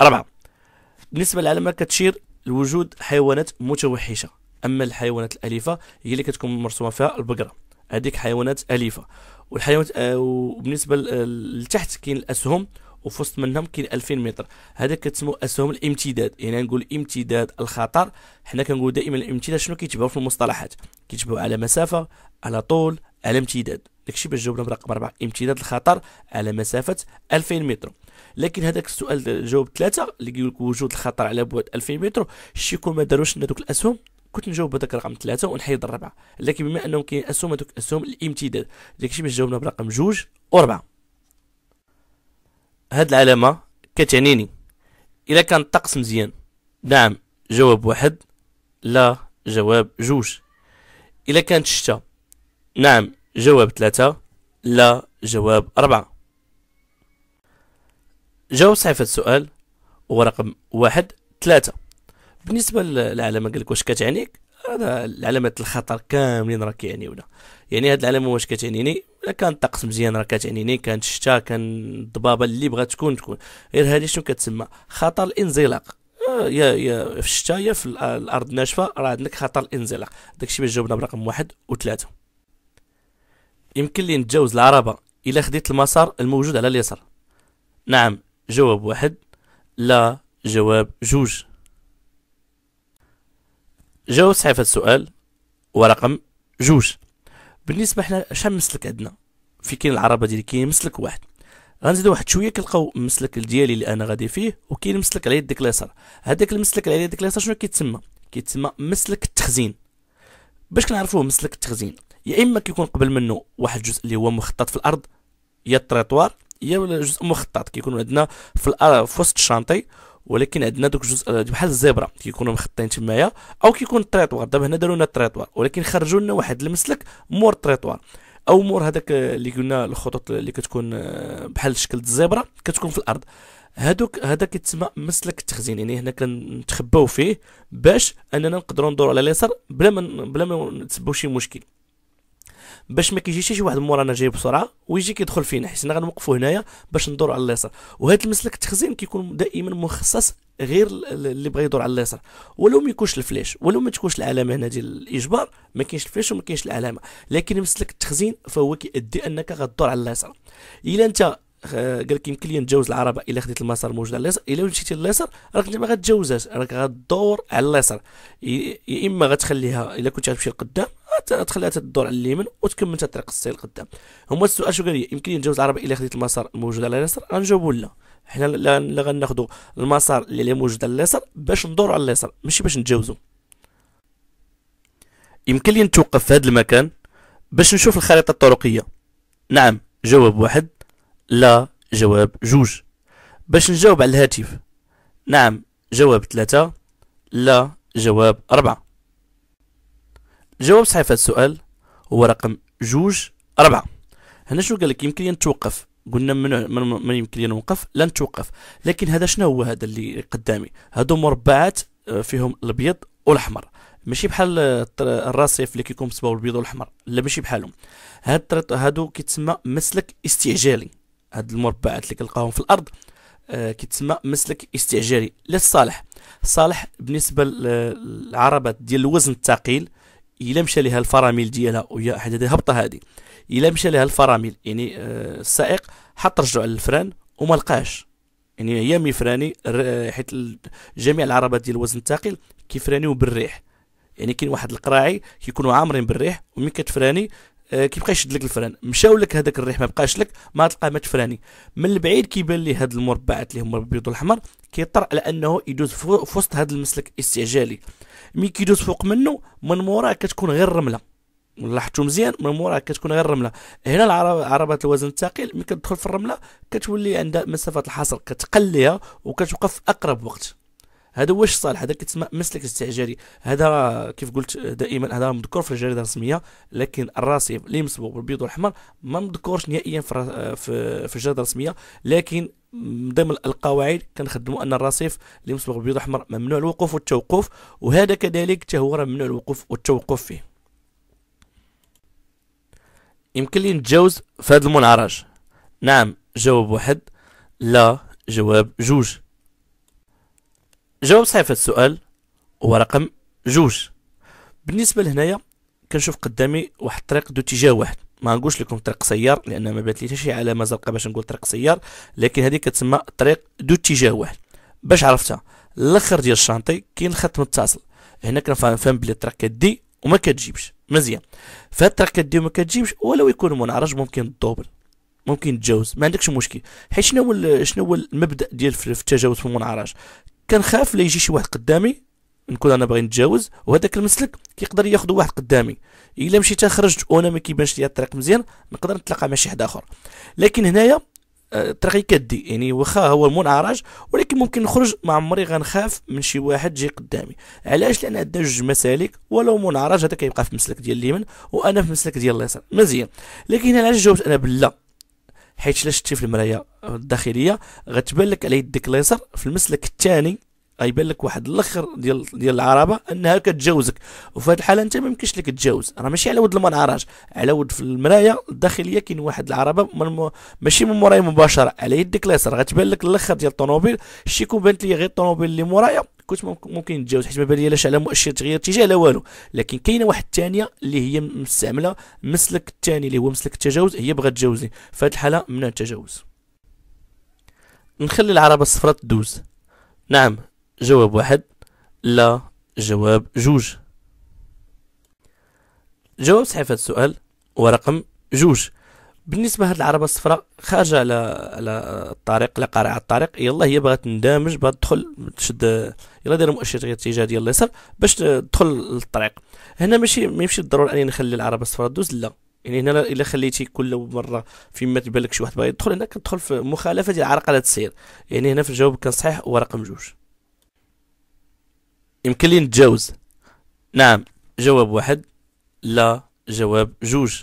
أربعة بالنسبة للعلامة كتشير لوجود حيوانات متوحشة أما الحيوانات الأليفة هي اللي كتكون مرسومة فيها البقرة هذيك حيوانات أليفة والحيوانات آه، وبالنسبه آه، لتحت كاين الاسهم وفي وسط منهم كاين 2000 متر هذا كتسمو اسهم الامتداد يعني نقول امتداد الخطر حنا كنقول دائما الامتداد شنو كيتبعوا في المصطلحات كيتبعوا على مسافه على طول على امتداد داكشي باش جاوبنا برقم 4 امتداد الخطر على مسافه 2000 متر لكن هذاك السؤال جاوب ثلاثة اللي كيقول لك وجود الخطر على بعد 2000 متر شي يكون ما داروش لنا دوك الاسهم كنت نجاوب بهذاك الرقم ثلاثه ونحيد الربعة لكن بما انهم كاين أسهم هذوك أسهم الامتداد داكشي باش جاوبنا برقم جوج وربعه هاد العلامه كتعنيني الا كان الطقس مزيان نعم جواب واحد لا جواب جوج الا كانت الشتاء نعم جواب ثلاثة لا جواب أربعة جاوب صحيح هذا السؤال ورقم واحد ثلاثة بالنسبه للعلامه قال لك واش كتعنيك هذا العلامات الخطر كاملين راه كيعنيونا يعني هاد العلامه واش كتعنيني الا كان الطقس مزيان راه كتعنيني كانت الشتا كان الضبابه اللي بغات تكون تكون غير هذه شنو كتسمى خطر الانزلاق آه، يا يا في الشتاء يا في الارض ناشفه راه عندك خطر الانزلاق داكشي باش جاوبنا برقم واحد وثلاثه يمكن لي نتجاوز العربه الا خديت المسار الموجود على اليسار نعم جواب واحد لا جواب جوج جاوب صحيح في السؤال ورقم جوج بالنسبه حنا شحال مسلك عندنا في كاين العربه ديالي كاين مسلك واحد غنزيدو واحد شويه كنلقاو المسلك ديالي اللي انا غادي فيه وكاين مسلك على يدك اليسار هذاك المسلك على يدك اليسار شنو كيتسمى كيتسمى مسلك التخزين باش كنعرفوه مسلك التخزين يا اما كيكون قبل منه واحد الجزء اللي هو مخطط في الارض يا التريطوار يا جزء مخطط كيكون عندنا في, في وسط الشانطي ولكن عندنا دوك جزء آه، بحال الزبره كيكونوا مخطين تمايا او كيكون التريطوار دابا هنا داروا لنا التريطوار ولكن خرجوا لنا واحد المسلك مور التريطوار او مور هذاك آه، اللي قلنا الخطوط اللي كتكون آه، بحال شكل الزبره كتكون في الارض هادوك هذا كيتسمى مسلك التخزين يعني هنا كنتخباو فيه باش اننا نقدروا ندوروا على اليسار بلا ما بلا ما نتسبوا شي مشكل باش ما كيجيش شي واحد مورانا جاي بسرعه ويجي كيدخل فينا حيت غنوقفوا هنايا باش ندور على اليسار وهذا المسلك التخزين كيكون دائما مخصص غير اللي بغى يدور على اليسار ولو ما يكونش الفلاش ولو ما تكونش العلامه هنا ديال الاجبار ما كاينش الفلاش وما كاينش العلامه لكن مسلك التخزين فهو كيؤدي انك غدور على اليسار الا انت آه، قال لك يمكن لي نتجاوز العربه الا خديت المسار موجود على اليسار الا مشيتي لليسار راك ما غتجاوزهاش راك غدور على اليسار يا اما غتخليها الا كنت غتمشي لقدام تخليها تدور على اليمين وتكمل حتى طريق السير لقدام هما السؤال شو قال يمكن نتجاوز العربي الا خديت المسار الموجود على اليسار غنجاوبو لا حنا لا غناخدو المسار اللي موجود على اليسار باش ندور على اليسار ماشي باش نتجاوزو يمكن لي نتوقف في هذا المكان باش نشوف الخريطه الطرقيه نعم جواب واحد لا جواب جوج باش نجاوب على الهاتف نعم جواب ثلاثة لا جواب أربعة الجواب صحيح في هذا السؤال هو رقم جوج أربعة هنا شنو قال لك يمكن لي نتوقف قلنا من من يمكن لي نوقف لا نتوقف لكن هذا شنو هو هذا اللي قدامي هادو مربعات آه، فيهم الابيض والاحمر ماشي بحال آه، الرصيف اللي كيكون مصبوب البيض والاحمر لا ماشي بحالهم هاد هادو كيتسمى مسلك استعجالي هاد المربعات اللي كنلقاهم في الارض آه، كيتسمى مسلك استعجالي للصالح صالح بالنسبه للعربات ديال الوزن الثقيل الا مشى لها الفرامل ديالها وهي حدا دي هبطه هذه الا مشى لها الفرامل يعني آه السائق حط رجلو على الفران وما لقاش يعني هي ميفراني حيت جميع العربات ديال الوزن الثقيل كيفرانيو بالريح يعني كاين واحد القراعي كيكونوا عامرين بالريح ومن كتفراني آه، كيبقى يشد لك الفران مشاو لك هذاك الريح ما بقاش لك ما تلقى ما تفراني من البعيد كيبان لي هاد المربعات اللي هما البيض والاحمر كيطر على انه يدوز في وسط هذا المسلك استعجالي مي كيدوز فوق منه من موراه كتكون غير رمله لاحظتوا مزيان من موراه كتكون غير رمله هنا العربات الوزن الثقيل ملي كتدخل في الرمله كتولي عندها مسافه الحصر كتقليها وكتوقف في اقرب وقت هذا واش صالح هذا كتسمى مسلك استعجالي هذا كيف قلت دائما هذا مذكور في الجريده الرسميه لكن الرصيف اللي مسبوق بالبيض والاحمر ما مذكورش نهائيا في في الجريده الرسميه لكن من ضمن القواعد كنخدموا ان الرصيف اللي مسبوق بالبيض والاحمر ممنوع الوقوف والتوقف وهذا كذلك حتى هو ممنوع الوقوف والتوقف فيه يمكن لي نتجاوز في هذا المنعرج نعم جواب واحد لا جواب جوج جاوب صحيح في السؤال هو رقم جوج بالنسبه لهنايا كنشوف قدامي واحد الطريق دو اتجاه واحد ما نقولش لكم طريق سيار لان ما بات لي شي علامه زرقاء باش نقول طريق سيار لكن هذه كتسمى طريق دو اتجاه واحد باش عرفتها الاخر ديال الشانطي كاين خط متصل هنا كنفهم بلي الطريق كدي وما كتجيبش مزيان فهاد الطريق كدي وما كتجيبش ولو يكون منعرج ممكن الدوبل ممكن تجاوز ما عندكش مشكل حيت شنو هو شنو هو المبدا ديال في التجاوز في المنعرج كنخاف لا يجي شي واحد قدامي نكون انا باغي نتجاوز وهذاك المسلك كيقدر ياخذ واحد قدامي الا مشيت خرجت وانا ما كيبانش ليا الطريق مزيان نقدر نتلاقى مع شي حد اخر لكن هنايا آه، الطريق كدي يعني واخا هو منعرج ولكن ممكن نخرج ما عمري غنخاف من شي واحد جاي قدامي علاش لان عندنا جوج مسالك ولو منعرج هذا كيبقى في المسلك ديال اليمين وانا في المسلك ديال اليسار مزيان لكن هنا علاش جاوبت انا بلا حيت الا شتي في المرايه الداخليه غتبان لك على يديك اليسر في المسلك الثاني غيبان لك واحد الاخر ديال ديال العربه انها كتجاوزك وفي هذه الحاله انت ما يمكنش لك تجاوز راه ماشي على ود المنعرج على ود في المرايه الداخليه كاين واحد العربه من م... ماشي من مورايا مباشره على يدك اليسر غتبان لك الاخر ديال الطوموبيل شي كون بانت لي غير الطوموبيل اللي مورايا كنت ممكن نتجاوز حيت ما بان ليش على مؤشر تغيير اتجاه لا والو لكن كاينه واحد الثانيه اللي هي مستعمله مسلك الثاني اللي هو مسلك التجاوز هي بغات تجاوزني في هذه الحاله ممنوع التجاوز نخلي العربه الصفراء تدوز نعم جواب واحد لا جواب جوج جواب صحيح في هذا السؤال ورقم جوج بالنسبه لهاد العربه الصفراء خارجه على على الطريق على قارعه الطريق يلا هي بغات تندمج بغات تدخل تشد يلا دير مؤشر اتجاه ديال اليسار باش تدخل للطريق هنا ماشي ماشي بالضروره اني نخلي العربه الصفراء دوز لا يعني هنا الا خليتي كل مره فيما تبان لك شي واحد باغي يدخل هنا كتدخل في مخالفه ديال عرقله السير يعني هنا في الجواب كان صحيح ورقم جوج يمكن لي نتجاوز نعم جواب واحد لا جواب جوج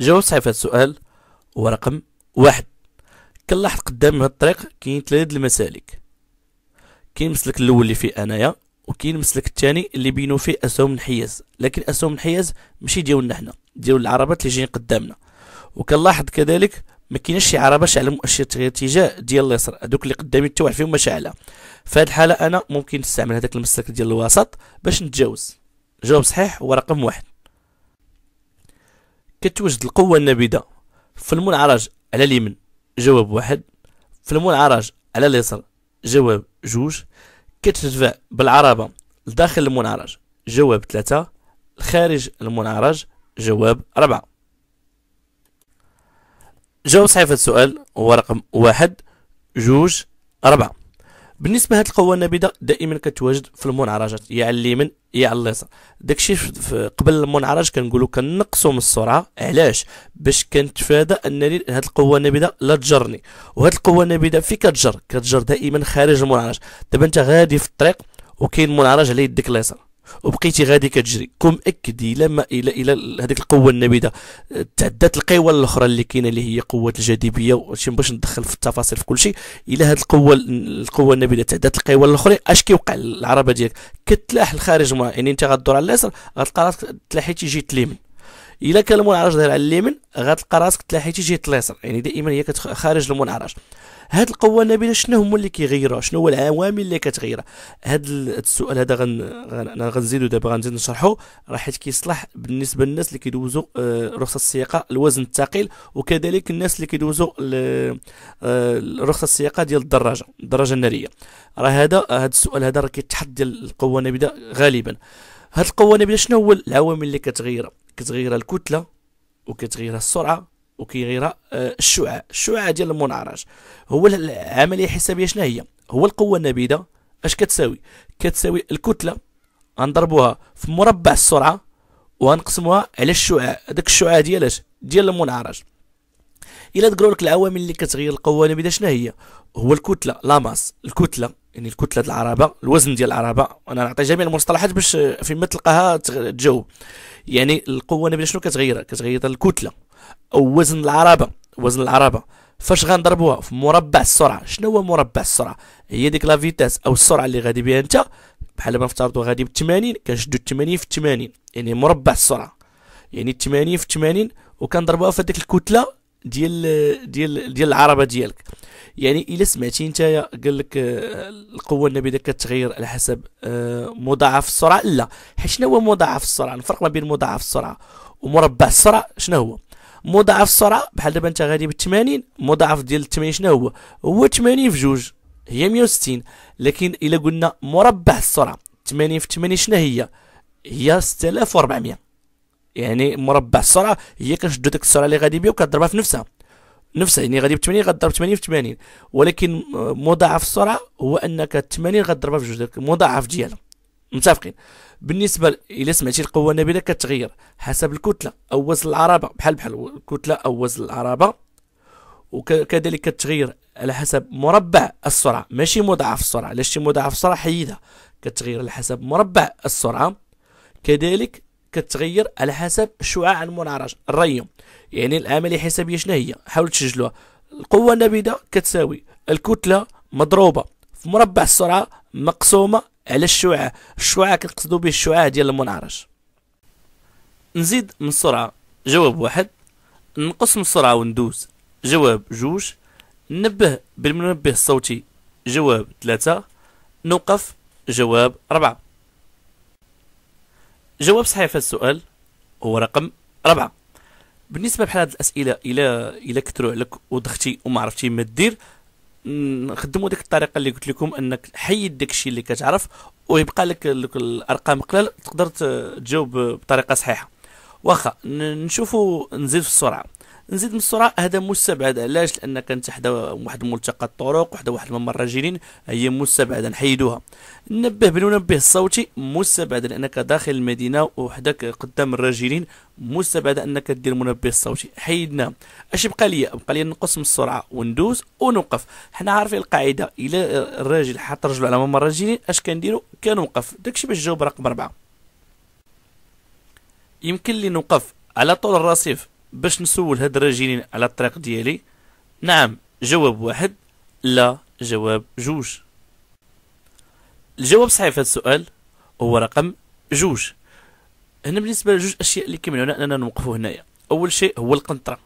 جواب صحيح هذا السؤال هو رقم واحد كنلاحظ قدام هاد الطريق كاين ثلاث المسالك كاين المسلك الاول اللي فيه انايا وكاين المسلك الثاني اللي بينو فيه اسهم الحياز لكن اسهم الحياز ماشي ديالنا حنا ديال العربات اللي جايين قدامنا وكنلاحظ كذلك ما كاينش شي عربه شعل مؤشر الاتجاه ديال اليسر هذوك اللي قدامي حتى واحد فيهم ما في هذه الحاله انا ممكن نستعمل هذاك المسلك ديال الوسط باش نتجاوز جواب صحيح هو رقم واحد كتوجد القوه النابده في المنعرج على اليمين جواب واحد في المنعرج على اليسر جواب جوج كتدفع بالعربه لداخل المنعرج جواب ثلاثة الخارج المنعرج جواب ربعة جاوب صحيح في السؤال هو رقم واحد جوج أربعة بالنسبة لهاد القوة النابضة دائما كتواجد في المنعرجات يا على اليمين يا على اليسار داكشي قبل المنعرج كنقولو كنقصو من السرعة علاش باش كنتفادى انني هاد القوة النابضة لا تجرني وهاد القوة النابضة في كتجر كتجر دائما خارج المنعرج دابا انت غادي في الطريق وكاين منعرج على يدك اليسار وبقيتي غادي كتجري كون مأكدي لما الى الى هذيك القوه النابذه تعدات القوى الاخرى اللي كاينه اللي هي قوه الجاذبيه باش ندخل في التفاصيل في كل شيء الى هذه القوه القوه النابذه تعدات القوى الاخرى اش كيوقع العربه ديالك كتلاح الخارج مع يعني انت غدور على اليسار غتلقى راسك تلاحيتي جيت اليمين الى كان المنعرج داير على اليمين غتلقى راسك تلاحيتي جهه اليسار يعني دائما هي خارج المنعرج هاد القوه النابله شنو هما اللي كيغيروا شنو هو العوامل اللي كتغيرها هاد السؤال هذا غن غن غنزيدو دابا غنزيد نشرحو راه حيت كيصلح بالنسبه للناس اللي كيدوزو آه، رخصه السياقه الوزن الثقيل وكذلك الناس اللي كيدوزو آه، رخصه السياقه ديال الدراجه الدراجه الناريه راه هذا هاد السؤال هذا راه كيتحط ديال القوه النابله غالبا هاد القوه النابله شنو هو العوامل اللي كتغيرها كتغيرها الكتله وكتغيرها السرعه وكيغيرها آه، الشعاع الشعاع ديال المنعرج هو العمليه الحسابيه شنو هي هو القوه النابذه اش كتساوي كتساوي الكتله غنضربوها في مربع السرعه وغنقسموها على الشعاع داك الشعاع ديال اش ديال المنعرج الا ذكروا لك العوامل اللي كتغير القوه النابذه شنو هي هو الكتله لاماس الكتله يعني الكتله ديال العربه الوزن ديال العربه انا نعطي جميع المصطلحات باش فيما تلقاها تجاوب يعني القوه النابذه شنو كتغيرها كتغير الكتله وزن العربه وزن العربه فاش غنضربوها في مربع السرعه شنو هو مربع السرعه هي ديك لا فيتاس او السرعه اللي غادي بها انت بحال ما نفترضوا غادي ب 80 كنشدوا 80 في 80 يعني مربع السرعه يعني 80 في 80 وكنضربوها في هذيك الكتله ديال ديال ديال العربه ديالك يعني الا سمعتي انت قال لك آه، القوه النابذه كتغير على حسب آه، مضاعف السرعه لا حيت شنو هو مضاعف السرعه الفرق ما بين مضاعف السرعه ومربع السرعه شنو هو مضاعف السرعه بحال دابا انت غادي ب 80 مضاعف ديال 80 شنو هو هو 80 في جوج هي 160 لكن الا قلنا مربع السرعه 80 في 80 شنو هي هي 6400 يعني مربع السرعه هي كنشدو ديك السرعه اللي غادي بها وكضربها في نفسها نفسها يعني غادي ب 80 غضرب 80 في 80 ولكن مضاعف السرعه هو انك 80 غضربها في جوج مضاعف ديالها متفقين بالنسبه الى سمعتي القوه النابله كتغير حسب الكتله او وزن العربه بحال بحال الكتله او وزن العربه وكذلك كتغير على حسب مربع السرعه ماشي مضاعف السرعه علاش شي مضاعف السرعه حيدها كتغير على حسب مربع السرعه كذلك كتغير على حسب شعاع المنعرج الريوم يعني العمليه الحسابيه شنو هي حاول تسجلوها القوه النابضه كتساوي الكتله مضروبه في مربع السرعه مقسومه على الشعاع الشعاع كنقصدو به الشعاع ديال المنعرج نزيد من السرعه جواب واحد نقص من السرعه وندوز جواب جوج نبه بالمنبه الصوتي جواب ثلاثة نوقف جواب أربعة جواب صحيح في السؤال هو رقم أربعة بالنسبة بحال هاد الأسئلة إلى إلى كثروا عليك ودختي وما عرفتي ما دير نخدموا ديك الطريقه اللي قلت لكم انك حيد داك الشيء اللي كتعرف ويبقى لك الارقام قلال تقدر تجاوب بطريقه صحيحه واخا نشوفوا نزيد في السرعه نزيد من السرعه هذا مستبعد علاش لان كانت حدا واحد ملتقى الطرق وحدا واحد من الراجلين هي مستبعده نحيدوها نبه بالمنبه الصوتي مستبعد لانك داخل المدينه وحدك قدام الراجلين مستبعد انك دير منبه الصوتي حيدنا اش بقى ليا بقى ليا نقص من السرعه وندوز ونوقف حنا عارفين القاعده الا الراجل حط رجلو على ممر الراجلين اش كنديرو كنوقف داكشي باش جاوب رقم أربعة يمكن لي نوقف على طول الرصيف باش نسول هاد الراجلين على الطريق ديالي نعم جواب واحد لا جواب جوج الجواب صحيح في هذا السؤال هو رقم جوج هنا بالنسبه لجوج اشياء اللي كيمنعونا اننا نوقفوا هنايا اول شيء هو القنطره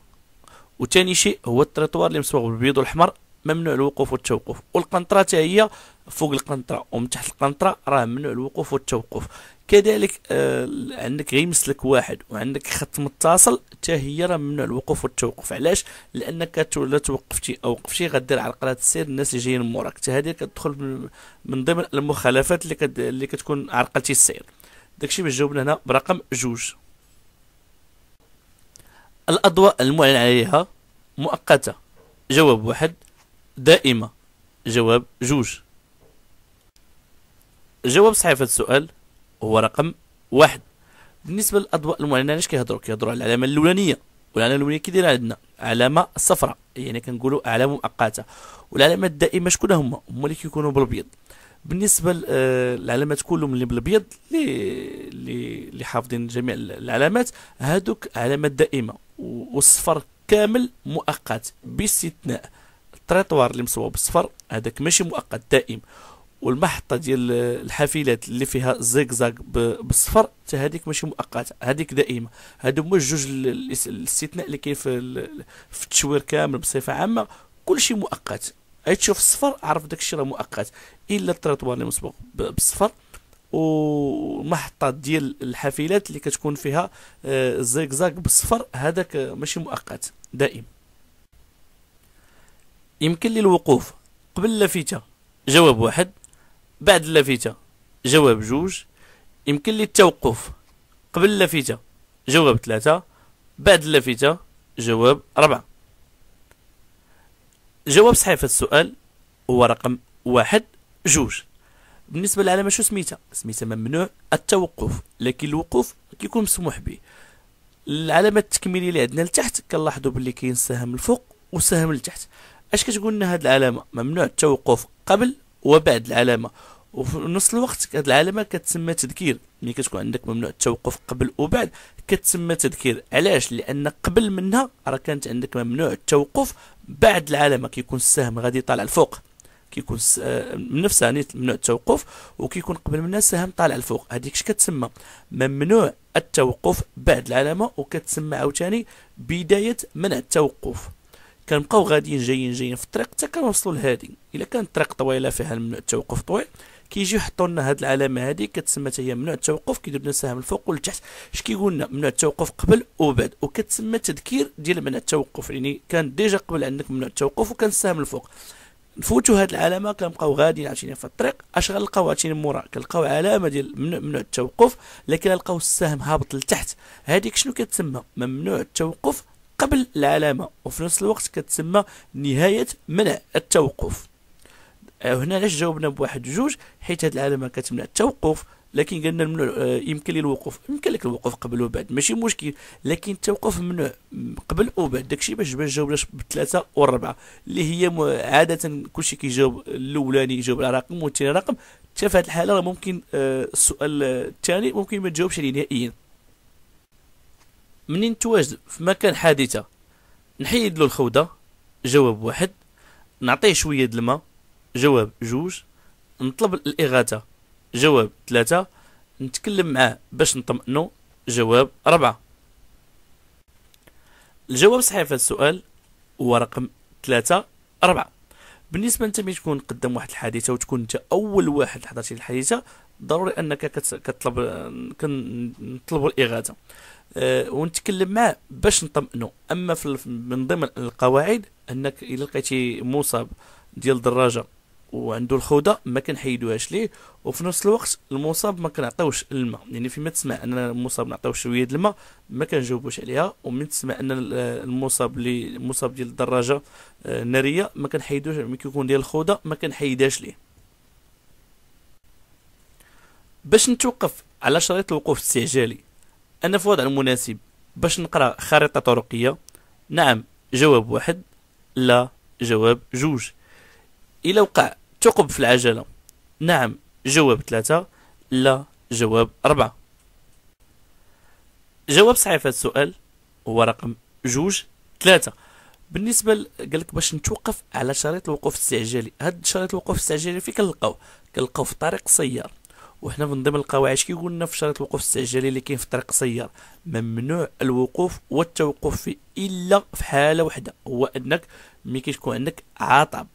وثاني شيء هو التريطوار اللي مصبوغ بالبيض والحمر ممنوع الوقوف والتوقف والقنطره حتى هي فوق القنطره ومن تحت القنطره راه ممنوع الوقوف والتوقف كذلك آه عندك غير مسلك واحد وعندك خط متصل حتى هي راه ممنوع الوقوف والتوقف علاش لانك لا توقفتي او وقفتي غدير عرقلة السير الناس اللي جايين موراك حتى هذه كتدخل من ضمن المخالفات اللي كت... اللي كتكون عرقلتي السير داكشي باش جاوبنا هنا برقم جوج الأضواء المعلن عليها مؤقتة جواب واحد دائمة جواب جوج جواب صحيح في السؤال هو رقم واحد بالنسبة للأضواء المعلنة علاش كيهضروا كيهضروا على العلامة اللولانية والعلامة اللولانية كي دايرة عندنا علامة صفراء يعني كنقولوا علامه مؤقتة والعلامات الدائمة شكون هما هما اللي كيكونوا بالبيض بالنسبه للعلامات آه، كلهم اللي بالابيض اللي اللي حافظين جميع العلامات هذوك علامات دائمه والصفر كامل مؤقت باستثناء التريطوار اللي مصوب بالصفر هذاك ماشي مؤقت دائم والمحطة ديال الحافلات اللي فيها زيكزاك بالصفر حتى هذيك ماشي مؤقتة هذيك دائمة هادو هما جوج الاستثناء اللي كاين في التشوير كامل بصفة عامة كلشي مؤقت اي تشوف الصفر عرف داك الشيء راه مؤقت الا التريطوار اللي مسبوق بالصفر ومحطات ديال الحافلات اللي كتكون فيها الزيكزاك آه، بالصفر هذاك ماشي مؤقت دائم يمكن لي الوقوف قبل اللافتة جواب واحد بعد اللافتة جواب جوج يمكن لي التوقف قبل اللافتة جواب ثلاثة بعد اللافتة جواب ربعة جواب صحيح في السؤال هو رقم واحد جوج بالنسبة للعلامة شو سميتها سميتها ممنوع التوقف لكن الوقوف كيكون مسموح به العلامة التكميلية اللي عندنا لتحت كنلاحظوا باللي كاين سهم الفوق وسهم لتحت اش كتقول لنا هاد العلامة ممنوع التوقف قبل وبعد العلامة وفي نفس الوقت هاد العلامه كتسمى تذكير ملي كتكون عندك ممنوع التوقف قبل وبعد كتسمى تذكير علاش لان قبل منها راه كانت عندك ممنوع التوقف بعد العلامه كيكون السهم غادي طالع الفوق كيكون آه، من نفسها يعني ممنوع التوقف وكيكون قبل منها السهم طالع الفوق هذيك كتسمى ممنوع التوقف بعد العلامه وكتسمى عاوتاني بدايه منع التوقف كنبقاو غاديين جايين جايين في الطريق حتى كنوصلوا لهادي الا كانت الطريق طويله فيها ممنوع التوقف طويل كيجيو يحطوا لنا هذه العلامه هذه كتسمى حتى هي ممنوع التوقف كيدير لنا السهم الفوق والتحت اش كيقول لنا ممنوع التوقف قبل وبعد وكتسمى تذكير ديال منع التوقف يعني كان ديجا قبل عندك ممنوع التوقف وكان السهم الفوق نفوتوا هاد العلامه كنبقاو غاديين عاوتاني في الطريق اش غنلقاو عاوتاني مورا كنلقاو علامه ديال ممنوع التوقف لكن غنلقاو السهم هابط لتحت هذيك شنو كتسمى ممنوع التوقف قبل العلامه وفي نفس الوقت كتسمى نهايه منع التوقف آه، هنا علاش جاوبنا بواحد جوج حيت هاد العلامه كتمنع التوقف لكن قالنا ممنوع آه، يمكن لي الوقوف يمكن لك الوقوف قبل وبعد ماشي مشكل لكن التوقف ممنوع قبل وبعد داكشي باش باش جاوبنا بالثلاثه والربعه اللي هي عاده كلشي كيجاوب الاولاني يجاوب على رقم والثاني رقم حتى في هذه الحاله راه ممكن آه، السؤال الثاني ممكن ما تجاوبش عليه نهائيا منين تواجد في مكان حادثه نحيد له الخوذه جواب واحد نعطيه شويه د الماء جواب جوج نطلب الإغاثة جواب ثلاثة نتكلم معاه باش نطمئنو جواب ربعة الجواب صحيح في السؤال هو رقم ثلاثة أربعة بالنسبة أنت ملي تكون قدم واحد الحادثة وتكون أنت أول واحد حضرتي الحادثة ضروري أنك كتطلب كنطلبو الإغاثة أه ونتكلم معاه باش نطمئنو أما في من ضمن القواعد أنك إلا لقيتي مصاب ديال الدراجة وعنده الخوذه ما كنحيدوهاش ليه وفي نفس الوقت المصاب ما كنعطيوش الماء يعني فيما تسمع ان المصاب نعطيو شويه الماء ما كنجاوبوش عليها ومن تسمع ان المصاب اللي المصاب ديال الدراجه آه، ناريه ما كنحيدوش ملي يعني كيكون ديال الخوذه ما كنحيدهاش ليه باش نتوقف على شريط الوقوف الاستعجالي انا في وضع المناسب باش نقرا خريطه طرقيه نعم جواب واحد لا جواب جوج الى وقع ثقب في العجلة نعم جواب ثلاثة لا جواب أربعة جواب صحيح في السؤال هو رقم جوج ثلاثة بالنسبة قال لك باش نتوقف على شريط الوقوف الاستعجالي هاد شريط الوقوف الاستعجالي فين كنلقاو كنلقاو في طريق سيار وحنا من ضمن القواعد كيقولنا في شريط الوقوف الاستعجالي اللي كاين في طريق سيار ممنوع الوقوف والتوقف فيه الا في حاله واحده هو انك ملي كتكون عندك عطب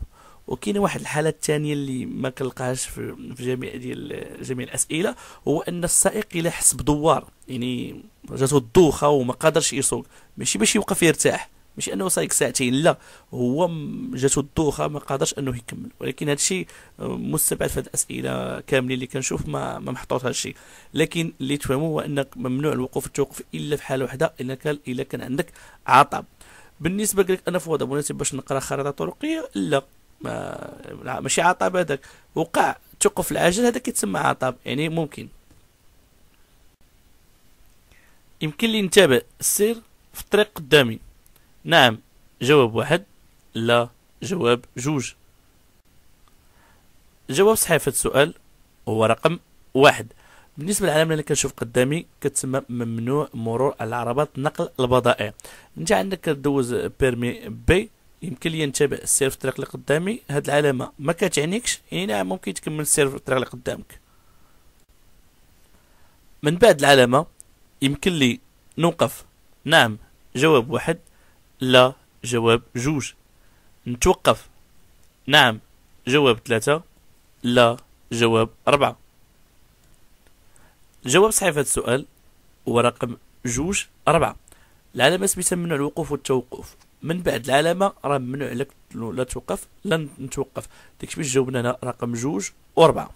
وكاين واحد الحاله الثانيه اللي ما كنلقاهاش في جميع ديال جميع الاسئله هو ان السائق الا حس بدوار يعني جاتو الدوخه وما قادرش يسوق ماشي باش يوقف يرتاح ماشي انه سايق ساعتين لا هو جاتو الدوخه ما قادرش انه يكمل ولكن هذا الشيء مستبعد في الاسئله كاملين اللي كنشوف ما ما محطوط هذا الشيء لكن اللي تفهموا هو انك ممنوع الوقوف التوقف الا في حاله واحده الا كان الا كان عندك عطب بالنسبه لك انا في وضع مناسب باش نقرا خريطه طرقيه لا ما ماشي عطب هذاك وقع توقف العجل هذا كيتسمى عطب يعني ممكن يمكن لي نتابع السير في الطريق قدامي نعم جواب واحد لا جواب جوج جواب صحيح في السؤال هو رقم واحد بالنسبه للعلامه اللي كنشوف قدامي كتسمى ممنوع مرور العربات نقل البضائع انت عندك كدوز بيرمي بي يمكن لي نتابع السير في الطريق اللي قدامي هاد العلامه ما كتعنيكش يعني نعم ممكن تكمل السير في الطريق اللي قدامك من بعد العلامه يمكن لي نوقف نعم جواب واحد لا جواب جوج نتوقف نعم جواب ثلاثة لا جواب أربعة الجواب صحيح في هذا السؤال هو رقم جوج أربعة العلامة سميتها ممنوع الوقوف والتوقف من بعد العلامه راه ممنوع لك لا توقف لا نتوقف داكشي باش جاوبنا هنا رقم جوج وربعة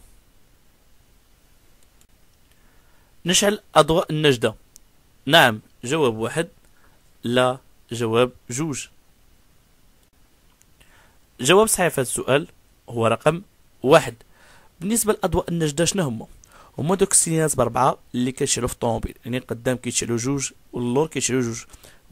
نشعل اضواء النجده نعم جواب واحد لا جواب جوج جواب صحيح في هذا السؤال هو رقم واحد بالنسبه لاضواء النجده شنو هما هما دوك السينيات بربعه اللي كيشعلوا في الطوموبيل يعني قدام كيشعلوا جوج واللور كيشعلوا جوج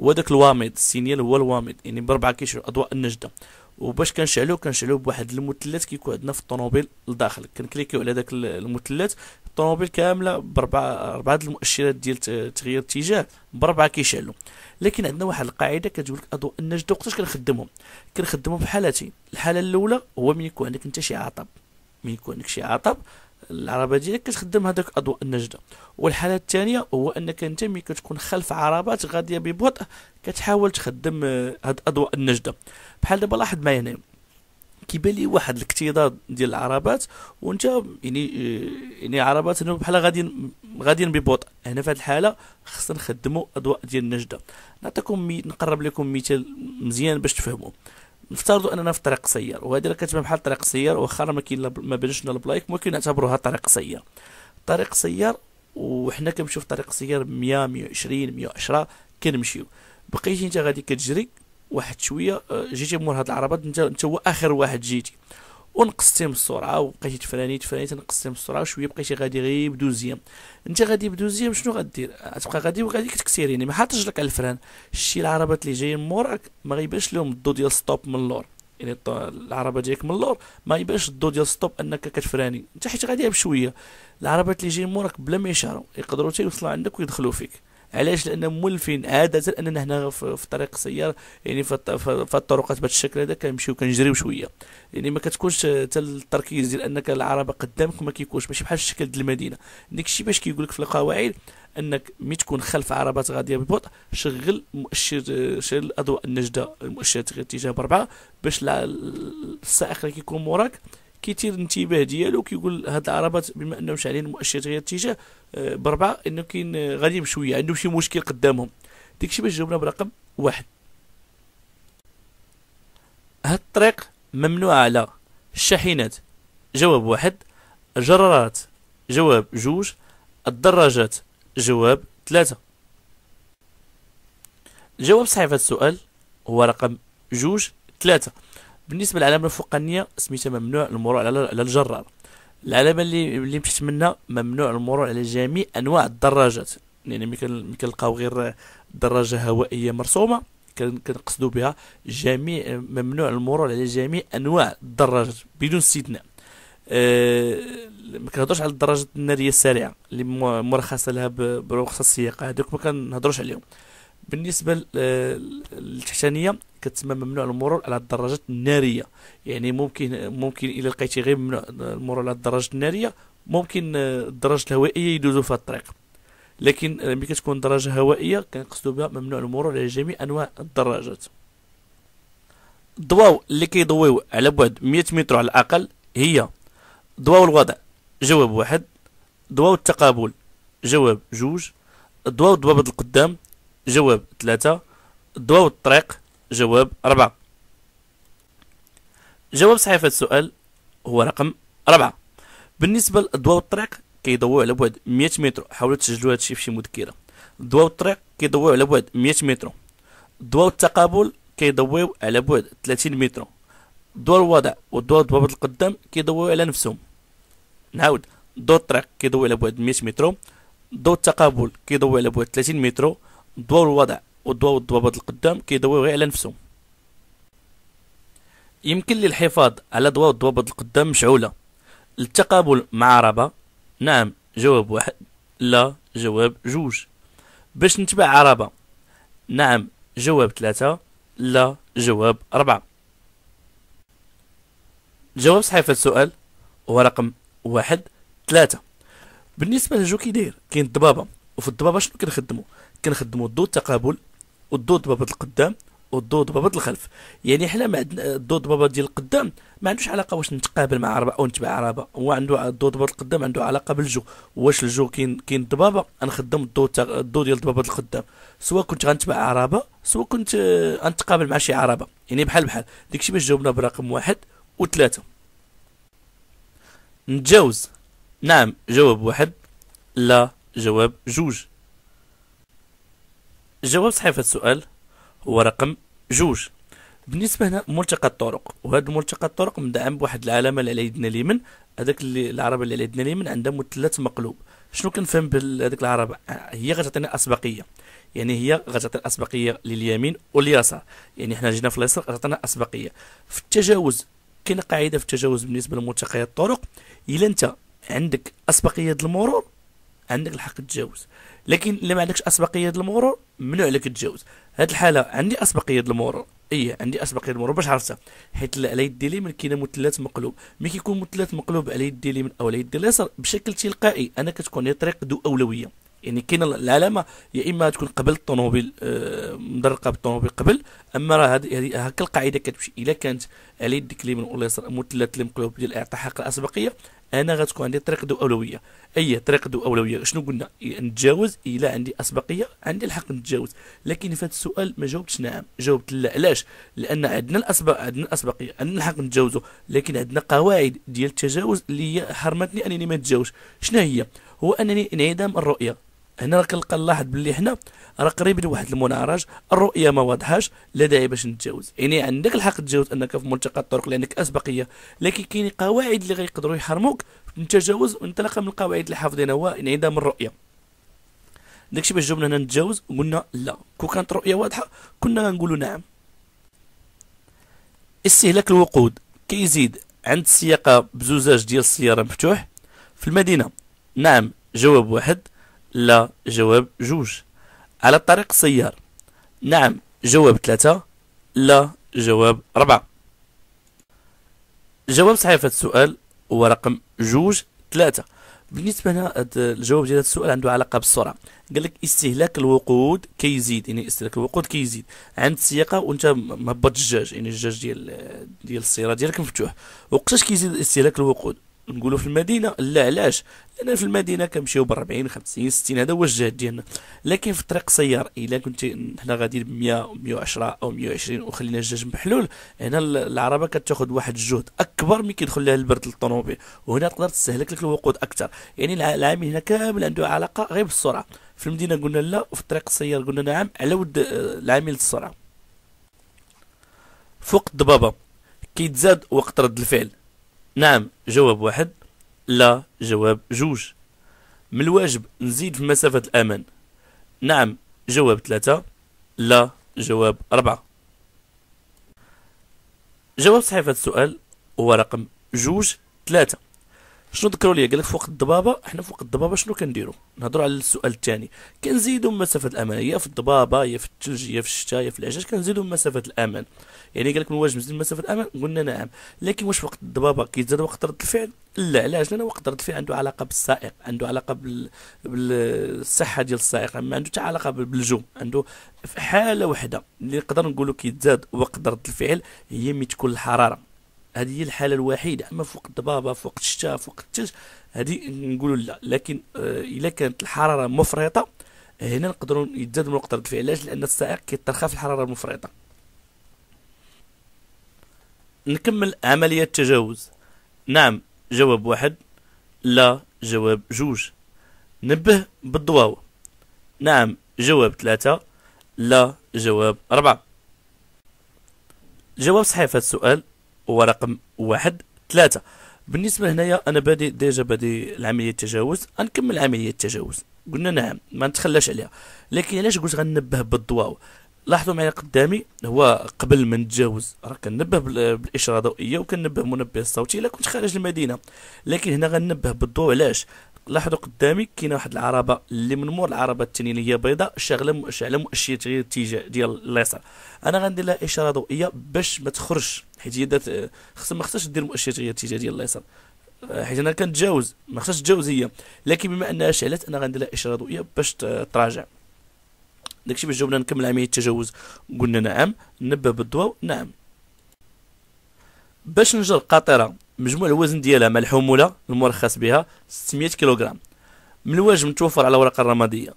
وداك الواميض السينيال هو الواميض يعني بربعه كيشعلوا اضواء النجده وباش كنشعلو كنشعلو بواحد المثلث كيكون عندنا في الطوموبيل لداخل كنكليكيو على داك المثلث الطوموبيل كامله بربعه اربعه المؤشرات ديال تغيير الاتجاه بربعه كيشعلو لكن عندنا واحد القاعده كتقول لك اضواء النجده وقتاش كنخدمهم كنخدمهم بحالتين الحاله الاولى هو ملي يكون عندك انت شي عطب ملي يكون عندك شي عطب العربه ديالك كتخدم هذاك اضواء النجده والحاله الثانيه هو انك انت ملي كتكون خلف عربات غاديه ببطء كتحاول تخدم آه، هاد اضواء النجده بحال دابا لاحظ معايا هنا كيبان لي واحد الاكتظاظ ديال العربات وانت يعني آه، يعني عربات بحال غاديين غاديين ببطء هنا في هذه الحاله خصنا نخدموا اضواء ديال النجده نعطيكم نقرب لكم مثال مزيان باش تفهموا نفترضوا اننا في طريق سير وهذه راه كتبان بحال طريق سير واخا ما كاين ما بينش لنا البلايك ولكن نعتبروها طريق سير طريق سير وحنا كنمشيو في طريق سير 100 120 110 كنمشيو بقيتي انت غادي كتجري واحد شويه آه، جيتي مور هاد العربات انت انت هو اخر واحد جيتي ونقصتي من السرعه وبقيتي تفراني تفراني تنقصتي من السرعه وشويه بقيتي غادي غير بدوزيام انت غادي بدوزيام شنو غدير غتبقى غادي وغادي كتكسير يعني ما حطش رجلك على الفران شتي العربات اللي جايين موراك ما غيبانش لهم الضو ديال ستوب من اللور يعني العربه ديالك من اللور ما يبانش الضو ديال ستوب انك كتفراني انت حيت غادي بشويه العربات اللي جايين موراك بلا ما يشعروا يقدروا يوصلوا عندك ويدخلوا فيك علاش لان مولفين عاده اننا هنا في طريق السيار يعني في الطرقات بهذا الشكل هذا كنمشيو كنجريو شويه يعني ما كتكونش حتى التركيز ديال انك العربه قدامك ما كيكونش ماشي بحال الشكل ديال المدينه الشيء باش كيقول لك في القواعد انك مي تكون خلف عربات غاديه ببطء شغل مؤشر شغل الاضواء النجده المؤشرات غير اتجاه بربعه باش السائق اللي كيكون موراك كيثير الانتباه ديالو كيقول هاد العربات بما انهم شاعلين مؤشر غير اتجاه بربعه انه كاين غادي شويه عندهم شي مشكل قدامهم داكشي باش جاوبنا برقم واحد هاد الطريق ممنوعه على الشاحنات جواب واحد الجرارات جواب جوج الدراجات جواب ثلاثة الجواب صحيح في السؤال هو رقم جوج ثلاثة بالنسبة للعلامة الفوقانية سميتها ممنوع المرور على الجرار العلامه اللي اللي مشيت منها ممنوع المرور على جميع انواع الدراجات يعني ملي كنلقاو غير دراجه هوائيه مرسومه كنقصدوا بها جميع ممنوع المرور على جميع انواع الدراجات بدون استثناء آه، ما كنهضرش على الدراجات الناريه السريعه اللي مرخصه لها برخصه السياقه هذوك ما كنهضروش عليهم بالنسبه للتحتانيه كتسمى ممنوع المرور على الدراجات الناريه يعني ممكن ممكن الى لقيتي غير ممنوع المرور على الدراجات الناريه ممكن آه، الدراجات الهوائيه يدوزو في الطريق لكن ملي كتكون دراجه هوائيه كنقصدو بها ممنوع المرور على جميع انواع الدراجات الضواو اللي كيضويو على بعد 100 متر على الاقل هي ضواو الوضع جواب واحد ضواو التقابل جواب جوج ضواو الضباب القدام جواب ثلاثة الضوء والطريق جواب أربعة جواب صحيح في السؤال هو رقم أربعة بالنسبة للضوء والطريق كيضويو على بعد 100 متر حاولوا تسجلوا في شي مذكرة الضوء والطريق كيضويو على بعد 100 متر الضوء والتقابل كيضويو على بعد 30 متر الضوء الوضع والضوء الضوابط القدام كيضويو على نفسهم نعاود ضوء الطريق كيضوي على بعد 100 متر ضوء التقابل كيضوي على بعد 30 متر دور الوضع ودور والضبابط القدام كيضويو غير على نفسهم يمكن للحفاظ على دور الضبابط القدام مشعولة التقابل مع عربة نعم جواب واحد لا جواب جوج باش نتبع عربة نعم جواب ثلاثة لا جواب أربعة جواب في السؤال هو رقم واحد ثلاثة بالنسبة لجو كيدير كاين الضبابة وفي الضبابة شنو كنخدمو كنخدموا الضوء التقابل والضوء ضبابط القدام والضوء ضبابط الخلف يعني حنا ما عندنا الضوء ضبابط ديال القدام ما عندوش علاقه واش نتقابل مع عربه او نتبع عربه هو عنده الضوء ضبابط القدام عنده علاقه بالجو واش الجو كاين كاين ضبابه نخدم الضوء الضوء ديال ضبابط القدام سواء كنت غنتبع عربه سواء كنت آه، غنتقابل مع شي عربه يعني بحال بحال داكشي باش جاوبنا برقم واحد وثلاثه نتجاوز نعم جواب واحد لا جواب جوج الجواب صحيح في السؤال هو رقم جوج بالنسبه هنا ملتقى الطرق وهذا ملتقى الطرق مدعم بواحد العلامه اللي على يدنا اليمين هذاك اللي العربه اللي على يدنا اليمين عندها مثلث مقلوب شنو كنفهم بهذيك العربه هي غتعطينا اسبقيه يعني هي غتعطي الاسبقيه لليمين واليسار يعني حنا جينا في اليسار غتعطينا اسبقيه في التجاوز كاين قاعده في التجاوز بالنسبه لملتقيات الطرق الا انت عندك اسبقيه المرور عندك الحق تجاوز لكن اللي ما عندكش اسبقيه ديال المرور ممنوع عليك تجاوز هاد الحاله عندي اسبقيه ديال المرور ايه عندي اسبقيه ديال المرور باش عرفتها حيت على يدي اليمين كاين مثلث مقلوب ملي كيكون مثلث مقلوب على يدي اليمين او على يدي اليسار بشكل تلقائي انا كتكون لي طريق ذو اولويه يعني كاين العلامه يا اما تكون قبل الطوموبيل آه، مدرقه بالطوموبيل قبل اما راه هذه هكا القاعده كتمشي الا كانت على يدك اليمين ولا اليسار مثلث المقلوب ديال اعطاء حق الاسبقيه انا غتكون عندي طريق ذو اولويه اي طريق ذو اولويه شنو قلنا نتجاوز الا عندي اسبقيه عندي الحق نتجاوز لكن في هذا السؤال ما جاوبتش نعم جاوبت لا علاش لان عندنا الاسبق عندنا الاسبقيه عندنا الحق نتجاوزو لكن عندنا قواعد ديال التجاوز اللي هي حرمتني انني ما نتجاوز شنو هي هو انني انعدام الرؤيه هنا راه كنلقى نلاحظ باللي حنا راه قريبين لواحد المنعرج الرؤيه ما واضحاش لا داعي باش نتجاوز يعني عندك الحق تتجاوز انك في ملتقى الطرق لانك اسبقيه لكن كاين قواعد اللي غيقدروا يحرموك من التجاوز وانطلاقا من القواعد اللي حافظينها هو انعدام الرؤيه داكشي باش جاوبنا هنا نتجاوز قلنا لا كون كانت الرؤيه واضحه كنا غنقولوا نعم استهلاك الوقود كيزيد عند السياقه بزجاج ديال السياره مفتوح في المدينه نعم جواب واحد لا جواب جوج على الطريق السيار نعم جواب ثلاثة لا جواب ربعة جواب صحيح في السؤال هو رقم جوج ثلاثة بالنسبة لنا الجواب ديال السؤال عنده علاقة بالسرعة قال لك استهلاك الوقود كيزيد يعني استهلاك الوقود كيزيد عند السياقة وانت مهبط الجاج يعني الجاج ديال ديال السيارة ديالك مفتوح وقتاش كيزيد استهلاك الوقود نقولوا في المدينه لا علاش لان في المدينه كنمشيو ب 40 50 60 هذا هو الجهد ديالنا لكن في طريق سيار الا كنت حنا غادي ب 100 110 او 120 وخلينا الجاج محلول هنا العربه كتاخذ واحد الجهد اكبر من كيدخل لها البرد للطوموبيل وهنا تقدر تستهلك لك الوقود اكثر يعني العامل هنا كامل عنده علاقه غير بالسرعه في المدينه قلنا لا وفي الطريق السيار قلنا نعم على ود آه، العامل السرعه فوق الضبابه كيتزاد وقت رد الفعل نعم جواب واحد لا جواب جوج من الواجب نزيد في مسافة الأمان نعم جواب ثلاثة لا جواب أربعة جواب صحيفة السؤال هو رقم جوج ثلاثة شنو ذكروا لي قال لك فوق الضبابه حنا فوق الضبابه شنو كنديروا نهضروا على السؤال الثاني كنزيدوا مسافه الامان يا في الضبابه يا في الثلج يا في الشتاء يا في العجاج كنزيدوا مسافه الامان يعني قال لك من واجب نزيد مسافه الامان قلنا نعم لكن واش وقت الضبابه كيتزاد وقت رد الفعل لا علاش لان وقت رد الفعل عنده علاقه بالسائق عنده علاقه بال... بالصحه ديال السائق ما عنده حتى علاقه بالجو عنده في حاله وحده اللي نقدر نقولوا كيتزاد وقت رد الفعل هي ملي تكون الحراره هذه هي الحاله الوحيده اما فوق الضبابه فوق الشتاء فوق الثلج هذه نقولوا لا لكن آه، الا كانت الحراره مفرطه هنا نقدروا يتزاد من رد الفعل علاش لان السائق كيترخى في الحراره المفرطه نكمل عمليه التجاوز نعم جواب واحد لا جواب جوج نبه بالضواو نعم جواب ثلاثة لا جواب أربعة الجواب صحيح في السؤال ورقم واحد ثلاثة بالنسبة هنايا أنا بادي ديجا بادي العملية التجاوز غنكمل عملية التجاوز قلنا نعم ما نتخلاش عليها لكن علاش قلت غنبه بالضواو لاحظوا معايا قدامي هو قبل ما نتجاوز راه كنبه بالاشاره الضوئيه وكنبه منبه الصوتي الا كنت خارج المدينه لكن هنا غنبه بالضوء علاش لاحظوا قدامي كاينه واحد العربه اللي من مور العربه الثانيه اللي هي بيضاء شاغله شاغله مؤشيه غير الاتجاه ديال اليسار انا غندير لها اشاره ضوئيه باش ما تخرجش حيت هي دات خص ما خصهاش دير مؤشيه غير الاتجاه ديال اليسار حيت انا كنتجاوز ما خصهاش تجاوز هي لكن بما انها شعلت انا غندير لها اشاره ضوئيه باش تراجع داكشي باش جاوبنا نكمل عمليه التجاوز قلنا نعم نبه بالضوء نعم باش نجر قاطره مجموع الوزن ديالها مع الحموله المرخص بها 600 كيلوغرام من الواجب متوفر على الورقه الرماديه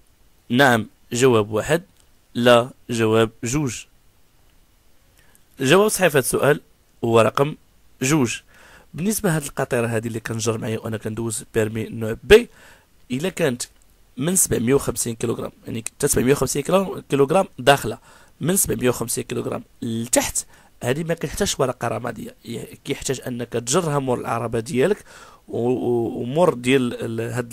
نعم جواب واحد لا جواب جوج الجواب صحيح في هذا السؤال هو رقم جوج بالنسبه لهاد القطيره هذه اللي كنجر معايا وانا كندوز بيرمي نوع بي الا كانت من 750 كيلوغرام يعني حتى 750 كيلوغرام داخله من 750 كيلوغرام لتحت هذه ما كيحتاجش ورقه رماديه كيحتاج انك تجرها مور العربه ديالك ومور ديال هاد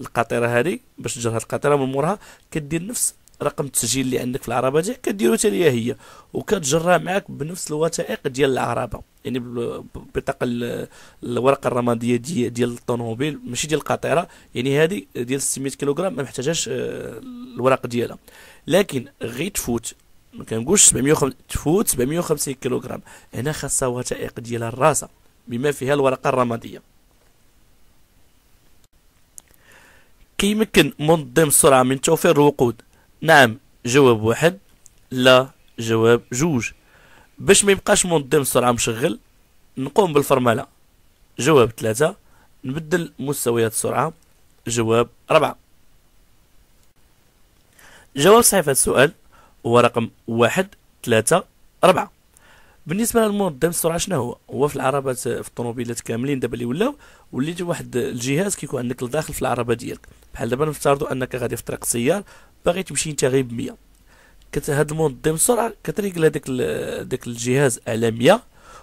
القطيره هذه باش تجر هاد القطيره من مورها كدير نفس رقم التسجيل اللي عندك في العربه ديالك كديرو حتى هي وكتجرها معاك بنفس الوثائق ديال العربه يعني بطاقه الورقه الرماديه دي ديال الطوموبيل ماشي ديال القطيره يعني هذه ديال 600 كيلوغرام ما محتاجاش آه، الورق ديالها لكن غير تفوت ما كنقولش 750 تفوت 750 كيلوغرام هنا خاصها وثائق ديال الراسه بما فيها الورقه الرماديه كيمكن منظم السرعه من توفير الوقود نعم جواب واحد لا جواب جوج باش ما يبقاش منظم السرعه مشغل نقوم بالفرمله جواب ثلاثة نبدل مستويات السرعه جواب ربعة جواب صحيح السؤال هو رقم واحد ثلاثة أربعة بالنسبه للمنظم السرعه شنو هو هو في العربات في الطوموبيلات كاملين دابا اللي ولاو وليت واحد الجهاز كيكون عندك لداخل في العربه ديالك بحال دابا نفترضوا انك غادي في طريق السيار باغي تمشي انت غير ب 100 كت هاد المنظم السرعه كتريقل هذاك داك الجهاز على 100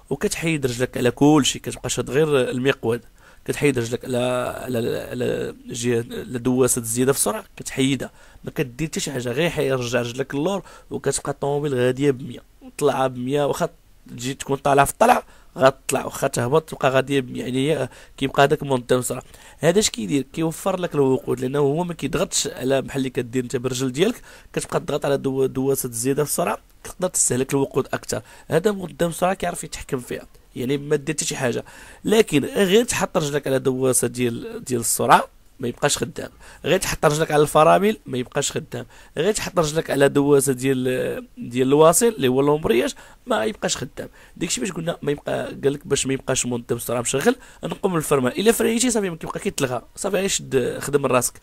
وكتحيد رجلك على كل شيء كتبقى شاد غير المقود كتحيد رجلك على على على جهه لدواسه الزياده في السرعه كتحيدها ما كدير حتى شي حاجه غير يرجع رجلك اللور وكتبقى الطوموبيل غاديه ب 100 طلعه ب 100 واخا تجي تكون طالعه في الطلعه غتطلع واخا تهبط تبقى غاديه يعني كيبقى هذاك مونتي بسرعه هذا اش كيدير كيوفر لك الوقود لانه هو ما كيضغطش على بحال اللي كدير انت بالرجل ديالك كتبقى تضغط على دواسه الزياده في السرعه كتقدر تستهلك الوقود اكثر هذا مونتي سرعه كيعرف يتحكم فيها يعني ما دير حتى شي حاجه لكن غير تحط رجلك على دواسه ديال ديال السرعه ما يبقاش خدام غير تحط رجلك على الفرامل ما يبقاش خدام غير تحط رجلك على دواسه ديال ديال الواصل اللي هو لومبرياج ما يبقاش خدام داكشي باش قلنا ما يبقى قال لك باش ما يبقاش منتم راه مشغل نقوم بالفرمان الا فريتي صافي ما كيبقى كيتلغى صافي غير شد خدم من راسك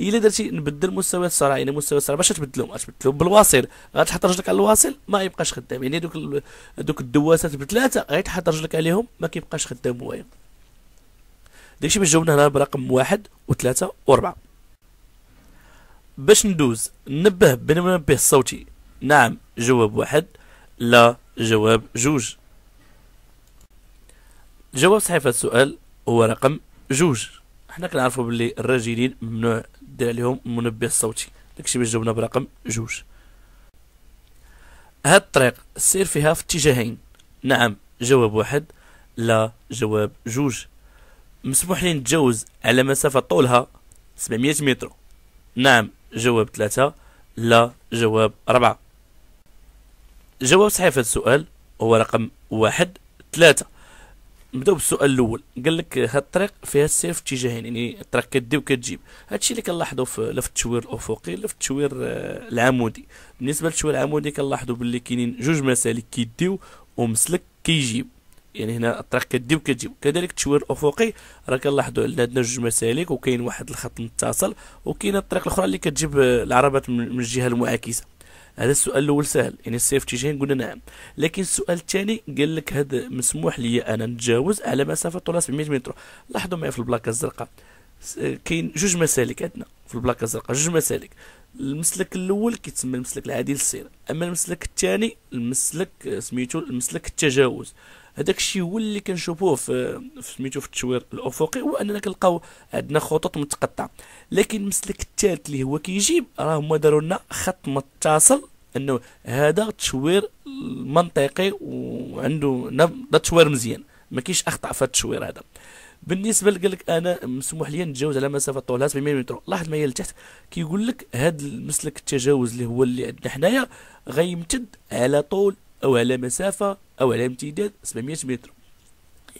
الا درتي نبدل مستويات السرعه يعني مستويات السرعه باش تبدلهم تبدلهم بالواصل غتحط رجلك على الواصل ما يبقاش خدام يعني دوك دوك الدواسات بثلاثه غير تحط رجلك عليهم ما كيبقاش خدام هو داكشي باش جاوبنا هنا برقم واحد وثلاثة ربعة باش ندوز نبه بنبه الصوتي نعم جواب واحد لا جواب جوج جواب صحيح في السؤال هو رقم جوج حنا كنعرفوا باللي الراجلين ممنوع دير عليهم المنبه الصوتي داكشي باش جاوبنا برقم جوج هاد الطريق سير فيها في اتجاهين نعم جواب واحد لا جواب جوج مسموح لي نتجاوز على مسافة طولها 700 متر نعم جواب ثلاثة لا جواب أربعة جواب صحيح في السؤال هو رقم واحد ثلاثة نبداو بالسؤال الاول قال لك هاد الطريق فيها السير في اتجاهين يعني الطريق كدي وكتجيب هادشي اللي كنلاحظو في لا في التشوير الافقي لا في التشوير آه، العمودي بالنسبه للتشوير العمودي كنلاحظو باللي كاينين جوج مسالك كيديو ومسلك كيجيب يعني هنا الطريق كدي وكتجي كذلك التشوير الافقي راه كنلاحظوا عندنا عندنا جوج مسالك وكاين واحد الخط متصل وكاين الطريق الاخرى اللي كتجيب العربات من الجهه المعاكسه هذا السؤال الاول سهل يعني السيف اتجاهين قلنا نعم لكن السؤال الثاني قال لك هذا مسموح لي انا نتجاوز على مسافه طولها 700 متر لاحظوا معايا في البلاكه الزرقاء كاين جوج مسالك عندنا في البلاكه الزرقاء جوج مسالك المسلك الاول كيتسمى المسلك العادي للسير اما المسلك الثاني المسلك سميتو المسلك التجاوز هذاك الشيء هو اللي كنشوفوه في سميتو في التشوير الافقي هو اننا كنلقاو عندنا خطوط متقطعه لكن المسلك الثالث اللي هو كيجيب راه هما داروا لنا خط متصل انه هذا تشوير منطقي وعنده نبض تشوير مزيان ما كاينش اخطاء في التشوير هذا بالنسبه لك قالك انا مسموح لي نتجاوز على مسافه طولها 70 متر لاحظ معايا لتحت كيقول لك هذا المسلك التجاوز اللي هو اللي عندنا حنايا غيمتد على طول او على مسافه او على امتداد 700 متر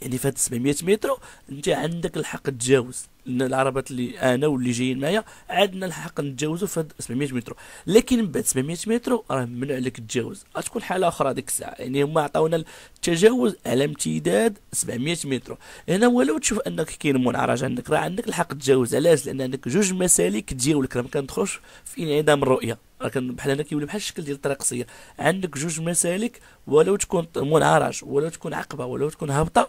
يعني فهاد 700 متر انت عندك الحق تجاوز العربات اللي انا واللي جايين معايا عندنا الحق نتجاوزوا في 700 متر لكن من بعد 700 متر راه ممنوع لك تتجاوز غتكون حاله اخرى ديك الساعه يعني هما عطاونا التجاوز على امتداد 700 متر هنا ولو تشوف انك كاين منعرج عندك راه عندك الحق تتجاوز علاش لان عندك جوج مسالك ديالك راه ما كندخلش في انعدام الرؤيه راه بحال هنا كيولي بحال الشكل ديال الطريق قصير عندك جوج مسالك ولو تكون منعرج ولو تكون عقبه ولو تكون هابطه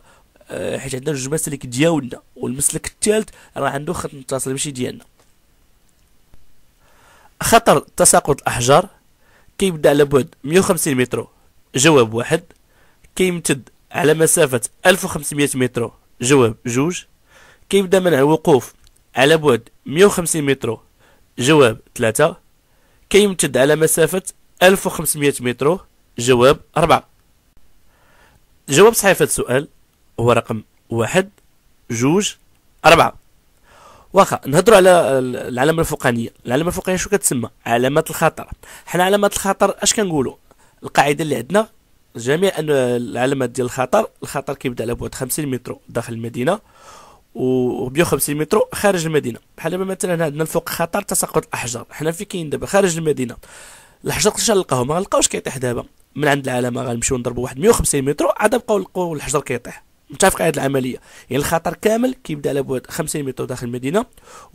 آه، حيت عندنا جوج مسالك ديالنا والمسلك الثالث راه عنده خط متصل ماشي ديالنا خطر تساقط الاحجار كيبدا على بعد 150 متر جواب واحد كيمتد على مسافة 1500 متر جواب جوج كيبدا منع الوقوف على بعد 150 متر جواب ثلاثة كيمتد على مسافة 1500 متر جواب أربعة جواب صحيح في السؤال هو رقم واحد جوج أربعة واخا نهضروا على العلامه الفوقانيه العلامه الفوقانيه شو كتسمى علامة الخطر حنا علامة الخطر اش كنقولوا القاعده اللي عندنا جميع العلامات ديال الخطر الخطر كيبدا على بعد 50 متر داخل المدينه و 150 متر خارج المدينه بحال دابا مثلا عندنا الفوق خطر تساقط الاحجار حنا فين كاين دابا خارج المدينه الحجر كيفاش نلقاهم ما غنلقاوش كيطيح دابا من عند العلامه غنمشيو نضربوا واحد 150 متر عاد نبقاو نلقاو الحجر كيطيح متفق على هذه العمليه يعني الخطر كامل كيبدا على بعد 50 متر داخل المدينه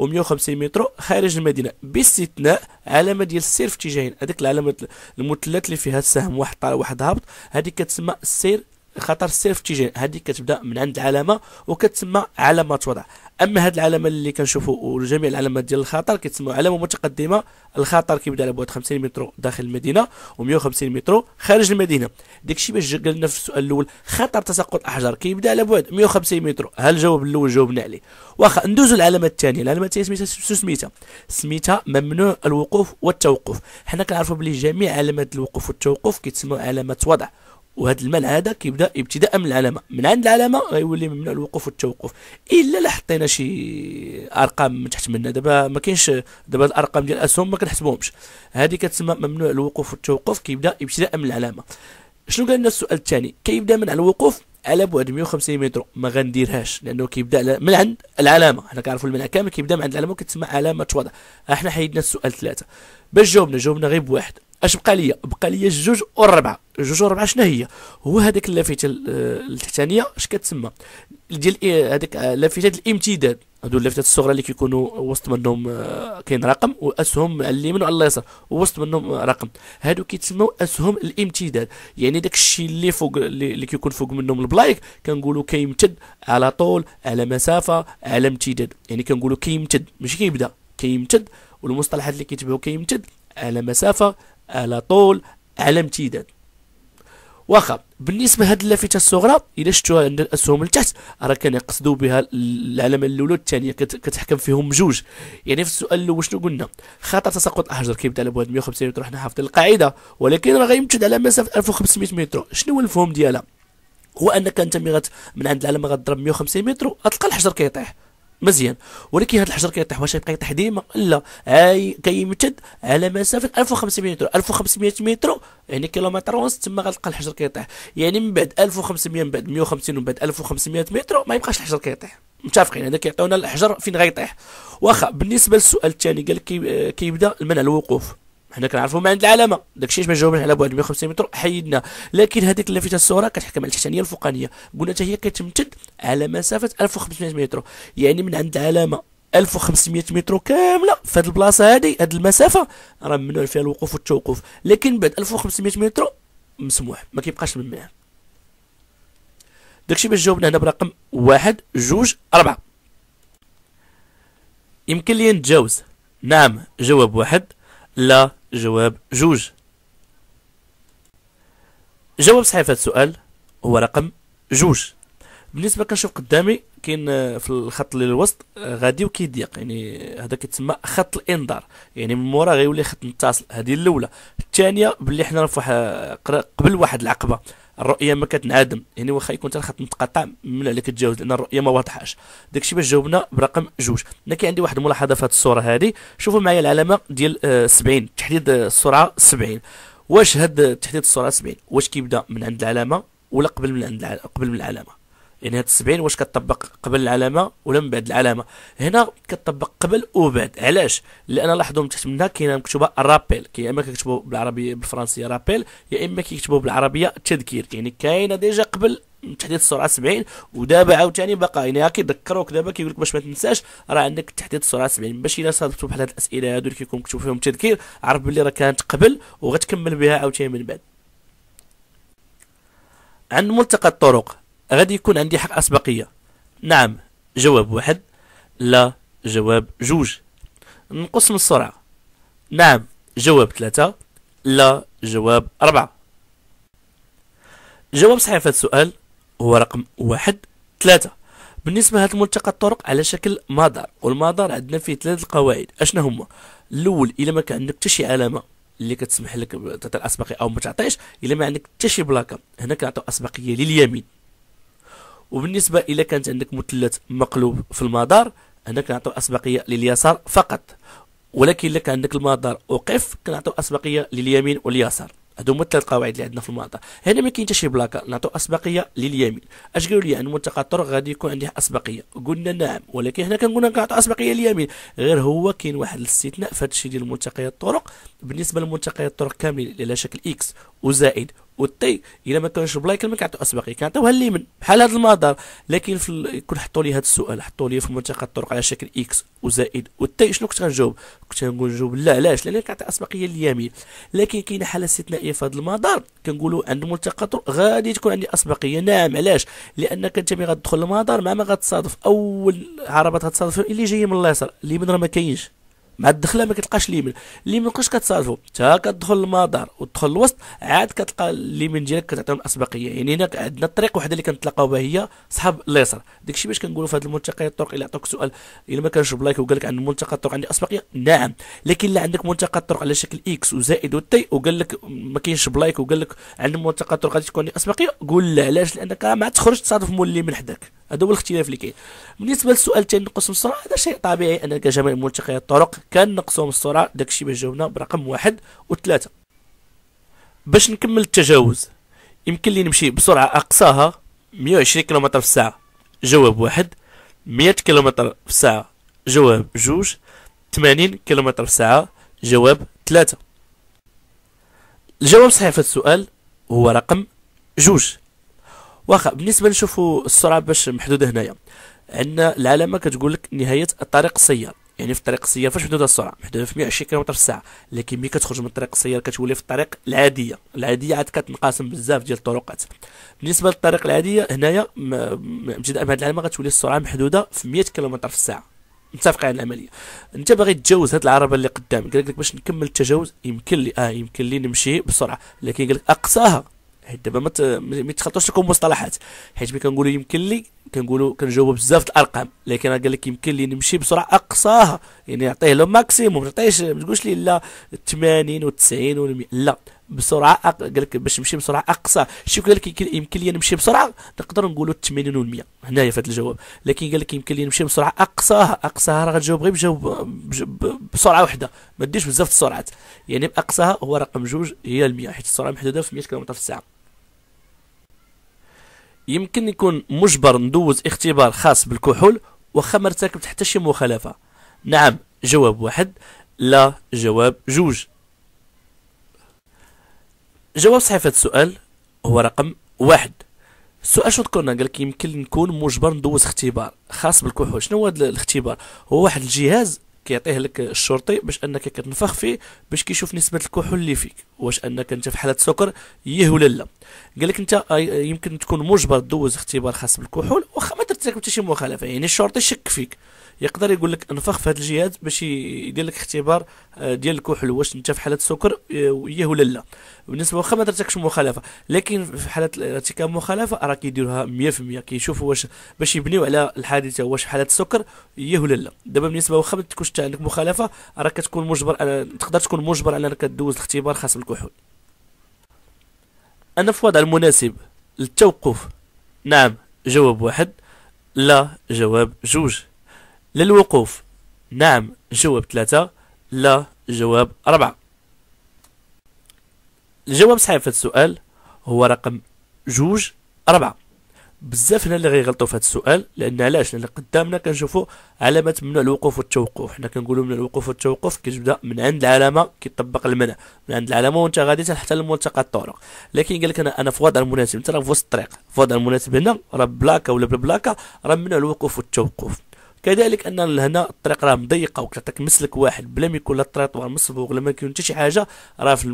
و150 متر خارج المدينه باستثناء علامه ديال السير في اتجاهين هذيك العلامه المثلث اللي فيها السهم واحد طالع واحد هابط هذه كتسمى السير خطر السير في اتجاه هذه كتبدا من عند العلامه وكتسمى علامه وضع اما هاد العلامه اللي كنشوفوا وجميع العلامات ديال الخطر كيتسموا علامه متقدمه الخطر كيبدا على بعد 50 متر داخل المدينه و150 متر خارج المدينه داكشي باش قال لنا في السؤال الاول خطر تساقط احجار كيبدا على بعد 150 متر هل الجواب الاول جاوبنا عليه واخا ندوزو العلامه الثانيه العلامه الثانيه سميتها سميتها سميتها ممنوع الوقوف والتوقف حنا كنعرفوا بلي جميع علامات الوقوف والتوقف كيتسموا علامات وضع وهذا المال هذا كيبدا ابتداء من العلامه من عند العلامه غيولي ممنوع الوقوف والتوقف الا لا حطينا شي ارقام من تحت منا دابا ما كاينش دابا الارقام ديال الاسهم ما كنحسبهمش هذه كتسمى ممنوع الوقوف والتوقف كيبدا ابتداء من العلامه شنو قال لنا السؤال الثاني كيبدا من على الوقوف على بعد 150 متر ما غنديرهاش لانه كيبدا من عند العلامه حنا كنعرفوا المنع كامل كيبدا من عند العلامه وكتسمى علامه وضع احنا حيدنا السؤال ثلاثه باش جاوبنا جاوبنا غير بواحد اش بقى ليا بقى ليا جوج وربعة جوج وربعة شنو هي هو هذاك اللافته التحتانيه اش كتسمى ديال هذاك آه، لافته الامتداد هذو اللافتات الصغرى اللي كيكونوا وسط منهم آه، كاين رقم واسهم على اليمين وعلى اليسار وسط منهم آه، رقم هادو كيتسموا اسهم الامتداد يعني داك الشيء اللي فوق اللي كيكون فوق منهم البلايك كنقولوا كيمتد على طول على مسافه على امتداد يعني كنقولوا كيمتد ماشي كيبدا كيمتد والمصطلحات اللي كيتبعوا كيمتد على مسافه على طول على امتداد واخا بالنسبه لهاد اللافته الصغرى الا شفتوها عند الاسهم لتحت راه كان يقصدوا بها العلامه الاولى والثانيه كتحكم فيهم بجوج يعني في السؤال الاول شنو قلنا خطر تساقط احجر كيبدا على بعد 150 متر حنا حافظين القاعده ولكن راه غيمتد على مسافه 1500 متر شنو هو الفهم ديالها هو انك انت من عند العلامه غضرب 150 متر غتلقى الحجر كيطيح مزيان ولكن هذا الحجر كيطيح واش يبقى يطيح ديما لا هاي كيمتد على مسافه 1500 متر 1500 متر يعني كيلومتر ونص تما غتلقى الحجر كيطيح يعني من بعد 1500 من بعد 150 ومن بعد 1500 متر ما يبقاش الحجر كيطيح متفقين هذا كيعطيونا الحجر فين غيطيح واخا بالنسبه للسؤال الثاني قال كيبدا المنع الوقوف حنا كنعرفوا ما عند العلامه داكشي علاش ما جاوبناش على بعد 150 متر حيدنا لكن هذيك اللافته الصوره كتحكم على التحتانيه الفوقانيه قلنا حتى هي كتمتد على مسافه 1500 متر يعني من عند العلامه 1500 متر كامله في هذه البلاصه هذه هذه المسافه راه ممنوع فيها الوقوف والتوقف لكن بعد 1500 متر مسموح ما كيبقاش ممنوع داكشي باش جاوبنا هنا برقم 1 2 4 يمكن لي نتجاوز نعم جواب واحد لا جواب جوج جواب صحيح في هذا السؤال هو رقم جوج بالنسبه كنشوف قدامي كاين آه، في الخط اللي الوسط آه، غادي وكيضيق يعني هذا كيتسمى خط الانذار يعني من مورا غيولي خط متصل هذه الاولى الثانيه باللي حنا قبل واحد العقبه الرؤيه ما كتنعدم يعني واخا يكون الخط متقطع من اللي كتجاوز لان الرؤيه ما واضحاش داكشي باش جاوبنا برقم جوج انا كاين عندي واحد الملاحظه في هذه الصوره هذه شوفوا معايا العلامه ديال آه تحديد السرعه 70 واش هاد تحديد السرعه 70 واش كيبدا من عند العلامه ولا قبل من عند قبل من العلامه يعني هاد السبعين واش كتطبق قبل العلامه ولا من بعد العلامه هنا كتطبق قبل وبعد علاش لان لاحظوا من تحت منها كاينه مكتوبه رابيل يا اما كيكتبو بالعربيه بالفرنسيه رابيل يا اما كيكتبوا بالعربيه تذكير يعني كاينه ديجا قبل تحديث السرعه 70 ودابا عاوتاني باقا يعني كيذكروك دابا كيقول لك باش ما تنساش راه عندك تحديث السرعه 70 باش الا صادفتوا بحال هاد الاسئله هادو اللي كيكون مكتوب فيهم التذكير عرف بلي راه كانت قبل وغتكمل بها عاوتاني من بعد عند ملتقى الطرق غادي يكون عندي حق أسبقية نعم جواب واحد لا جواب جوج نقص من السرعة نعم جواب ثلاثة لا جواب أربعة جواب صحيح في السؤال هو رقم واحد ثلاثة بالنسبة لهذا الملتقى الطرق على شكل مدار والمدار عندنا فيه ثلاثة قواعد اشنا هما الاول الا ما كان عندك حتى شي علامه اللي كتسمح لك تعطي الاسبقيه او ما تعطيش الا ما عندك حتى شي بلاكه هنا كنعطيو اسبقيه لليمين وبالنسبه إلى كانت عندك مثلث مقلوب في المدار هنا كنعطيو اسبقيه لليسار فقط ولكن الا كان عندك المدار وقف كنعطيو اسبقيه لليمين واليسار هادو هما الثلاث قواعد اللي عندنا في المدار هنا ما كاين حتى شي بلاكه نعطيو اسبقيه لليمين اش قالوا لي عن المتقطر الطرق غادي يكون عندي اسبقيه قلنا نعم ولكن هنا كنقولنا كنعطيو اسبقيه لليمين غير هو كاين واحد الاستثناء في هادشي ديال ملتقيات الطرق بالنسبه لملتقيات الطرق كاملين على شكل اكس وزائد والتي الا ما كانش بلايكر ما كيعطيو كيعطيو كيعطيوها اليمين بحال هذا المدار لكن في ال... يكون حطوا لي هذا السؤال حطوا لي في ملتقى الطرق على شكل اكس وزائد والتي شنو كنت غنجاوب كنت غنقول نجاوب لا علاش لان كنعطي اسبقيه لليمين لكن كاينه حاله استثنائيه في هذا المدار كنقولوا عند ملتقى الطرق غادي تكون عندي اسبقيه نعم علاش لانك انت ملي غادخل المدار مع ما غتصادف اول عربات غتصادف اللي جايه من اليسار من راه ما كاينش مع الدخله ما كتلقاش اليمين اليمين كلش كتصادفو حتى كتدخل المدار وتدخل الوسط عاد كتلقى اليمين ديالك كتعطيهم اسبقيه يعني هنا عندنا الطريق وحده اللي كنتلاقاو بها هي صحاب اليسر داكشي باش كنقولوا في هذا الملتقى الطرق الا عطاك سؤال الا ما كانش بلايك وقال لك عند ملتقى الطرق عندي اسبقيه نعم لكن الا عندك ملتقى الطرق على شكل اكس وزائد وتي وقال لك ما كاينش بلايك وقال لك عند ملتقى الطرق غادي تكون عندي اسبقيه قول لا علاش لانك ما تخرج تصادف مول اليمين حداك هذا هو الاختلاف اللي كاين بالنسبه للسؤال الثاني نقصهم السرعه هذا شيء طبيعي ان جميع ملتقيات الطرق كان نقصهم السرعه داكشي باش جاوبنا برقم واحد وثلاثه باش نكمل التجاوز يمكن لي نمشي بسرعه اقصاها 120 كم في الساعه جواب واحد 100 كم في الساعه جواب جوج 80 كم في الساعه جواب ثلاثه الجواب صحيح في السؤال هو رقم جوج واخا بالنسبه نشوفوا السرعه باش محدوده هنايا عندنا العلامه كتقول لك نهايه الطريق السيار يعني في الطريق السيار فاش محدوده السرعه محدوده في 120 كيلومتر في الساعه لكن ملي كتخرج من الطريق السيار كتولي في الطريق العاديه العاديه عاد كتنقسم بزاف ديال الطرقات بالنسبه للطريق العاديه هنايا ابتداء بهذه العلامه غتولي السرعه محدوده في 100 كيلومتر في الساعه متفق على العمليه انت باغي تجاوز هاد العربه اللي قدامك قال لك باش نكمل التجاوز يمكن لي اه يمكن لي نمشي بسرعه لكن قال لك اقصاها حيت دابا ما تخلطوش لكم مصطلحات حيت ملي كنقولوا يمكن لي كنقولوا كنجاوبوا بزاف د الارقام لكن قال لك يمكن لي نمشي بسرعه اقصاها يعني نعطيه لو ماكسيموم ما تعطيش ما تقولش لي لا 80 و90 و100 لا بسرعه أق... قال لك باش نمشي بسرعه اقصى شوف قال لك يمكن لي نمشي بسرعه نقدر نقولوا 80 و100 هنايا في هذا الجواب لكن قال لك يمكن لي نمشي بسرعه اقصاها اقصاها راه غتجاوب غير بجاوب بسرعه واحده ما ديرش بزاف السرعات يعني باقصاها هو رقم جوج هي 100 حيت السرعه محدوده في 100 كيلومتر في الساعه يمكن يكون مجبر ندوز اختبار خاص بالكحول واخا ما ارتكبت حتى شي مخالفه نعم جواب واحد لا جواب جوج جواب صحيح في السؤال هو رقم واحد السؤال شنو ذكرنا قالك يمكن نكون مجبر ندوز اختبار خاص بالكحول شنو هو هذا الاختبار هو واحد الجهاز كيعطيه لك الشرطي باش انك كتنفخ فيه باش كيشوف نسبه الكحول اللي فيك واش انك انت في حاله سكر يه ولا لا قال لك انت آه، يمكن تكون مجبر دوز اختبار خاص بالكحول واخا ما درت حتى شي مخالفه يعني الشرطي شك فيك يقدر يقول لك انفخ في هذا الجهاز باش يدير لك اختبار آه، ديال الكحول واش انت في حاله السكر ايه ولا لا بالنسبه واخا ما درتكش مخالفه لكن في حاله ارتكاب مخالفه راه كيديروها 100% كيشوفوا واش باش يبنيو على الحادثه واش حاله السكر ايه ولا لا دابا بالنسبه واخا ما تكونش عندك مخالفه راه كتكون مجبر على تقدر تكون مجبر على انك دوز الاختبار خاص بالكحول انا في وضع المناسب للتوقف نعم جواب واحد لا جواب جوج للوقوف نعم جواب ثلاثة لا جواب أربعة الجواب صحيح في السؤال هو رقم جوج أربعة بزاف هنا اللي غيغلطوا في هذا السؤال لان علاش لان قدامنا كنشوفوا علامه ممنوع الوقوف والتوقف حنا كنقولوا من الوقوف والتوقف كتبدا من عند العلامه كيطبق المنع من عند العلامه وانت غادي حتى لملتقى الطرق لكن قال لك انا انا في وضع المناسب انت راه في وسط الطريق في وضع المناسب هنا راه بلاكه ولا بلا بلاكه راه ممنوع الوقوف والتوقف كذلك ان هنا الطريق راه مضيقه وكتعطيك مسلك واحد بلا ما يكون لا طريطوار مصبوغ لا ما يكون حتى شي حاجه راه في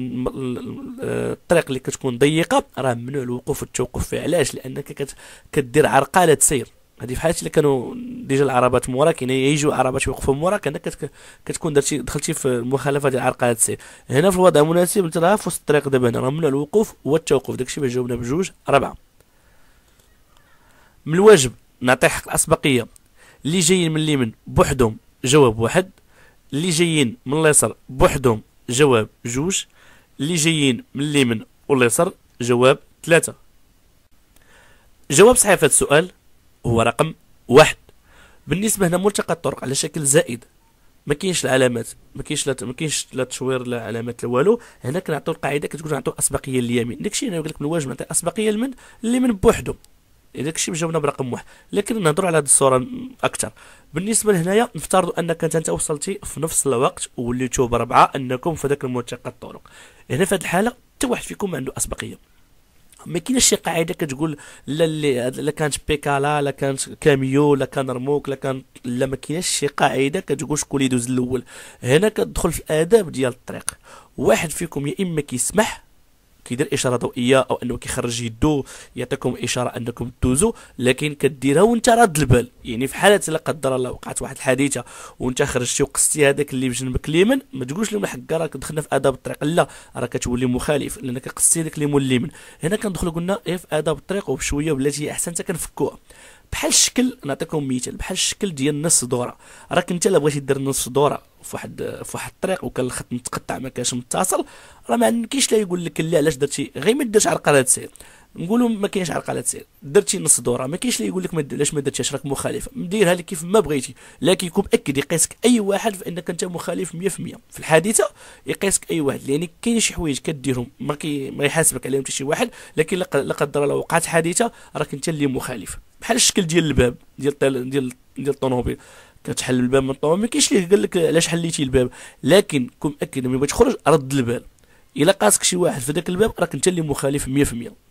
الطريق اللي كتكون ضيقه راه ممنوع الوقوف والتوقف فيها علاش لانك كت... كدير عرقله سير هذه فحال اللي كانوا ديجا العربات مورا كاين يجوا عربات يوقفوا موراك هنا كتكون درتي دخلتي في المخالفه ديال عرقله السير هنا في الوضع المناسب انت راه في وسط الطريق دابا هنا راه ممنوع الوقوف والتوقف داكشي باش جاوبنا بجوج اربعه من الواجب نعطي حق الاسبقيه اللي جايين من اليمن بوحدهم جواب واحد اللي جايين من اليسار بوحدهم جواب جوج اللي جايين من اليمن واليسار جواب ثلاثة جواب صحيح في السؤال هو رقم واحد بالنسبة هنا ملتقى الطرق على شكل زائد ما كاينش العلامات ما كاينش لا ما كاينش لا تشوير لا علامات لا والو هنا كنعطيو القاعده كتقول نعطيو اسبقيه لليمين داكشي انا قلت لك من الواجب نعطي اسبقيه لمن اللي من بوحدو داك الشيء جاوبنا برقم واحد لكن نهضروا على هذه الصوره اكثر بالنسبه لهنايا نفترضوا انك انت وصلتي في نفس الوقت وليتو بربعه انكم في ذاك الملتقى الطرق هنا في هذه الحاله حتى واحد فيكم عنده اسبقيه ما كاينش شي قاعده كتقول لا اللي لا كانت بيكالا لا كانت كاميو لا كان رموك لا كان لا ما كاينش شي قاعده كتقول شكون اللي يدوز الاول هنا كتدخل في الاداب ديال الطريق واحد فيكم يا اما كيسمح كيدير اشاره ضوئيه او انه كيخرج يدو يعطيكم اشاره انكم تدوزوا لكن كديرها وانت راد البال يعني في حاله لا قدر الله وقعت واحد الحادثه وانت خرجتي وقصتي هذاك اللي بجنبك اليمين ما تقولش لهم الحق راك دخلنا في اداب الطريق لا راه كتولي مخالف لانك قصتي اللي الليمون اليمين هنا كندخلوا قلنا ايه في اداب الطريق وبشويه بلاتي احسن حتى كنفكوها بحال الشكل نعطيكم مثال بحال الشكل ديال نص دوره راك انت الا بغيتي دير نص دوره فواحد فواحد الطريق وكان الخط متقطع ما كانش متصل راه ما عندكش لا يقول لك لا علاش درتي غير ما درتش عرقله هذا نقولوا ما كاينش عرقله لا تسير درتي نص دوره ما كاينش اللي يقول لك علاش ما درتهاش راك مخالف ديرها لك كيف ما بغيتي لكن يكون مأكد يقيسك اي واحد فانك انت مخالف 100% في الحادثه يقيسك اي واحد لان كاين شي حوايج كديرهم ما كي ما يحاسبك عليهم حتى شي واحد لكن لا قدر الله وقعت حادثه راك انت اللي مخالف بحال الشكل ديال الباب ديال ديال ديال الطوموبيل كتحل الباب من الطوموبيل ما كاينش اللي قال لك علاش حليتي الباب لكن كون مأكد ملي بغيت تخرج رد البال الا قاسك شي واحد في ذاك الباب راك انت اللي مخالف 100%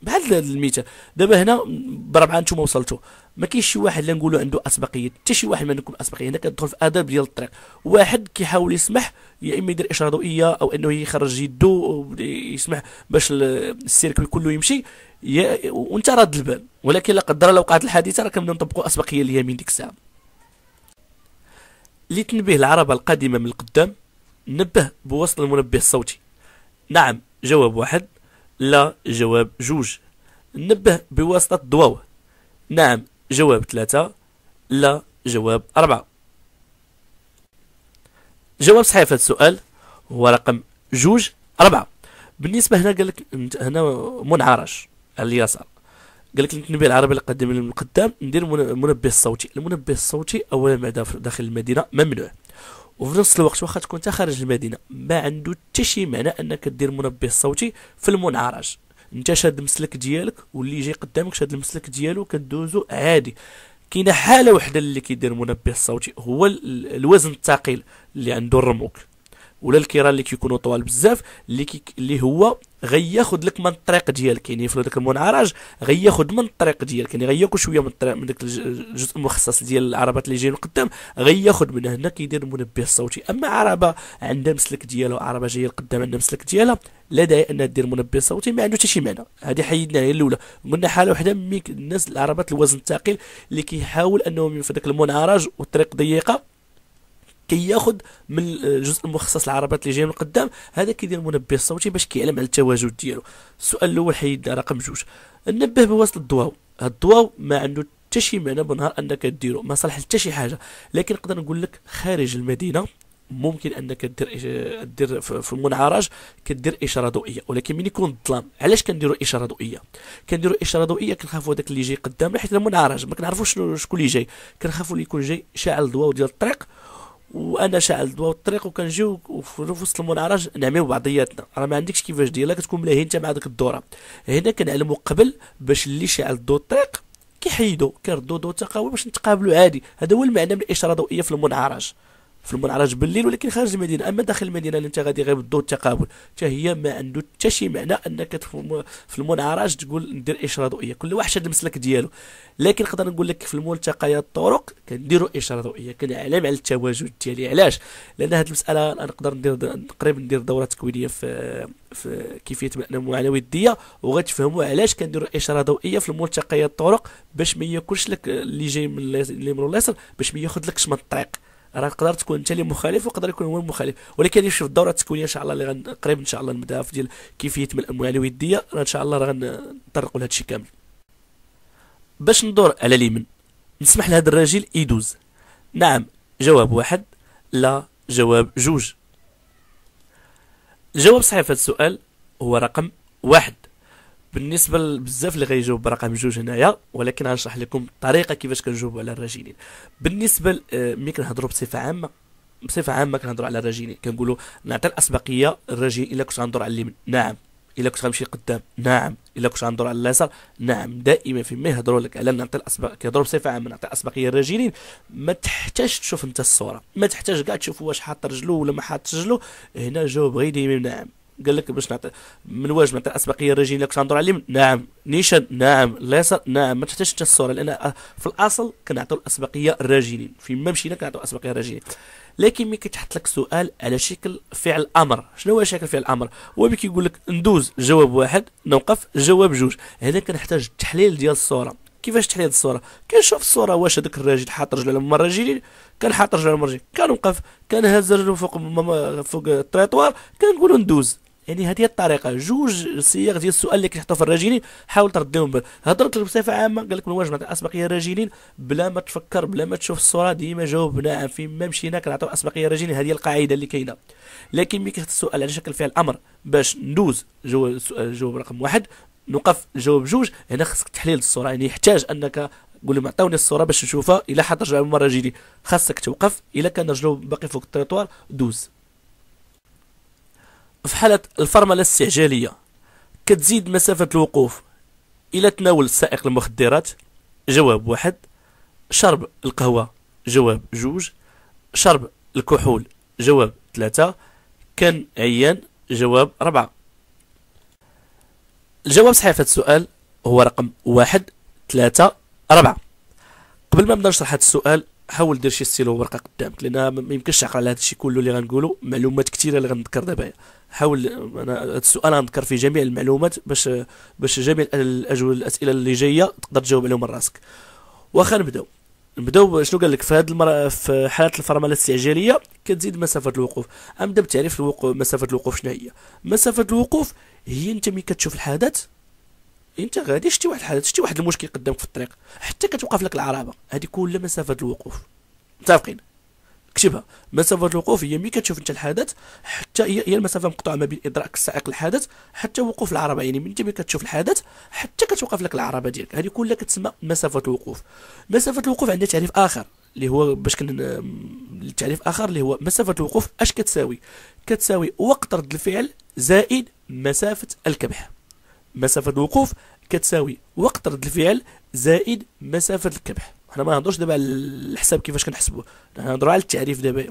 بحال هذا المثال دابا هنا بربعه انتم وصلتوا ما كاينش شي واحد اللي نقولوا عنده اسبقيه حتى شي واحد ما عندكم اسبقيه هنا كتدخل في اداب ديال الطريق واحد كيحاول يسمح يا اما يدير اشاره ضوئيه او انه يخرج يدو يسمح باش السيركل كله يمشي يا وانت راد البال ولكن لا قدر الله وقعت الحادثه راه كنبداو نطبقوا اسبقيه اليمين ديك الساعه لتنبيه العربه القادمه من القدام نبه بوسط المنبه الصوتي نعم جواب واحد لا جواب جوج نبه بواسطة ضواو نعم جواب ثلاثة لا جواب أربعة جواب صحيح في السؤال هو رقم جوج أربعة بالنسبة هنا قال لك هنا منعرج على اليسار قال لك التنبيه العربي القديم من القدام ندير منبه الصوتي المنبه الصوتي أولا ما داخل المدينة ممنوع وفي نفس الوقت واخا تكون انت خارج المدينه ما عنده حتى شي معنى انك دير منبه صوتي في المنعرج انت شاد المسلك ديالك واللي يجي قدامك شاد المسلك ديالو كدوزو عادي كاينه حاله وحده اللي كيدير منبه الصوتي هو الوزن الثقيل اللي عنده الرموك ولا الكيران اللي كيكونوا طوال بزاف اللي كي اللي هو غياخذ لك من الطريق ديالك يعني في ذاك المنعرج غياخذ من الطريق ديالك يعني غياكل شويه من الطريق من ذاك الجزء المخصص ديال العربات اللي جايين قدام غياخذ من هنا كيدير المنبه الصوتي اما عربه عندها مسلك ديالها وعربه جايه لقدام عندها مسلك ديالها لا داعي انها دير منبه صوتي ما عنده حتى شي معنى هذه حيدنا هي الاولى قلنا حاله وحده من الناس العربات الوزن الثقيل اللي كيحاول انهم في ذاك المنعرج والطريق ضيقه كي ياخذ من الجزء المخصص للعربات اللي جايه من قدام هذا كيدير المنبه الصوتي باش كيعلم على التواجد ديالو السؤال الاول حيد رقم جوج النبه بواسطه الضواو هاد الضواو ما عنده حتى شي معنى بنهار انك ديرو ما صالح حتى شي حاجه لكن نقدر نقول لك خارج المدينه ممكن انك دير دير في المنعرج كدير اشاره ضوئيه ولكن ملي يكون الظلام علاش كنديروا اشاره ضوئيه كنديروا اشاره ضوئيه كنخافوا داك اللي جاي قدامنا حيت المنعرج ما كنعرفوش شكون اللي جاي كنخافوا اللي يكون جاي شاعل الضواو ديال الطريق وانا شاعل دوا الطريق وكنجيو وفي وسط المنعرج نعميو بعضياتنا راه ما عندكش كيفاش ديال كتكون ملاهي انت مع ديك الدوره هنا كنعلمو قبل باش اللي شاعل الضوء الطريق كيحيدو كيردو ضوء تقاوي باش نتقابلو عادي هذا هو المعنى من الاشاره الضوئيه في المنعرج في المنعرج بالليل ولكن خارج المدينه اما داخل المدينه اللي انت غادي غير بالضوء التقابل حتى هي ما عنده حتى شي معنى انك في المنعرج تقول ندير اشاره ضوئيه كل واحد شاد المسلك ديالو لكن نقدر نقول لك في الملتقيات الطرق كنديروا اشاره ضوئيه كنعلم على التواجد ديالي علاش لان هذه المساله انا نقدر ندير تقريبا ندير دوره تكوينيه في في كيفيه بناء معاناه وديه وغتفهموا علاش كنديروا اشاره ضوئيه في الملتقيات الطرق باش ما ياكلش لك اللي جاي من اللي من اليسر باش ما ياخذ لكش من الطريق راه تقدر تكون انت اللي مخالف ويقدر يكون هو المخالف ولكن شوف الدوره التكوينيه ان شاء الله اللي قريب ان شاء الله نبداها في ديال كيفيه من الاموال الوديه ان شاء الله راه غنطرقوا لهذا الشيء كامل باش ندور على اليمن نسمح لهذا الراجل يدوز نعم جواب واحد لا جواب جوج الجواب صحيح في هذا السؤال هو رقم واحد بالنسبه بزاف اللي غيجاوب برقم جوج هنايا ولكن غنشرح لكم الطريقه كيفاش كنجاوبوا على الراجلين بالنسبه آه، ملي كنهضروا بصفه عامه بصفه عامه كنهضروا على الراجلين كنقولوا نعطي الاسبقيه الراجلين الا كنت غندور على اليمين نعم الا كنت غنمشي قدام نعم الا كنت غندور على اليسار نعم دائما فيما يهضروا لك على نعطي الاسبقيه كيهضروا بصفه عامه نعطي الاسبقيه الراجلين ما تحتاج تشوف انت الصوره ما تحتاج كاع تشوف واش حاط رجلو ولا ما حاطش رجلو هنا جاوب غير ديما نعم قال لك باش نعطي من واجب نعطي الاسبقيه الرجاليه كنت ندور على نعم نيشان نعم اليسار نعم ما تحتاجش الصوره لان آه، في الاصل كنعطيو الاسبقيه الرجلين فيما ما مشينا كنعطيو الاسبقيه الرجلين لكن ملي كيتحط لك سؤال على شكل فعل امر شنو هو شكل فعل امر هو ملي كيقول لك ندوز جواب واحد نوقف جواب جوج هنا كنحتاج التحليل ديال الصوره كيفاش تحليل الصوره كنشوف الصوره واش هذاك الراجل حاط رجله على مما الراجلين كان حاط رجله على وقف كنوقف هز رجله فوق فوق التريطوار كنقولوا ندوز يعني هذه الطريقه جوج صيغ ديال السؤال اللي كيحطوا في الراجلين حاول ترديهم هضرت بصفه عامه قال لك مواجهه الاسبقيه الراجلين بلا ما تفكر بلا ما تشوف الصوره ديما جاوب نعم فيما ما مشينا كنعطيو اسبقيه الراجلين هذه القاعده اللي كاينه لكن ملي كيحط السؤال على شكل فعل امر باش ندوز جواب جواب رقم واحد نوقف جواب جوج هنا خصك تحليل الصوره يعني يحتاج انك قول لهم عطوني الصوره باش نشوفها الا حد رجع من مره خاصك توقف الا كان رجلو باقي فوق التريطوار دوز في حالة الفرملة الاستعجالية كتزيد مسافة الوقوف إلى تناول سائق المخدرات جواب واحد شرب القهوة جواب جوج شرب الكحول جواب ثلاثة كان عيان جواب ربعة الجواب صحيح في السؤال هو رقم واحد ثلاثة أربعة قبل ما نبدا نشرح هذا السؤال حاول دير شي ستيلو ورقه قدامك لان ما يمكنش تعقل على هذا الشيء كله اللي غنقولو معلومات كثيره اللي غنذكر دابا حاول انا هذا السؤال غنذكر فيه جميع المعلومات باش باش جميع الاجوبه الاسئله اللي جايه تقدر تجاوب عليهم من راسك واخا نبداو نبداو شنو قال لك في هذه المرة في حالة الفرملة الاستعجالية كتزيد مسافة الوقوف غنبدا بتعريف الوقوف مسافة الوقوف شنو هي مسافة الوقوف هي انت ملي كتشوف الحدث انت غادي شتي واحد الحادث شتي واحد المشكل قدامك في الطريق حتى كتوقف لك العربه هذه كلها مسافه الوقوف متفقين كتبها مسافه الوقوف هي ملي كتشوف انت الحادث حتى هي المسافه مقطوعه ما بين ادراك السائق الحادث حتى وقوف العربه يعني من ملي كتشوف الحادث حتى كتوقف لك العربه ديالك هذه كلها كتسمى مسافه الوقوف مسافه الوقوف عندها تعريف اخر اللي هو باش كن تعريف اخر اللي هو مسافه الوقوف اش كتساوي كتساوي وقت رد الفعل زائد مسافه الكبح مسافة الوقوف كتساوي وقت رد الفعل زائد مسافة الكبح حنا ما نهضروش دابا على الحساب كيفاش كنحسبوه نهضروا على التعريف دابا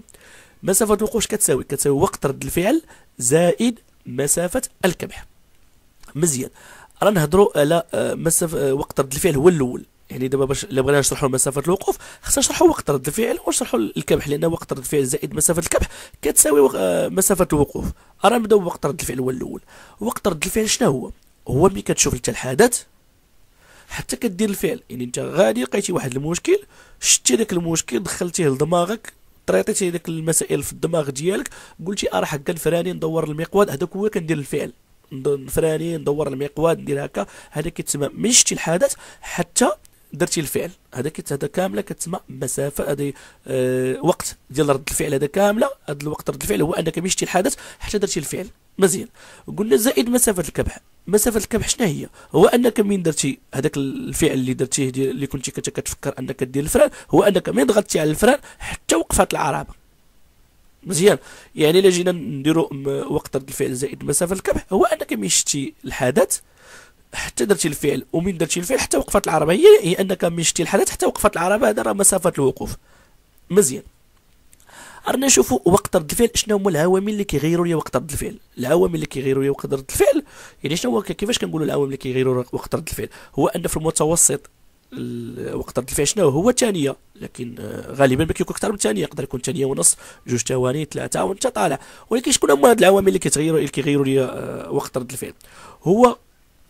مسافة الوقوف كتساوي كتساوي وقت رد الفعل زائد مسافة الكبح مزيان راه نهضروا على آه، مسافة آه، وقت رد الفعل هو الأول يعني دابا باش الا بغينا نشرحوا مسافه الوقوف خصنا نشرحوا وقت رد الفعل ونشرحوا الكبح لان وقت رد الفعل زائد مسافه الكبح كتساوي آه، مسافه الوقوف راه نبداو بوقت رد الفعل هو الاول وقت رد الفعل شنو هو هو ملي كتشوف التلحادات الحدث حتى كدير الفعل يعني انت غادي لقيتي واحد المشكل شتي داك المشكل دخلتيه لدماغك طريطيتي داك المسائل في الدماغ ديالك قلتي راه حكا فراني ندور المقود هذاك هو كندير الفعل فراني ندور المقود ندير هكا هذا كيتسمى من شتي الحدث حتى درتي الفعل هذا كيت هذا كامله كتسمى مسافه هذه آه وقت ديال رد الفعل هذا كامله هذا الوقت رد الفعل هو انك مشيتي الحدث حتى درتي الفعل مزيان قلنا زائد مسافه الكبح مسافه الكبح شنو هي هو انك من درتي هذاك الفعل اللي درتيه اللي كنتي كتفكر انك دير الفران هو انك من ضغطتي على الفران حتى وقفت العربه مزيان يعني الا جينا نديرو وقت رد الفعل زائد مسافه الكبح هو انك مشيتي الحدث حتى درتي الفعل ومن درتي الفعل حتى وقفت العربه هي, هي انك من شتي الحدث حتى وقفت العربه هذا راه مسافه الوقوف مزيان رانا نشوفوا وقت رد الفعل شنو هما العوامل اللي كيغيروا لي وقت رد الفعل العوامل اللي كيغيروا لي وقت رد الفعل يعني شنو هو كيفاش كنقولوا العوامل اللي كيغيروا وقت رد الفعل هو ان في المتوسط وقت رد الفعل شنو هو ثانيه لكن آه، غالبا ما كيكون اكثر من ثانيه يقدر يكون ثانيه ونص جوج ثواني ثلاثه وانت طالع ولكن شكون هما هاد العوامل اللي كتغيروا اللي كيغيروا لي آه، وقت رد الفعل هو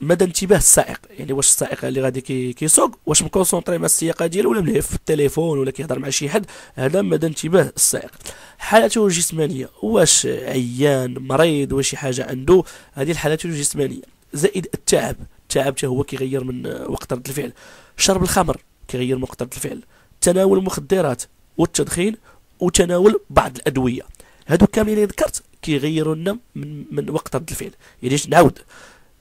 مدى انتباه السائق يعني واش السائق اللي غادي كيسوق واش مكونسونطري مع السياقه ديالو ولا ملهف في التليفون ولا كيهضر مع شي حد هذا مدى انتباه السائق حالته الجسمانيه واش عيان مريض ولا شي حاجه عنده هذه الحالات الجسمانيه زائد التعب التعب حتى هو كيغير من وقت رد الفعل شرب الخمر كيغير من وقت رد الفعل تناول المخدرات والتدخين وتناول بعض الادويه هادو كاملين اللي ذكرت كيغيروا لنا من, من وقت رد الفعل يعني نعاود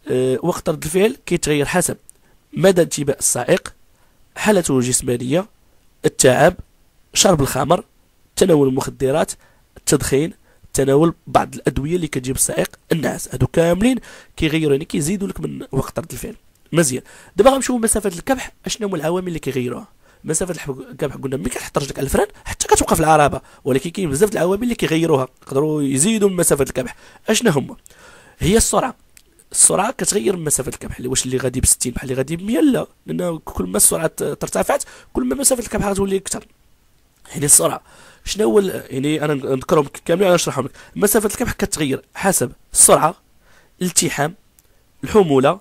آه، وقت رد الفعل كيتغير حسب مدى انتباه السائق حالته الجسمانية التعب شرب الخمر تناول المخدرات التدخين تناول بعض الادويه اللي كتجيب السائق النعاس هادو كاملين كيغيروا يعني كيزيدوا لك من وقت رد الفعل مزيان دابا غنمشيو مسافه الكبح اشنو هما العوامل اللي كيغيروها مسافه الكبح قلنا ملي كتحط رجلك على الفران حتى كتوقف العربه ولكن كاين بزاف العوامل اللي كيغيروها يقدروا يزيدوا من مسافه الكبح اشنو هما هي السرعه السرعه كتغير من مسافه الكبح واش اللي غادي ب 60 بحال اللي غادي ب 100 لا لان كل ما السرعه ترتفعت كل ما مسافه الكبح غتولي اكثر يعني السرعه شنو هو يعني انا نذكرهم كاملين انا نشرحهم لك مسافه الكبح كتغير حسب السرعه الالتحام الحموله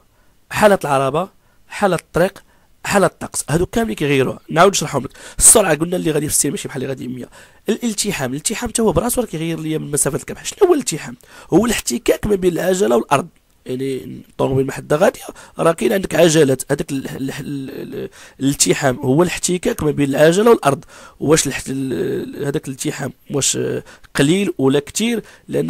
حاله العربه حاله الطريق حاله الطقس هادو كاملين كيغيروها نعاود نشرحهم لك السرعه قلنا اللي غادي في 60 ماشي بحال اللي غادي 100 الالتحام الالتحام حتى هو براسو راه كيغير ليا من مسافه الكبح شنو هو الالتحام هو الاحتكاك ما بين العجله والارض اللي يعني الطوموبيل ما حدا غادي راه كاين عندك عجلات هذاك الالتحام هو الاحتكاك ما بين العجله والارض واش هذاك الالتحام واش قليل ولا كثير لان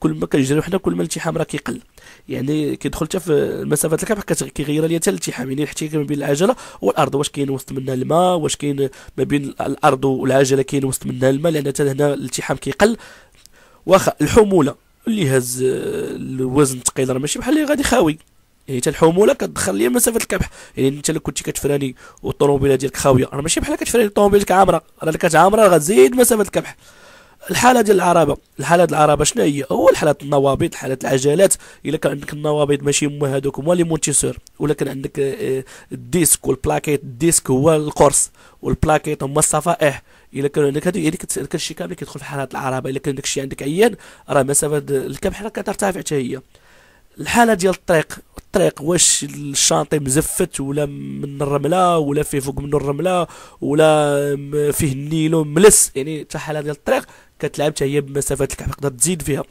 كل ما كنجريو حنا كل ما الالتحام راه كيقل يعني كيدخل حتى في مسافه الكعب كيغير ليا حتى الالتحام يعني الاحتكاك ما بين العجله والارض واش كاين وسط منها الماء واش كاين ما بين الارض والعجله كاين وسط منها الماء لان حتى هنا الالتحام كيقل واخا الحموله اللي هز آه، الوزن ثقيل راه ماشي بحال اللي غادي خاوي يعني حتى الحموله كتدخل ليا مسافه الكبح يعني انت لو كنتي كتفراني والطوموبيله ديالك خاويه راه ماشي بحال كتفراني الطوموبيل ديالك عامره راه اللي كتعامره غتزيد مسافه الكبح الحاله ديال العربه الحاله ديال العربه شنو هي هو حاله النوابض حاله العجلات الا كان عندك النوابض ماشي هما هذوك هما لي مونتيسور ولا كان عندك آه، آه، الديسك والبلاكيت الديسك هو القرص والبلاكيت هما الصفائح الا كان عندك هذه هذيك كتشي كامل اللي كيدخل في حاله العربه الا كان داك الشيء عندك عيان راه مسافه الكبح راه كترتفع حتى هي الحاله ديال الطريق الطريق واش الشانطي مزفت ولا من الرمله ولا فيه فوق منه الرمله ولا فيه النيلو ملس يعني حتى حاله ديال الطريق كتلعب حتى هي بمسافه الكعب تقدر تزيد فيها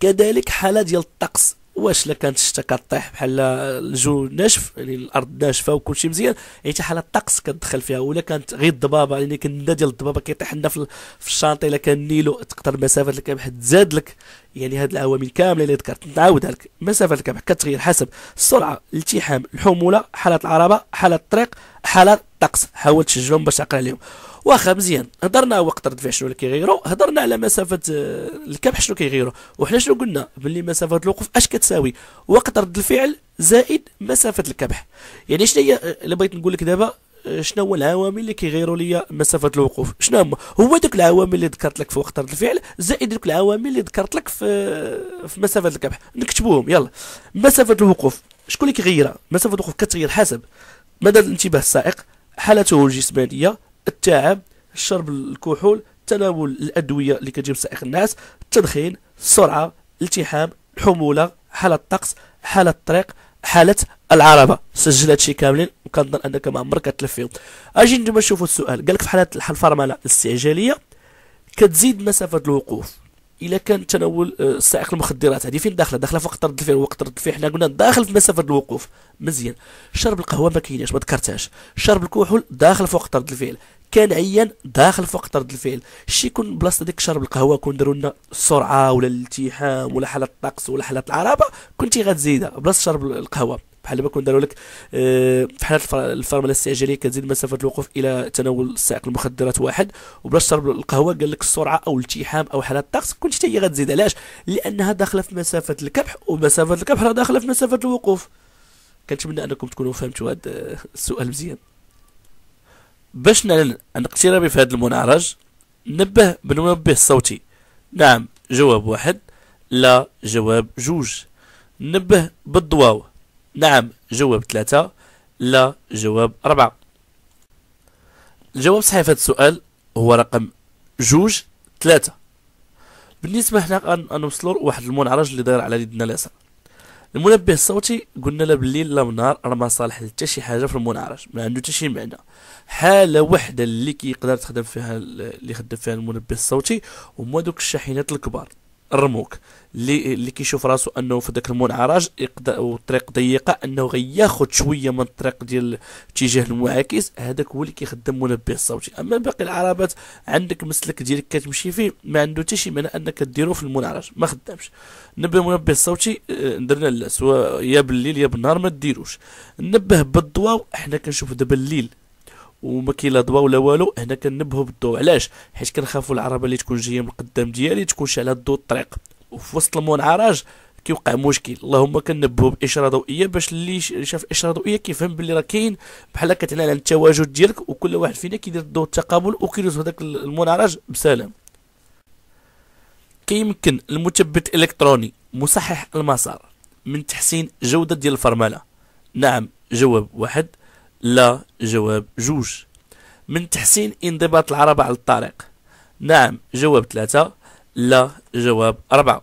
كذلك حاله ديال الطقس واش لا كانت الشتا كطيح بحال الجو ناشف يعني الارض ناشفه وكلشي مزيان يعني حيت حاله الطقس كتدخل فيها ولا كانت غير الضبابه يعني كان النا ديال الضبابه كيطيح لنا في الشانطي الا كان النيلو تقدر المسافه اللي كان تزاد لك يعني هاد العوامل كامله اللي ذكرت نعاودها لك المسافه الكبح كتغير حسب السرعه الالتحام الحموله حاله العربه حاله الطريق حاله الطقس حاول تشجعهم باش تعقل عليهم واخا مزيان هضرنا وقت رد الفعل شنو اللي كيغيرو هضرنا على مسافه آه، الكبح شنو كيغيرو وحنا شنو قلنا باللي مسافه الوقوف اش كتساوي وقت رد الفعل زائد مسافه الكبح يعني شنو هي آه، اللي بغيت نقول لك دابا آه، شنو هو العوامل اللي كيغيروا لي مسافه الوقوف شنو هما هو دوك العوامل اللي ذكرت لك في وقت رد الفعل زائد دوك العوامل اللي ذكرت لك في في مسافه الكبح نكتبوهم يلا مسافه الوقوف شكون اللي كيغيرها مسافه الوقوف كتغير حسب مدى الانتباه السائق حالته الجسمانيه التعب شرب الكحول تناول الادويه اللي كتجيب سائق الناس التدخين السرعه الالتحام الحموله حاله الطقس حاله الطريق حاله العربه سجل هادشي كاملين وكنظن انك ما عمرك كتلف فيهم اجي نتوما نشوفوا السؤال قالك في حاله الفرمله الاستعجاليه كتزيد مسافه الوقوف الا كان تناول آه، سائق المخدرات هذه فين داخله داخله فوق طرد الفعل وقت طرد الفعل حنا قلنا داخل في مسافه الوقوف مزيان شرب القهوه ما كايناش ما ذكرتهاش شرب الكحول داخل فوق طرد الفعل كان عيان داخل فوق طرد الفعل شي يكون بلاصه ديك شرب القهوه كون داروا لنا السرعه ولا الالتحام ولا حاله الطقس ولا حاله العربه كنتي غتزيدها بلاصه شرب القهوه بحال دابا كون داروا لك آه، في حاله الفارما الاستعجاليه كتزيد مسافه الوقوف الى تناول سائق المخدرات واحد وبلاش تشرب القهوه قال لك السرعه او الالتحام او حاله الطقس كل حتى هي غتزيد علاش لانها داخله في مسافه الكبح ومسافه الكبح راه داخله في مسافه الوقوف كنتمنى انكم تكونوا فهمتوا هذا آه، السؤال مزيان باش نعلن عن اقترابي في هذا المنعرج نبه بالمنبه الصوتي نعم جواب واحد لا جواب جوج نبه بالضواو نعم جواب ثلاثة لا جواب أربعة الجواب صحيح في هذا السؤال هو رقم جوج ثلاثة بالنسبة هنا غنوصلو لواحد المنعرج اللي داير على يدنا اليسرى المنبه الصوتي قلنا له بالليل لا بالنهار راه ما صالح حتى شي حاجه في المنعرج ما عنده حتى شي معنى حاله وحده اللي كيقدر تخدم فيها اللي خدم فيها المنبه الصوتي هما دوك الشاحنات الكبار رموك اللي اللي كيشوف راسو انه في ذاك المنعرج والطريق ضيقه انه غياخد شويه من الطريق ديال الاتجاه المعاكس هذاك هو اللي كيخدم منبه الصوتي اما باقي العربات عندك مسلك ديالك كتمشي فيه ما عنده حتى شي معنى انك ديرو في المنعرج ما خدامش نبه المنبه الصوتي آه، درنا لا سواء يا بالليل يا بالنهار ما ديروش نبه بالضواو حنا كنشوف دابا الليل وما كاين لا ضوا ولا والو هنا كنبهوا بالضوء علاش حيت كنخافوا العربه اللي تكون جايه من القدام ديالي تكون شعلها الضوء الطريق وفي وسط المنعرج كيوقع مشكل اللهم كنبهوا باشاره ضوئيه باش اللي شاف اشاره ضوئيه كيفهم باللي راه كاين بحال كتعلن على التواجد ديالك وكل واحد فينا كيدير الضوء التقابل وكيدوز هذاك المنعرج بسلام كيمكن المثبت الالكتروني مصحح المسار من تحسين جوده ديال الفرمله نعم جواب واحد لا جواب جوج من تحسين انضباط العربة على الطريق نعم جواب ثلاثة لا جواب أربعة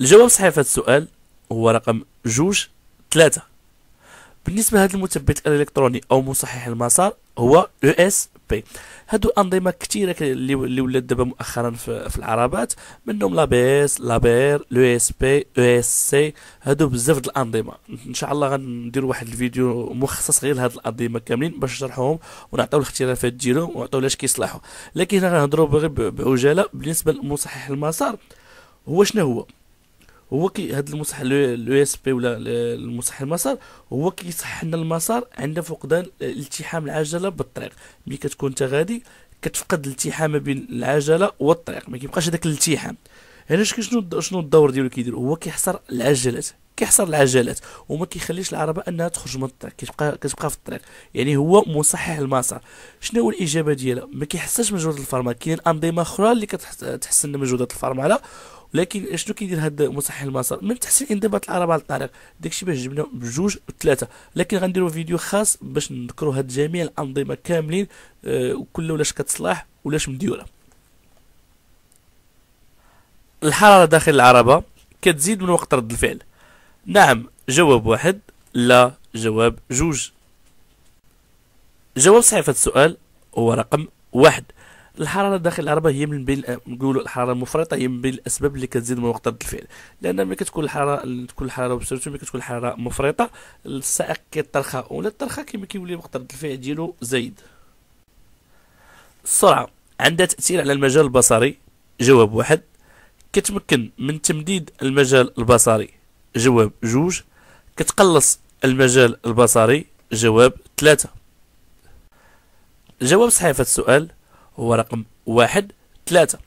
الجواب صحيح في السؤال هو رقم جوج ثلاثة بالنسبه لهذا المثبت الالكتروني او مصحح المسار هو او اس بي هادو انظمه كثيره اللي ولات دابا مؤخرا في, العربات منهم لابيس لابير لو اس بي او اس سي هادو بزاف د الانظمه ان شاء الله غندير واحد الفيديو مخصص غير لهاد الانظمه كاملين باش نشرحوهم ونعطيو الاختلافات ديالهم ونعطيو علاش كيصلحوا لكن هنا غنهضروا غير بعجاله بالنسبه لمصحح المسار هو شنو هو هو كي هاد المصحح لو اس بي ولا المصحح المسار هو كيصحح لنا المسار عند فقدان التحام العجله بالطريق ملي كتكون انت غادي كتفقد الالتحام بين العجله والطريق ما كيبقاش هذاك الالتحام هنا يعني شنو شنو الدور ديالو كيدير هو كيحصر العجلات كيحصر العجلات وما كيخليش العربه انها تخرج من الطريق كتبقى كتبقى في الطريق يعني هو مصحح المسار شنو هو الاجابه ديالها ما كيحسش مجهود الفرمله كاين انظمه اخرى اللي كتحسن مجهودات الفرمله لكن شنو كيدير هاد مصحح المسار من تحسين انضباط العرب على الطريق داكشي باش جبنا بجوج ثلاثه لكن غنديروا فيديو خاص باش نذكروا هاد جميع الانظمه كاملين آه ولاش كتصلح ولاش مديوره الحراره داخل العربه كتزيد من وقت رد الفعل نعم جواب واحد لا جواب جوج جواب صحيح في السؤال هو رقم واحد الحراره داخل العربه هي من بين نقولوا الحراره المفرطه هي من بين الاسباب اللي كتزيد من وقت رد الفعل لان ملي كتكون الحراره تكون الحراره وبسرعه ملي كتكون الحراره مفرطه السائق كيطرخى ولا الطرخه كما كيولي وقت رد الفعل ديالو زايد السرعه عندها تاثير على المجال البصري جواب واحد كتمكن من تمديد المجال البصري جواب جوج كتقلص المجال البصري جواب ثلاثة جواب صحيح في السؤال هو رقم واحد ثلاثة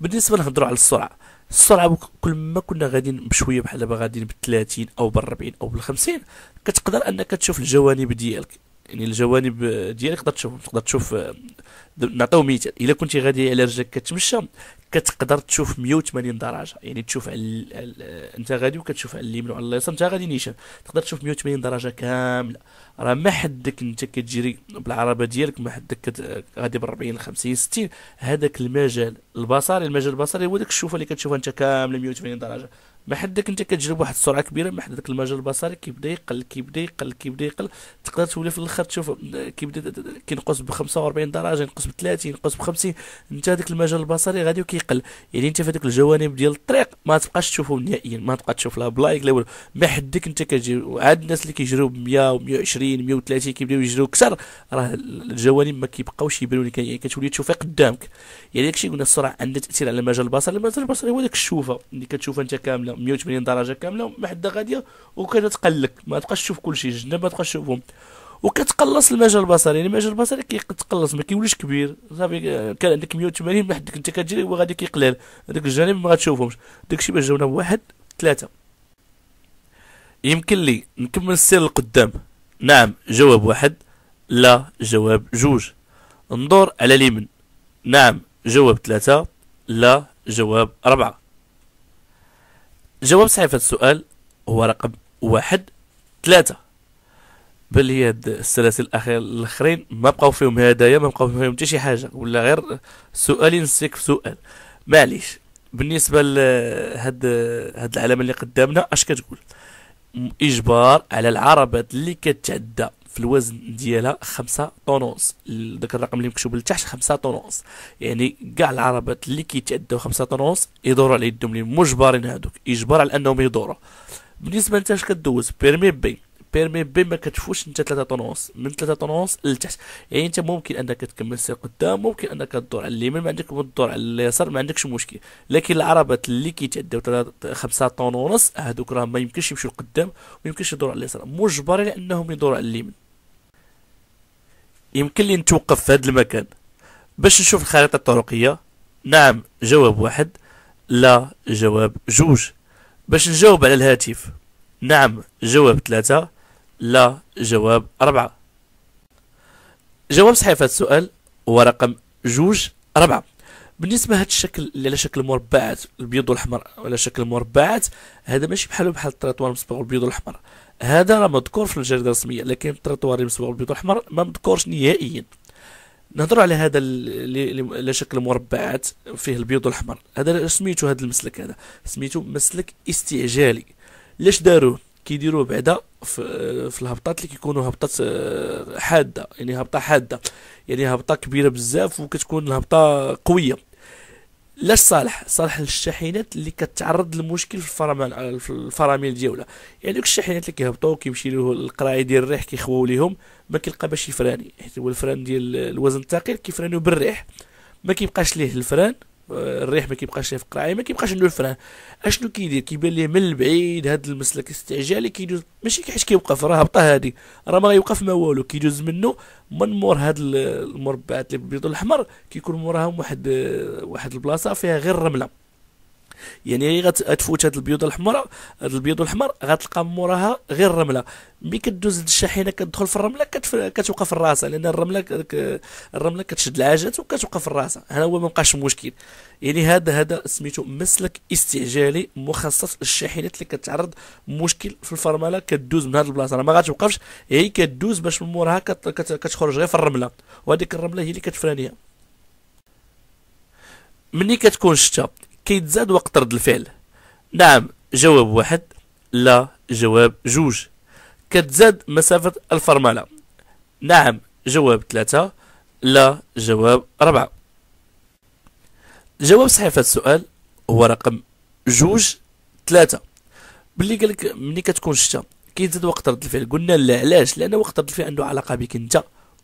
بالنسبة نهضروا على السرعة السرعة كل ما كنا غاديين بشوية بحال دابا غاديين بالثلاثين أو بالربعين أو بالخمسين كتقدر أنك تشوف الجوانب ديالك يعني الجوانب ديالك تقدر تشوف تقدر تشوف آه، نعطيو مثال الا كنتي غادي على رجلك كتمشى كتقدر تشوف 180 درجه يعني تشوف على ال... ال... آه، انت غادي وكتشوف على اليمين وعلى اليسار انت غادي نيشان تقدر تشوف 180 درجه كامله راه ما حدك انت كتجري بالعربه ديالك ما حدك كت... آه، غادي ب 40 50 60 هذاك المجال البصري المجال البصري هو داك الشوفه اللي كتشوفها انت كامله 180 درجه ما حدك انت كتجرب واحد السرعه كبيره ما حد المجال البصري كيبدا يقل كيبدا يقل كيبدا يقل تقدر تولي في الاخر تشوف كيبدا كينقص ب 45 درجه ينقص ب 30 ينقص ب 50 انت هذاك المجال البصري غادي كيقل يعني انت في هذوك الجوانب ديال الطريق ما تبقاش تشوفهم نهائيا ما تبقى تشوف لا بلايك لا والو ما حدك انت كتجي عاد الناس اللي كيجرو ب 100 و120 130 كيبداو يجرو اكثر راه الجوانب ما كيبقاوش يبانوا لك يعني كتولي تشوفها قدامك يعني داكشي قلنا السرعه عندها تاثير على المجال البصري المجال البصري هو داك الشوفه اللي كتشوفها انت كامله 180 درجه كامله محدة غاديه وكتقلك ما تبقاش تشوف كل شيء الجنه ما تبقاش تشوفهم وكتقلص المجال البصري يعني المجال البصري كيتقلص ما كيوليش كبير صافي كان عندك 180 بحدك انت كتجري هو غادي كيقلال هذوك الجانب ما غاتشوفهمش داكشي باش جاونا واحد ثلاثة يمكن لي نكمل السير لقدام نعم جواب واحد لا جواب جوج ندور على اليمين نعم جواب ثلاثة لا جواب أربعة الجواب صحيح في السؤال هو رقم واحد ثلاثة بل هي السلاسل الأخير الاخرين ما بقاو فيهم هدايا ما بقاو فيهم حتى شي حاجه ولا غير سؤال ينسيك في سؤال معليش بالنسبه لهاد هاد العلامه اللي قدامنا اش كتقول اجبار على العربات اللي كتعدى في الوزن ديالها خمسة ونص ذاك الرقم اللي مكتوب لتحت خمسة ونص يعني كاع العربات اللي كيتعداو خمسة ونص يدوروا على يدهم اللي مجبرين هادوك يجبر على انهم يدوروا بالنسبه لانت اش كدوز بيرمي بي بيرمي بي ما كتفوتش انت 3 ونص من 3 ونص لتحت يعني انت ممكن انك تكمل سير قدام ممكن انك تدور على اليمين ما عندك تدور على اليسار ما عندكش مشكل لكن العربات اللي كيتعداو 5 طن ونص هذوك راه ما يمكنش يمشيو لقدام ويمكنش يدوروا على اليسار مجبرين انهم يدوروا على اليمين يمكن لي نتوقف في هذا المكان باش نشوف الخريطة الطرقية نعم جواب واحد لا جواب جوج باش نجاوب على الهاتف نعم جواب ثلاثة لا جواب أربعة جواب صحيح في السؤال هو رقم جوج أربعة بالنسبة لهذا الشكل اللي على شكل مربعات البيض والأحمر على شكل مربعات هذا ماشي بحاله بحال التراتوار المصبغ البيض والأحمر هذا راه مذكور في الجريده الرسميه لكن التراتوار اللي مسبوق بالبيض الاحمر ما مذكورش نهائيا نهضر على هذا على شكل مربعات فيه البيض الاحمر هذا سميتو هذا المسلك هذا سميتو مسلك استعجالي ليش داروه كيديروه بعدا في, في الهبطات اللي كيكونوا هبطات آه، حاده يعني هبطه حاده يعني هبطه كبيره بزاف وكتكون الهبطه قويه لا الصالح صالح الشاحنات اللي كتعرض للمشكل في الفرامل في الفرامل ديالها يعني دوك الشاحنات اللي كيهبطوا كيمشي القراي ديال الريح كيخواو ليهم ما كيلقى باش يفراني حيت هو الفران ديال الوزن الثقيل كيفرانيو بالريح ما كيبقاش ليه الفران الريح ما كيبقاش في القراعي يعني ما كيبقاش عنده الفران اشنو كيدير كيبان ليه من البعيد هذا المسلك الاستعجالي كيدوز ماشي حيت كيوقف راه هبطه هادي راه ما يوقف ما والو كيدوز منه من مور هاد المربعات اللي بالبيض الاحمر كيكون موراهم واحد واحد البلاصه فيها غير رمله يعني غير غتفوت هاد البيوضه الحمراء هاد البيوضه الحمر غتلقى موراها غير الرمله ملي كدوز للشاحنه كتدخل في الرمله كتف... كتوقع في الراسه لان الرمله الرمله كتشد العجلات وكتوقع في الراسه هنا هو ما بقاش مشكل يعني هذا هذا سميتو مسلك استعجالي مخصص للشاحنات اللي كتعرض مشكل في الفرمله كدوز من هاد البلاصه راه ما غاتوقفش هي كدوز باش من موراها كت... كت... كتخرج غير في الرمله وهذيك الرمله هي اللي كتفرانيها مني كتكون شتا كيتزاد وقت رد الفعل نعم جواب واحد لا جواب جوج كتزاد مسافة الفرملة نعم جواب ثلاثة لا جواب ربعة الجواب صحيح في هذا السؤال هو رقم جوج ثلاثة باللي قالك ملي كتكون شتا كيتزاد وقت رد الفعل قلنا لا علاش لان وقت رد الفعل عنده علاقة بك انت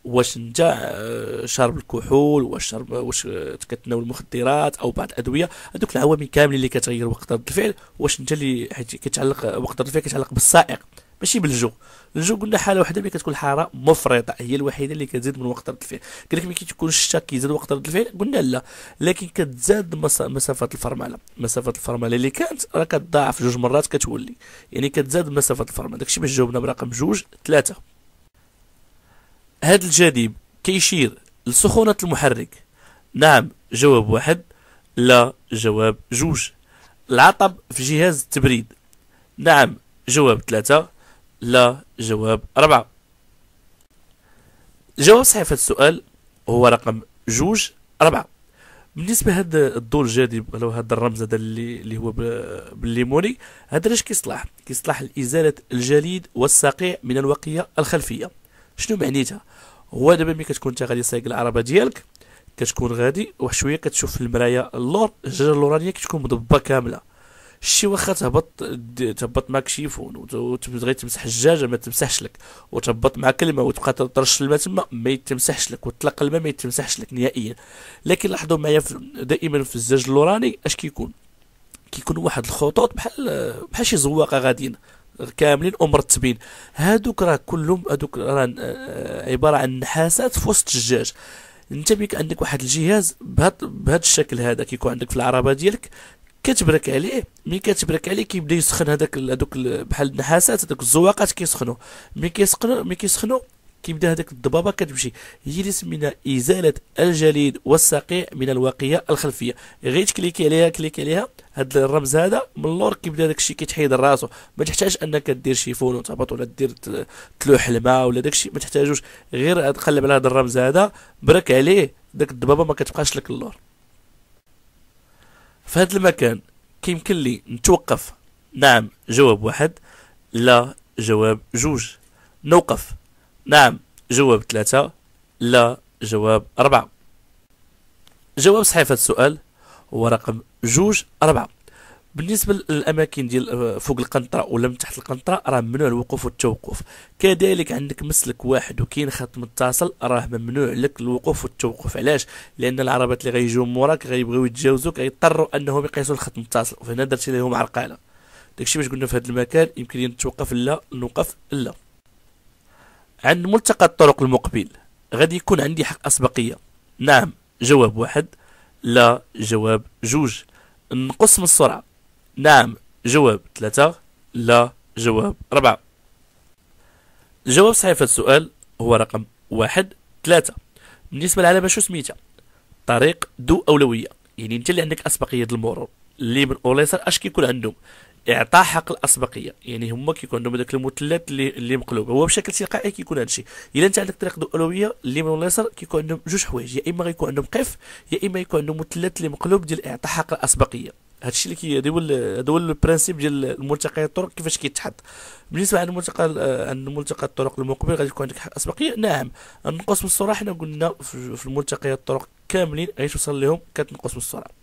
واش نتا آه، شارب الكحول واش شارب واش كتناول المخدرات او بعض الادويه هذوك العوامل كاملين اللي كتغير وقت رد الفعل واش نتا اللي حيت كيتعلق وقت رد الفعل كيتعلق بالسائق ماشي بالجو الجو قلنا حاله وحده ملي كتكون الحراره مفرطه هي الوحيده اللي كتزيد من وقت رد الفعل قال لك ملي كتكون الشتا كيزيد وقت رد الفعل قلنا لا لكن كتزاد مسافه الفرمله مسافه الفرمله اللي كانت راه كتضاعف جوج مرات كتولي يعني كتزاد مسافه الفرمله داكشي باش جاوبنا برقم جوج ثلاثه هذا الجاذب كيشير لسخونة المحرك نعم جواب واحد لا جواب جوج العطب في جهاز التبريد نعم جواب ثلاثة لا جواب أربعة جواب صحيح في السؤال هو رقم جوج أربعة بالنسبة هذا الدور الجاذب ولو هذا الرمز هذا اللي, اللي هو بالليموني هذا لاش كيصلح كيصلح لإزالة الجليد والصقيع من الوقية الخلفية شنو معنيتها هو دابا ملي كتكون انت غادي سايق العربه ديالك كتكون غادي واحد شويه كتشوف في المرايه اللور الجرة اللورانيه كتكون مضبه كامله شي واخا تهبط تهبط معك شيفون وتبغي تمسح الجاجه ما تمسحش لك وتهبط مع كلمه وتبقى ترش الماء تما ما يتمسحش لك وتطلق الماء ما يتمسحش لك نهائيا لكن لاحظوا معايا دائما في الزاج اللوراني اش كيكون كيكون واحد الخطوط بحال بحال شي زواقه غاديين كاملين ومرتبين هادوك راه كلهم هادوك راه آه، آه، عباره عن نحاسات في وسط الدجاج انت بك عندك واحد الجهاز بهذا بهذا الشكل هذا كيكون عندك في العربه ديالك كتبرك عليه ملي كتبرك عليه كيبدا يسخن هذاك هذوك بحال النحاسات هذوك الزواقات كيسخنوا ملي كيسخنوا ملي كيسخنوا كيبدا هذاك الضبابه كتمشي هي اللي سمينا ازاله الجليد والسقيع من الواقيه الخلفيه غير تكليكي عليها كليكي عليها هاد الرمز هذا من اللور كيبدا داكشي كيتحيد راسو ما تحتاج انك دير شيفون وتهبط ولا دير تلوح الماء ولا داكشي ما تحتاجوش غير تقلب على هاد الرمز هذا برك عليه داك الضبابه ما كتبقاش لك اللور في هاد المكان كيمكن لي نتوقف نعم جواب واحد لا جواب جوج نوقف نعم جواب ثلاثة لا جواب أربعة جواب صحيح السؤال هو رقم جوج أربعة بالنسبه للاماكن ديال آه، فوق القنطره ولا من تحت القنطره راه ممنوع الوقوف والتوقف كذلك عندك مسلك واحد وكاين خط متصل راه ممنوع لك الوقوف والتوقف علاش لان العربات اللي غيجيو موراك غيبغيو يتجاوزوك غيضطروا انهم يقيسوا الخط المتصل فهنا درت لهم عرقاله داكشي باش قلنا في هذا المكان يمكن نتوقف لا نوقف لا عند ملتقى الطرق المقبل غادي يكون عندي حق اسبقيه نعم جواب واحد لا جواب جوج نقص من السرعة نعم جواب ثلاثة لا جواب ربعة الجواب الصحيح في السؤال هو رقم واحد ثلاثة بالنسبة للعلامة شو سميتها طريق ذو أولوية يعني انت اللي عندك أسبقية المرور اللي من أوليسر اش كيكون عندهم اعطاء حق الاسبقيه يعني هما كيكون عندهم هذاك المثلث اللي اللي مقلوب هو بشكل تلقائي كيكون هذا الشيء الا انت عندك طريق اولويه الالويه اليمين واليسار كيكون عندهم جوج حوايج يا اما غيكون عندهم قف يا اما يكون عندهم مثلث اللي مقلوب ديال اعطاء حق الاسبقيه هادشي اللي كي هذا هو هذا هو البرانسيب ديال الملتقى الطرق كيفاش كيتحط بالنسبه على الملتقى عن ملتقى الطرق المقبل غادي يكون عندك حق اسبقيه نعم النقص من السرعه حنا قلنا في الملتقيات الطرق كاملين غادي توصل لهم كتنقص من السرعه